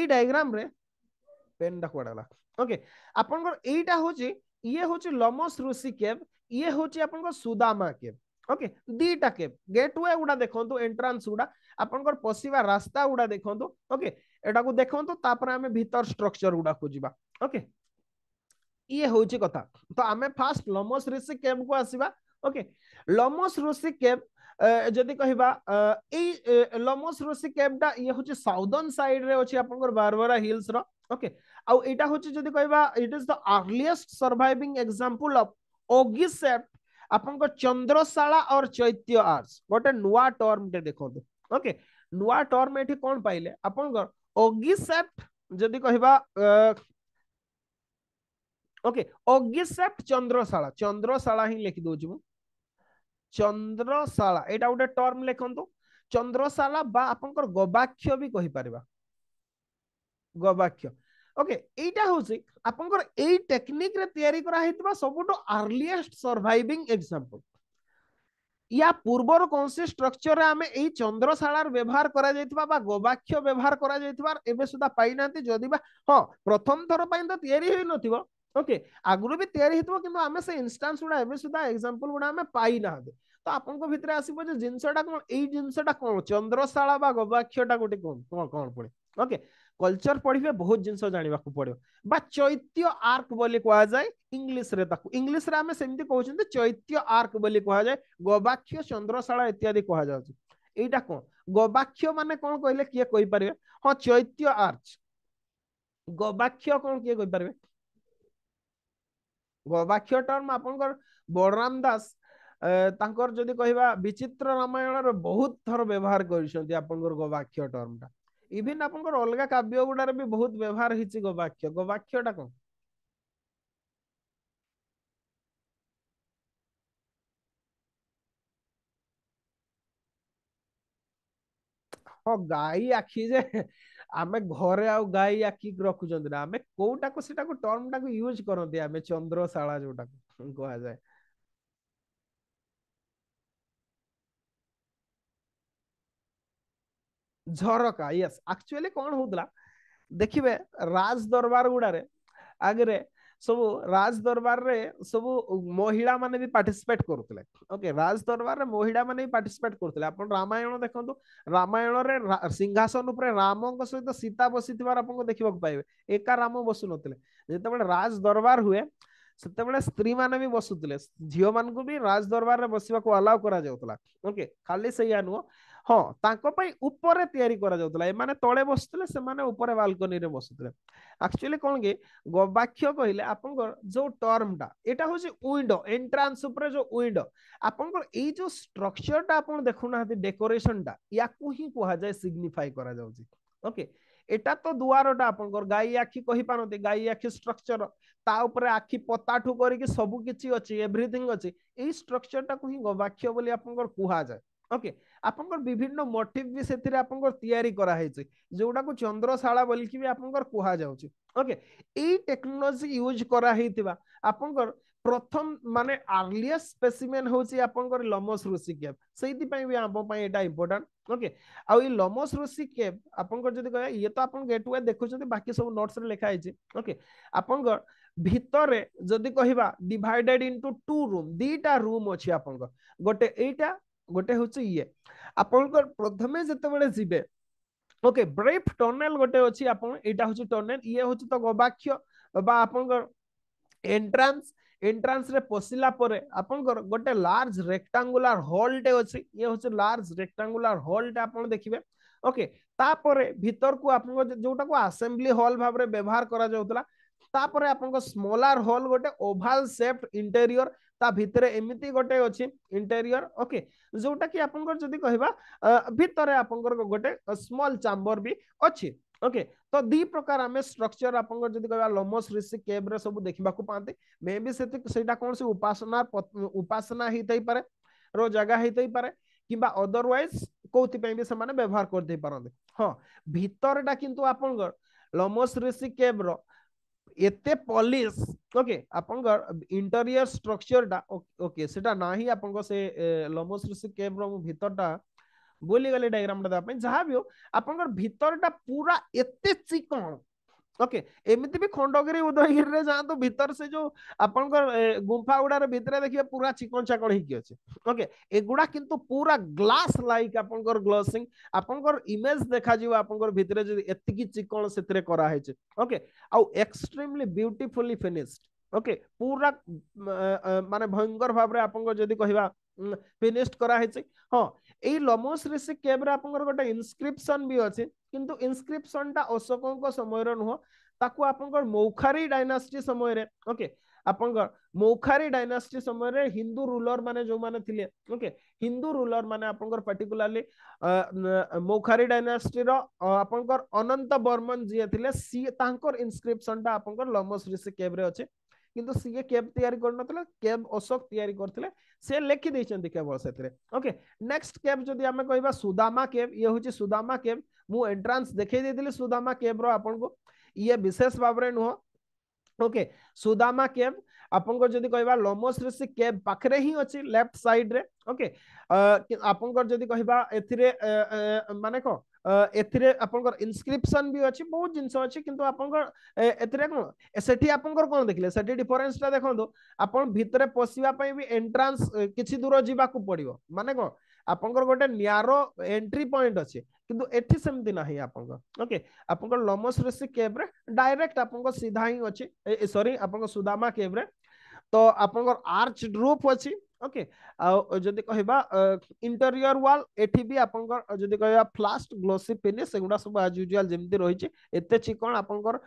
ଏଇ ଡାଇଗ୍ରାମରେ ପେନ୍ଟା କୁଆଡ଼େ ହେଲା ଓକେ ଆପଣଙ୍କର ଏଇଟା ହଉଛି ଇଏ ହଉଛି ଲମସ୍ ଋଷି କେଭ୍ ଇଏ ହଉଛି ଆପଣଙ୍କ ସୁଦାମା କେବ୍ ओके दीटा के गेटवे गुडा देखु एंट्रांस गुडा आपंकर पशिबा रास्ता गुडा देखु ओके एटा को देखु तापर आमे भीतर स्ट्रक्चर गुडा को जीवा ओके ये होची कथा तो आमे फास्ट लमोस ऋषि केम को आसीबा ओके लमोस ऋषि केम जदि कहबा ए लमोस ऋषि केम डा ये होची साउदर्न साइड रे अछि आपंकर बारबरा हिल्स रो ओके आ एटा होची जदि कहबा it is the earliest surviving example of ओगिसेप्ट आपको चंद्रशाला और चैत्य आर्ट गोटे नुआ टर्म टे देख ओके तो। नुआ टर्म ये कौन पाइले आपट जदि ओके चंद्रशाला चंद्रशाला ही लिखिद चंद्रशाला यहाँ गोटे टर्म लिखत चंद्रशाला आप गवाक्ष भी कही पार गवाक्ष ଓକେ ଏଇଟା ହଉଛି ଆପଣଙ୍କର ଏଇ ଟେକ୍ନିକରେ ତିଆରି କରାହେଇଥିବା ସବୁଠୁ ଆର୍ଲିଏଷ୍ଟ ସର୍ଭାଇଭିଂ ଏକ୍ସାମ୍ପଲ ୟା ପୂର୍ବରୁ କୌଣସି ଷ୍ଟ୍ରକ୍ଚରରେ ଆମେ ଏଇ ଚନ୍ଦ୍ରଶାଳାର ବ୍ୟବହାର କରାଯାଇଥିବା ବା ଗୋବାକ୍ଷ ବ୍ୟବହାର କରାଯାଇଥିବା ଏବେ ସୁଦ୍ଧା ପାଇନାହାନ୍ତି ଯଦି ବା ହଁ ପ୍ରଥମ ଥର ପାଇଁ ତ ତିଆରି ହେଇନଥିବ ଓକେ ଆଗରୁ ବି ତିଆରି ହେଇଥିବ କିନ୍ତୁ ଆମେ ସେ ଇନଷ୍ଟାନ୍ସ ଗୁଡା ଏବେ ସୁଦ୍ଧା ଏକ୍ସାମ୍ପଲ ଗୁଡା ଆମେ ପାଇନାହାନ୍ତି ତ ଆପଣଙ୍କ ଭିତରେ ଆସିବ ଯେ ଜିନିଷଟା କଣ ଏଇ ଜିନିଷଟା କଣ ଚନ୍ଦ୍ରଶାଳା ବା ଗୋବାକ୍ଷଟା ଗୋଟେ କଣ କଣ ପଡେ ଓକେ କଲଚର ପଢିବେ ବହୁତ ଜିନିଷ ଜାଣିବାକୁ ପଡିବ ବା ଚୈତ୍ୟ ଆର୍କ ବୋଲି କୁହାଯାଏ ଇଂଲିଶରେ ତାକୁ ଇଂଲିଶରେ ଆମେ ସେମିତି କହୁଛନ୍ତି ଚୈତ୍ୟ ଆର୍କ ବୋଲି କୁହାଯାଏ ଗୋବାକ୍ଷ ଚନ୍ଦ୍ରଶାଳା ଇତ୍ୟାଦି କୁହାଯାଉଛି ଏଇଟା କଣ ଗୋବାକ୍ଷ ମାନେ କଣ କହିଲେ କିଏ କହିପାରିବେ ହଁ ଚୈତ୍ୟ ଆର୍ଚ ଗୋବାକ୍ଷ କଣ କିଏ କହିପାରିବେ ଗୋବାକ୍ଷ ଟର୍ମ ଆପଣଙ୍କର ବଳରାମ ଦାସ ତାଙ୍କର ଯଦି କହିବା ବିଚିତ୍ର ରାମାୟଣର ବହୁତ ଥର ବ୍ୟବହାର କରିଛନ୍ତି ଆପଣଙ୍କର ଗୋବାକ୍ଷ ଟର୍ମଟା ଇଭିନ୍ ଆପଣଙ୍କର ଅଲଗା କାବ୍ୟ ଗୁଡାରେ ବି ବହୁତ ବ୍ୟବହାର ହେଇଛି ଗୋବାକ୍ୟ ଗୋବାକ୍ୟଟା କଣ ହଁ ଗାଈ ଆଖି ଯେ ଆମେ ଘରେ ଆଉ ଗାଈ ଆଖି ରଖୁଛନ୍ତି ନା ଆମେ କୋଉଟାକୁ ସେଟାକୁ ଟର୍ମଟାକୁ ୟୁଜ କରନ୍ତି ଆମେ ଚନ୍ଦ୍ରଶାଳା ଯୋଉଟାକୁ କୁହାଯାଏ झरका यस एक्चुअली कौन होता देखिए राज दरबार गुड़ा आगे सब राज दरबार रे सब महिला माने भी पार्टिसिपेट करते राज दरबार रे महिला माने भी पार्टिसिपेट करते रामायण देखो रामायण रे सिंहासन उपर राम सहित सीता बस थोड़ा देखा पाए एका राम बसु नत राज दरबार हुए से स्त्री मान भी बसुले झील मानक भी राज दरबार बस अलाउ कर खाली से नुह ହଁ ତାଙ୍କ ପାଇଁ ଉପରେ ତିଆରି କରାଯାଉଥିଲା ଏମାନେ ତଳେ ବସୁଥିଲେ ସେମାନେ ଉପରେ ବାଲକୋନିରେ ବସୁଥିଲେ ଆକ୍ଚୁଆଲି କଣ କି ଗବାକ୍ଷ କହିଲେ ଆପଣଙ୍କର ଯୋଉ ଟର୍ମଟା ଏଇଟା ହଉଛି ୱିଣ୍ଡୋ ଏଣ୍ଟ୍ରାନ୍ସ ଉପରେ ଯୋଉ ୱିଣ୍ଡୋ ଆପଣଙ୍କର ଏଇ ଯୋଉ ଷ୍ଟ୍ରକ୍ଚରଟା ଆପଣ ଦେଖୁନାହାନ୍ତି ଡେକୋରେସନଟା ୟାକୁ ହିଁ କୁହାଯାଏ ସିଗ୍ନିଫାଏ କରାଯାଉଛି ଓକେ এটা ତ ଦୁଆରଟା ଆପଣଙ୍କର ଗାଈ ଆଖି କହିପାରନ୍ତି ଗାଈ ଆଖି স্ট্রকচর ତା ଉପରେ ଆଖି ପତାଠୁ କରିକି ସବୁ କିଛି ଅଛି ଏଭ୍ରିଥିଙ୍ଗ ଅଛି ଏଇ ଷ୍ଟ୍ରକ୍ଚରଟାକୁ ହିଁ গবাক্ষ ବୋଲି ଆପଣଙ୍କର କୁହାଯାଏ ଓକେ ଆପଣଙ୍କର ବିଭିନ୍ନ ମୋଟିଭ ବି ସେଥିରେ ଆପଣଙ୍କର ତିଆରି କରାହେଇଛି ଯୋଉଟାକୁ ଚନ୍ଦ୍ରଶାଳା ବୋଲିକି ବି ଆପଣଙ୍କର କୁହାଯାଉଛି ଓକେ ଏଇ ଟେକ୍ନୋଲୋଜି ୟୁଜ୍ କରାହେଇଥିବା ଆପଣଙ୍କର প্রথম মানে আর্লিয়েস্ট স্পেসিমেন হচ্ছে আপনার লমস ঋষি কেব সেইপাই বি আমি এটা ইম্পর্টাট ওকে আই লমস ঋষি কেব আপনার যদি কে ইয়ে তো আপনার গেটওয়ে দেখুছেন বাকি সব নোটস লেখা হয়েছে ওকে আপনার ভিতরে যদি কহবা ডিভাইডেড ইন্টু টু রুম দুইটা রুম অছি আপনার গোটে এইটা ଗୋଟେ ହଉଛି ଇଏ ଆପଣଙ୍କର ପ୍ରଥମେ ଯେତେବେଳେ ଯିବେ ଓକେ ବ୍ରେଫ୍ ଟନେଲ ଗୋଟେ ଅଛି ଆପଣ ଏଇଟା ହଉଛି ଟନେଲ ଇଏ ହଉଛି ତ ଗବାକ୍ଷ ବା ଆପଣଙ୍କର ଏଣ୍ଟ୍ରାନ୍ସ ଏଣ୍ଟ୍ରାନ୍ସରେ ପଶିଲା ପରେ ଆପଣଙ୍କର ଗୋଟେ ଲାର୍ଜ ରେକ୍ଟାଙ୍ଗୁଲାର ହଲ୍ଟେ ଅଛି ଇଏ ହଉଛି ଲାର୍ଜ ରେକ୍ଟାଙ୍ଗୁଲାର ହଲ୍ଟେ ଆପଣ ଦେଖିବେ ଓକେ ତାପରେ ଭିତରକୁ ଆପଣଙ୍କ ଯୋଉଟାକୁ ଆସେମ୍ବ୍ଲି ହଲ୍ ଭାବରେ ବ୍ୟବହାର କରାଯାଉଥିଲା ତାପରେ ଆପଣଙ୍କ ସ୍ମଲାର ହଲ୍ ଗୋଟେ ଓଭାଲ ସେପ୍ଟ ଇଣ୍ଟେରିୟର भितर एमती गोटे ଗୋଟେ इंटेरियर ओके जोटा कि आप कह भर आप गोटे स्मल ଗୋଟେ भी ଚାମ୍ବର ओके तो दि प्रकार आम स्ट्रक्चर आप लोमस ऋषि केव्रे सब देखा पाते मे भी कौन सी उपासना उपासना ही थी पारे रो जगह ही थी पारे कि अदरवैज कौन भी व्यवहार कर दे पारे हाँ भितर टा कि आप लोमस ऋषि केव रहा এতে পলিশ ওকে আপনার ইন্টেরিয়র স্ট্রকচরটা ওকে সেটা না হি আপনার সে লমোসৃষি কেভর ভিতরটা বলিগলি ডায়াগ্রামটা দেওয়া যা বি আপনার ভিতরটা পুরা এতে চিকণ ଓକେ ଏମିତି ବି ଖଣ୍ଡଗିରି ଉଦୟଗିରିରେ ଯାଆନ୍ତୁ ଭିତରେ ସେ ଯୋଉ ଆପଣଙ୍କ ଗୁମ୍ଫା ଗୁଡାର ଭିତରେ ଦେଖିବେ ପୁରା ଚିକଣ ଚାକଣ ହେଇକି ଅଛି ଓକେ ଏଗୁଡା କିନ୍ତୁ ପୁରା ଗ୍ଲାସ୍ ଲାଇକ୍ ଆପଣଙ୍କର ଗ୍ଲସିଂ ଆପଣଙ୍କର ଇମେଜ ଦେଖାଯିବ ଆପଣଙ୍କର ଭିତରେ ଯଦି ଏତିକି ଚିକଣ ସେଥିରେ କରାହେଇଛି ଓକେ ଆଉ ଏକ୍ସଟ୍ରିମଲି ବିୟୁଟିଫୁଲି ଫିନିଶ୍ଡ ଓକେ ପୁରା ମାନେ ଭୟଙ୍କର ଭାବରେ ଆପଣଙ୍କ ଯଦି କହିବା ଫିନିଶ୍ଡ କରାହେଇଛି ହଁ এই লমোসরে সে কেবরে আপনার গোটে ইনস্ক্রিপশন বি আছে কিন্তু ইনস্ক্রিপশনটা অশোকঙ্ক সময়র নুহ তাকু আপনার মৌখারি ডাইনাস্টি সময়রে ওকে আপনার মৌখারি ডাইনাস্টি সময়রে হিন্দু রুলর মানে যে থিলে ওকে হিন্দু রুলর মানে আপনার পার্টিকুলারলি মৌখারি ডাইনাস্টির আপনার অনন্ত বর্মন যিয়ে থিলে সি তাঙ্কর ইনস্ক্রিপশনটা আপনার লমোস ঋষি কেবরে আছে কিন্তু সিয়ে কেব তৈরি করনতলে কেব অশোক তৈরি করলে সে লেখি দিয়েছেন কেবল সেতিরে ওকে নেক্সট কেব যদি আমি কইবা সুদামা কেব ইয়ে হচ্ছে সুদামা কেব মু এন্ট্রান্স দেখাই দিয়েছিলি সুদামা কেব র আপনার ইয়ে বিশেষ ভাবে নুহ ওকে সুদামা কেব আপনার যদি কহবা লোমোস ঋষি কেব পাখে হি অছি লেফট সাইড রে ওকে আপনার যদি কহবা এথিরে মানে কো ଏଥିରେ ଆପଣଙ୍କର ଇନସ୍କ୍ରିପସନ ବି ଅଛି ବହୁତ ଜିନିଷ ଅଛି କିନ୍ତୁ ଆପଣଙ୍କର ଏଥିରେ କ'ଣ ସେଠି ଆପଣଙ୍କର କ'ଣ ଦେଖିଲେ ସେଠି ଡିଫରେନ୍ସଟା ଦେଖନ୍ତୁ ଆପଣ ଭିତରେ ପଶିବା ପାଇଁ ବି ଏଣ୍ଟ୍ରାନ୍ସ କିଛି ଦୂର ଯିବାକୁ ପଡିବ ମାନେ କ'ଣ ଆପଣଙ୍କର ଗୋଟେ ନିଆର ଏଣ୍ଟ୍ରି ପଏଣ୍ଟ ଅଛି କିନ୍ତୁ ଏଠି ସେମିତି ନାହିଁ ଆପଣଙ୍କ ଓକେ ଆପଣଙ୍କର ଲମସ ରେସି କେବ୍ରେ ଡାଇରେକ୍ଟ ଆପଣଙ୍କ ସିଧା ହିଁ ଅଛି ସରି ଆପଣଙ୍କ ସୁଦାମା କେବ୍ରେ ତ ଆପଣଙ୍କର ଆର୍ଚ୍ଚ ରୁଫ୍ ଅଛି ओके आउ जदि कहबा इंटीरियर वॉल एठी भी फ्लास्ट ग्लोसी फिनिश सेगुडा सब एज यूजुअल जेमति रहिचे एते चिकन आपनकर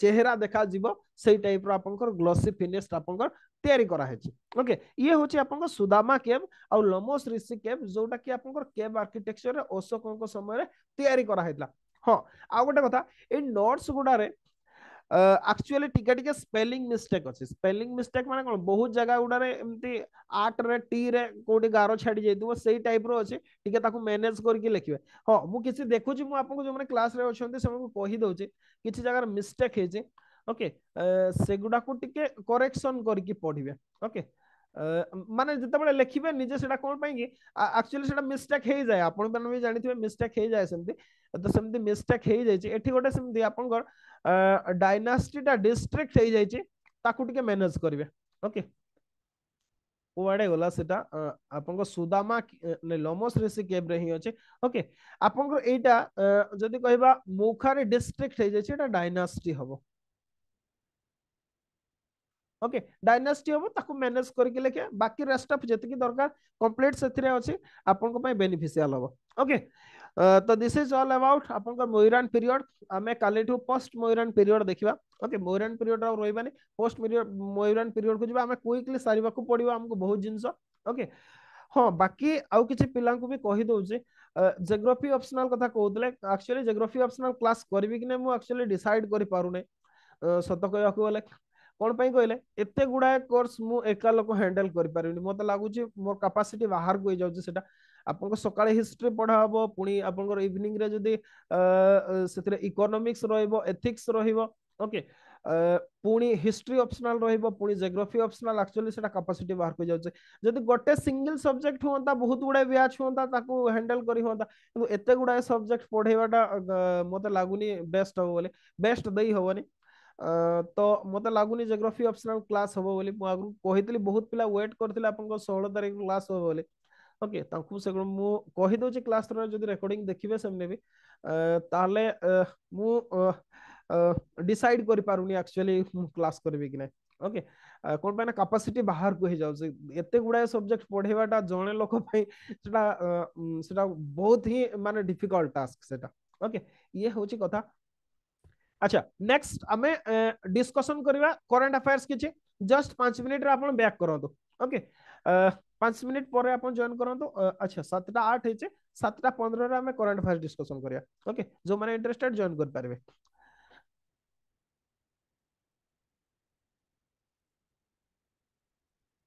चेहरा देखा जीवो टाइप रो आपनकर ग्लोसी फिनिश आपनकर करा हेची ओके ये होचे आपनकर सुदामा केव आउ लमोस ऋषि केव जोटा कि आपनकर आर्किटेक्चर रे समय रे तयारी करा आउ गोटे कथा ए नोट्स गुडा ଆକ୍ଚୁଆଲି ଟିକେ ଟିକେ ସ୍ପେଲିଂ ମିଷ୍ଟେକ୍ ଅଛି ସ୍ପେଲିଂ ମିଷ୍ଟେକ୍ ମାନେ କ'ଣ ବହୁତ ଜାଗା ଗୁଡ଼ାରେ ଏମିତି ଆର୍ଟରେ ଟିରେ କୋଉଠି ଗାର ଛାଡ଼ି ଯାଇଥିବ ସେଇ ଟାଇପ୍ର ଅଛି ଟିକେ ତାକୁ ମ୍ୟାନେଜ୍ କରିକି ଲେଖିବେ ହଁ ମୁଁ କିଛି ଦେଖୁଛି ମୁଁ ଆପଣଙ୍କୁ ଯେଉଁମାନେ କ୍ଲାସ୍ରେ ଅଛନ୍ତି ସେମାନଙ୍କୁ କହିଦେଉଛି କିଛି ଜାଗାରେ ମିଷ୍ଟେକ୍ ହେଇଛି ଓକେ ସେଗୁଡ଼ାକୁ ଟିକେ କରେକ୍ସନ୍ କରିକି ପଢ଼ିବେ ଓକେ ମାନେ ଯେତେବେଳେ ଲେଖିବେ ନିଜେ ସେଟା କ'ଣ ପାଇଁକି ଆକ୍ଚୁଆଲି ସେଟା ମିଷ୍ଟେକ୍ ହେଇଯାଏ ଆପଣମାନେ ବି ଜାଣିଥିବେ ମିଷ୍ଟେକ୍ ହେଇଯାଏ ସେମିତି ତ ସେମିତି ମିଷ୍ଟେକ୍ ହେଇଯାଇଛି ଏଠି ଗୋଟେ ସେମିତି ଆପଣଙ୍କର ଡାଇନାଷ୍ଟିଟା ଡିଷ୍ଟ୍ରିକ୍ଟ ହେଇଯାଇଛି ତାକୁ ଟିକେ ମ୍ୟାନେଜ କରିବେ ଓକେ କୁଆଡ଼େ ଗଲା ସେଟା ଆପଣଙ୍କ ସୁଦାମା ଲମସ ରେସି କେବ୍ରେ ହିଁ ଅଛି ଓକେ ଆପଣଙ୍କର ଏଇଟା ଯଦି କହିବା ମୌଖାରେ ଡିଷ୍ଟ୍ରିକ୍ଟ ହେଇଯାଇଛି ଏଇଟା ଡାଇନାଷ୍ଟି ହବ ওকে ডাইনাস্টি হব তাকে ম্যানেজ করিকি লেখে বাকি রেস্ট অফ যেতকি দরকার কমপ্লিট সেথিরে আছে আপনক পাই বেনিফিশিয়াল হব ওকে তো দিস ইজ অল अबाउट আপনক ময়রান পিরিয়ড আমি কালি ঠু পোস্ট ময়রান পিরিয়ড দেখিবা ওকে ময়রান পিরিয়ড আর রইবানি পোস্ট ময়রান পিরিয়ড কু যিবা আমি কুইকলি সারিবাকু পড়িব আমকু বহুত জিনিস ওকে ହଁ ବାକି ଆଉ କିଛି ପିଲାଙ୍କୁ ବି କହିଦଉଛି ଜେଗ୍ରାଫି ଅପସନାଲ କଥା କହୁଥିଲେ ଆକ୍ଚୁଆଲି ଜେଗ୍ରାଫି ଅପସନାଲ କ୍ଲାସ କରିବି କି ନାହିଁ ମୁଁ ଆକ୍ଚୁଆଲି ଡିସାଇଡ କରିପାରୁନି ସତ କହିବାକୁ ଗଲେ कौन पाई कहले एत गुड़ाए कोर्स मुझ एक लोक हेंडेल कर पारे मतलब लगुच मोर कैपासीट बाहर को सेटा आप सका हिस्ट्री पढ़ा हे पुणी आप इवनिंग रे जदि से इकोनोमिक्स रथिक्स रके पुणी हिस्ट्री ऑप्शनल रोहिबो पुणी ज्योग्राफी ऑप्शनल एक्चुअली सेटा कैपेसिटी बाहर को जाउछ जदी गोटे सिंगल सब्जेक्ट होता बहुत गुडा ब्याच होता ताको हैंडल करि होता एते गुडा सब्जेक्ट पढेबाटा मते लागुनी बेस्ट हो बोले बेस्ट दई होवनी ତ ମୋତେ ଲାଗୁନି ଜୋଗ୍ରାଫି ଅପସନାଲ କ୍ଲାସ୍ ହେବ ବୋଲି ମୁଁ ଆଗରୁ କହିଥିଲି ବହୁତ ପିଲା ୱେଟ୍ କରିଥିଲେ ଆପଣଙ୍କ ଷୋହଳ ତାରିଖ କ୍ଲାସ୍ ହେବ ବୋଲି ଓକେ ତାଙ୍କୁ ସେ ମୁଁ କହିଦେଉଛି କ୍ଲାସ୍ର ଯଦି ରେକର୍ଡିଂ ଦେଖିବେ ସେମାନେ ବି ତାହେଲେ ମୁଁ ଡିସାଇଡ୍ କରିପାରୁନି ଆକ୍ଚୁଆଲି ମୁଁ କ୍ଲାସ୍ କରିବି କି ନାହିଁ ଓକେ କ'ଣ ପାଇଁ ନା କାପାସିଟି ବାହାରକୁ ହେଇଯାଉଛି ଏତେ ଗୁଡ଼ାଏ ସବଜେକ୍ଟ ପଢ଼େଇବାଟା ଜଣେ ଲୋକ ପାଇଁ ସେଟା ସେଟା ବହୁତ ହିଁ ମାନେ ଡିଫିକଲ୍ଟ ଟାସ୍କ ସେଟା ଓକେ ଇଏ ହେଉଛି କଥା আচ্ছা নেক্সট আমি ডিসকসন করিবা করেন্ট আফেয়ার্স কিছু জস্ট 5 মিনিট রে আপন ব্যাক করন্তু ওকে 5 মিনিট পরে আপন জয়েন করন্তু আচ্ছা 7টা 8 হইছে 7টা 15 রে আমি করেন্ট আফেয়ার্স ডিসকসন করিয়া ওকে যে মানে ইন্টারেস্টেড জয়েন করি পারবে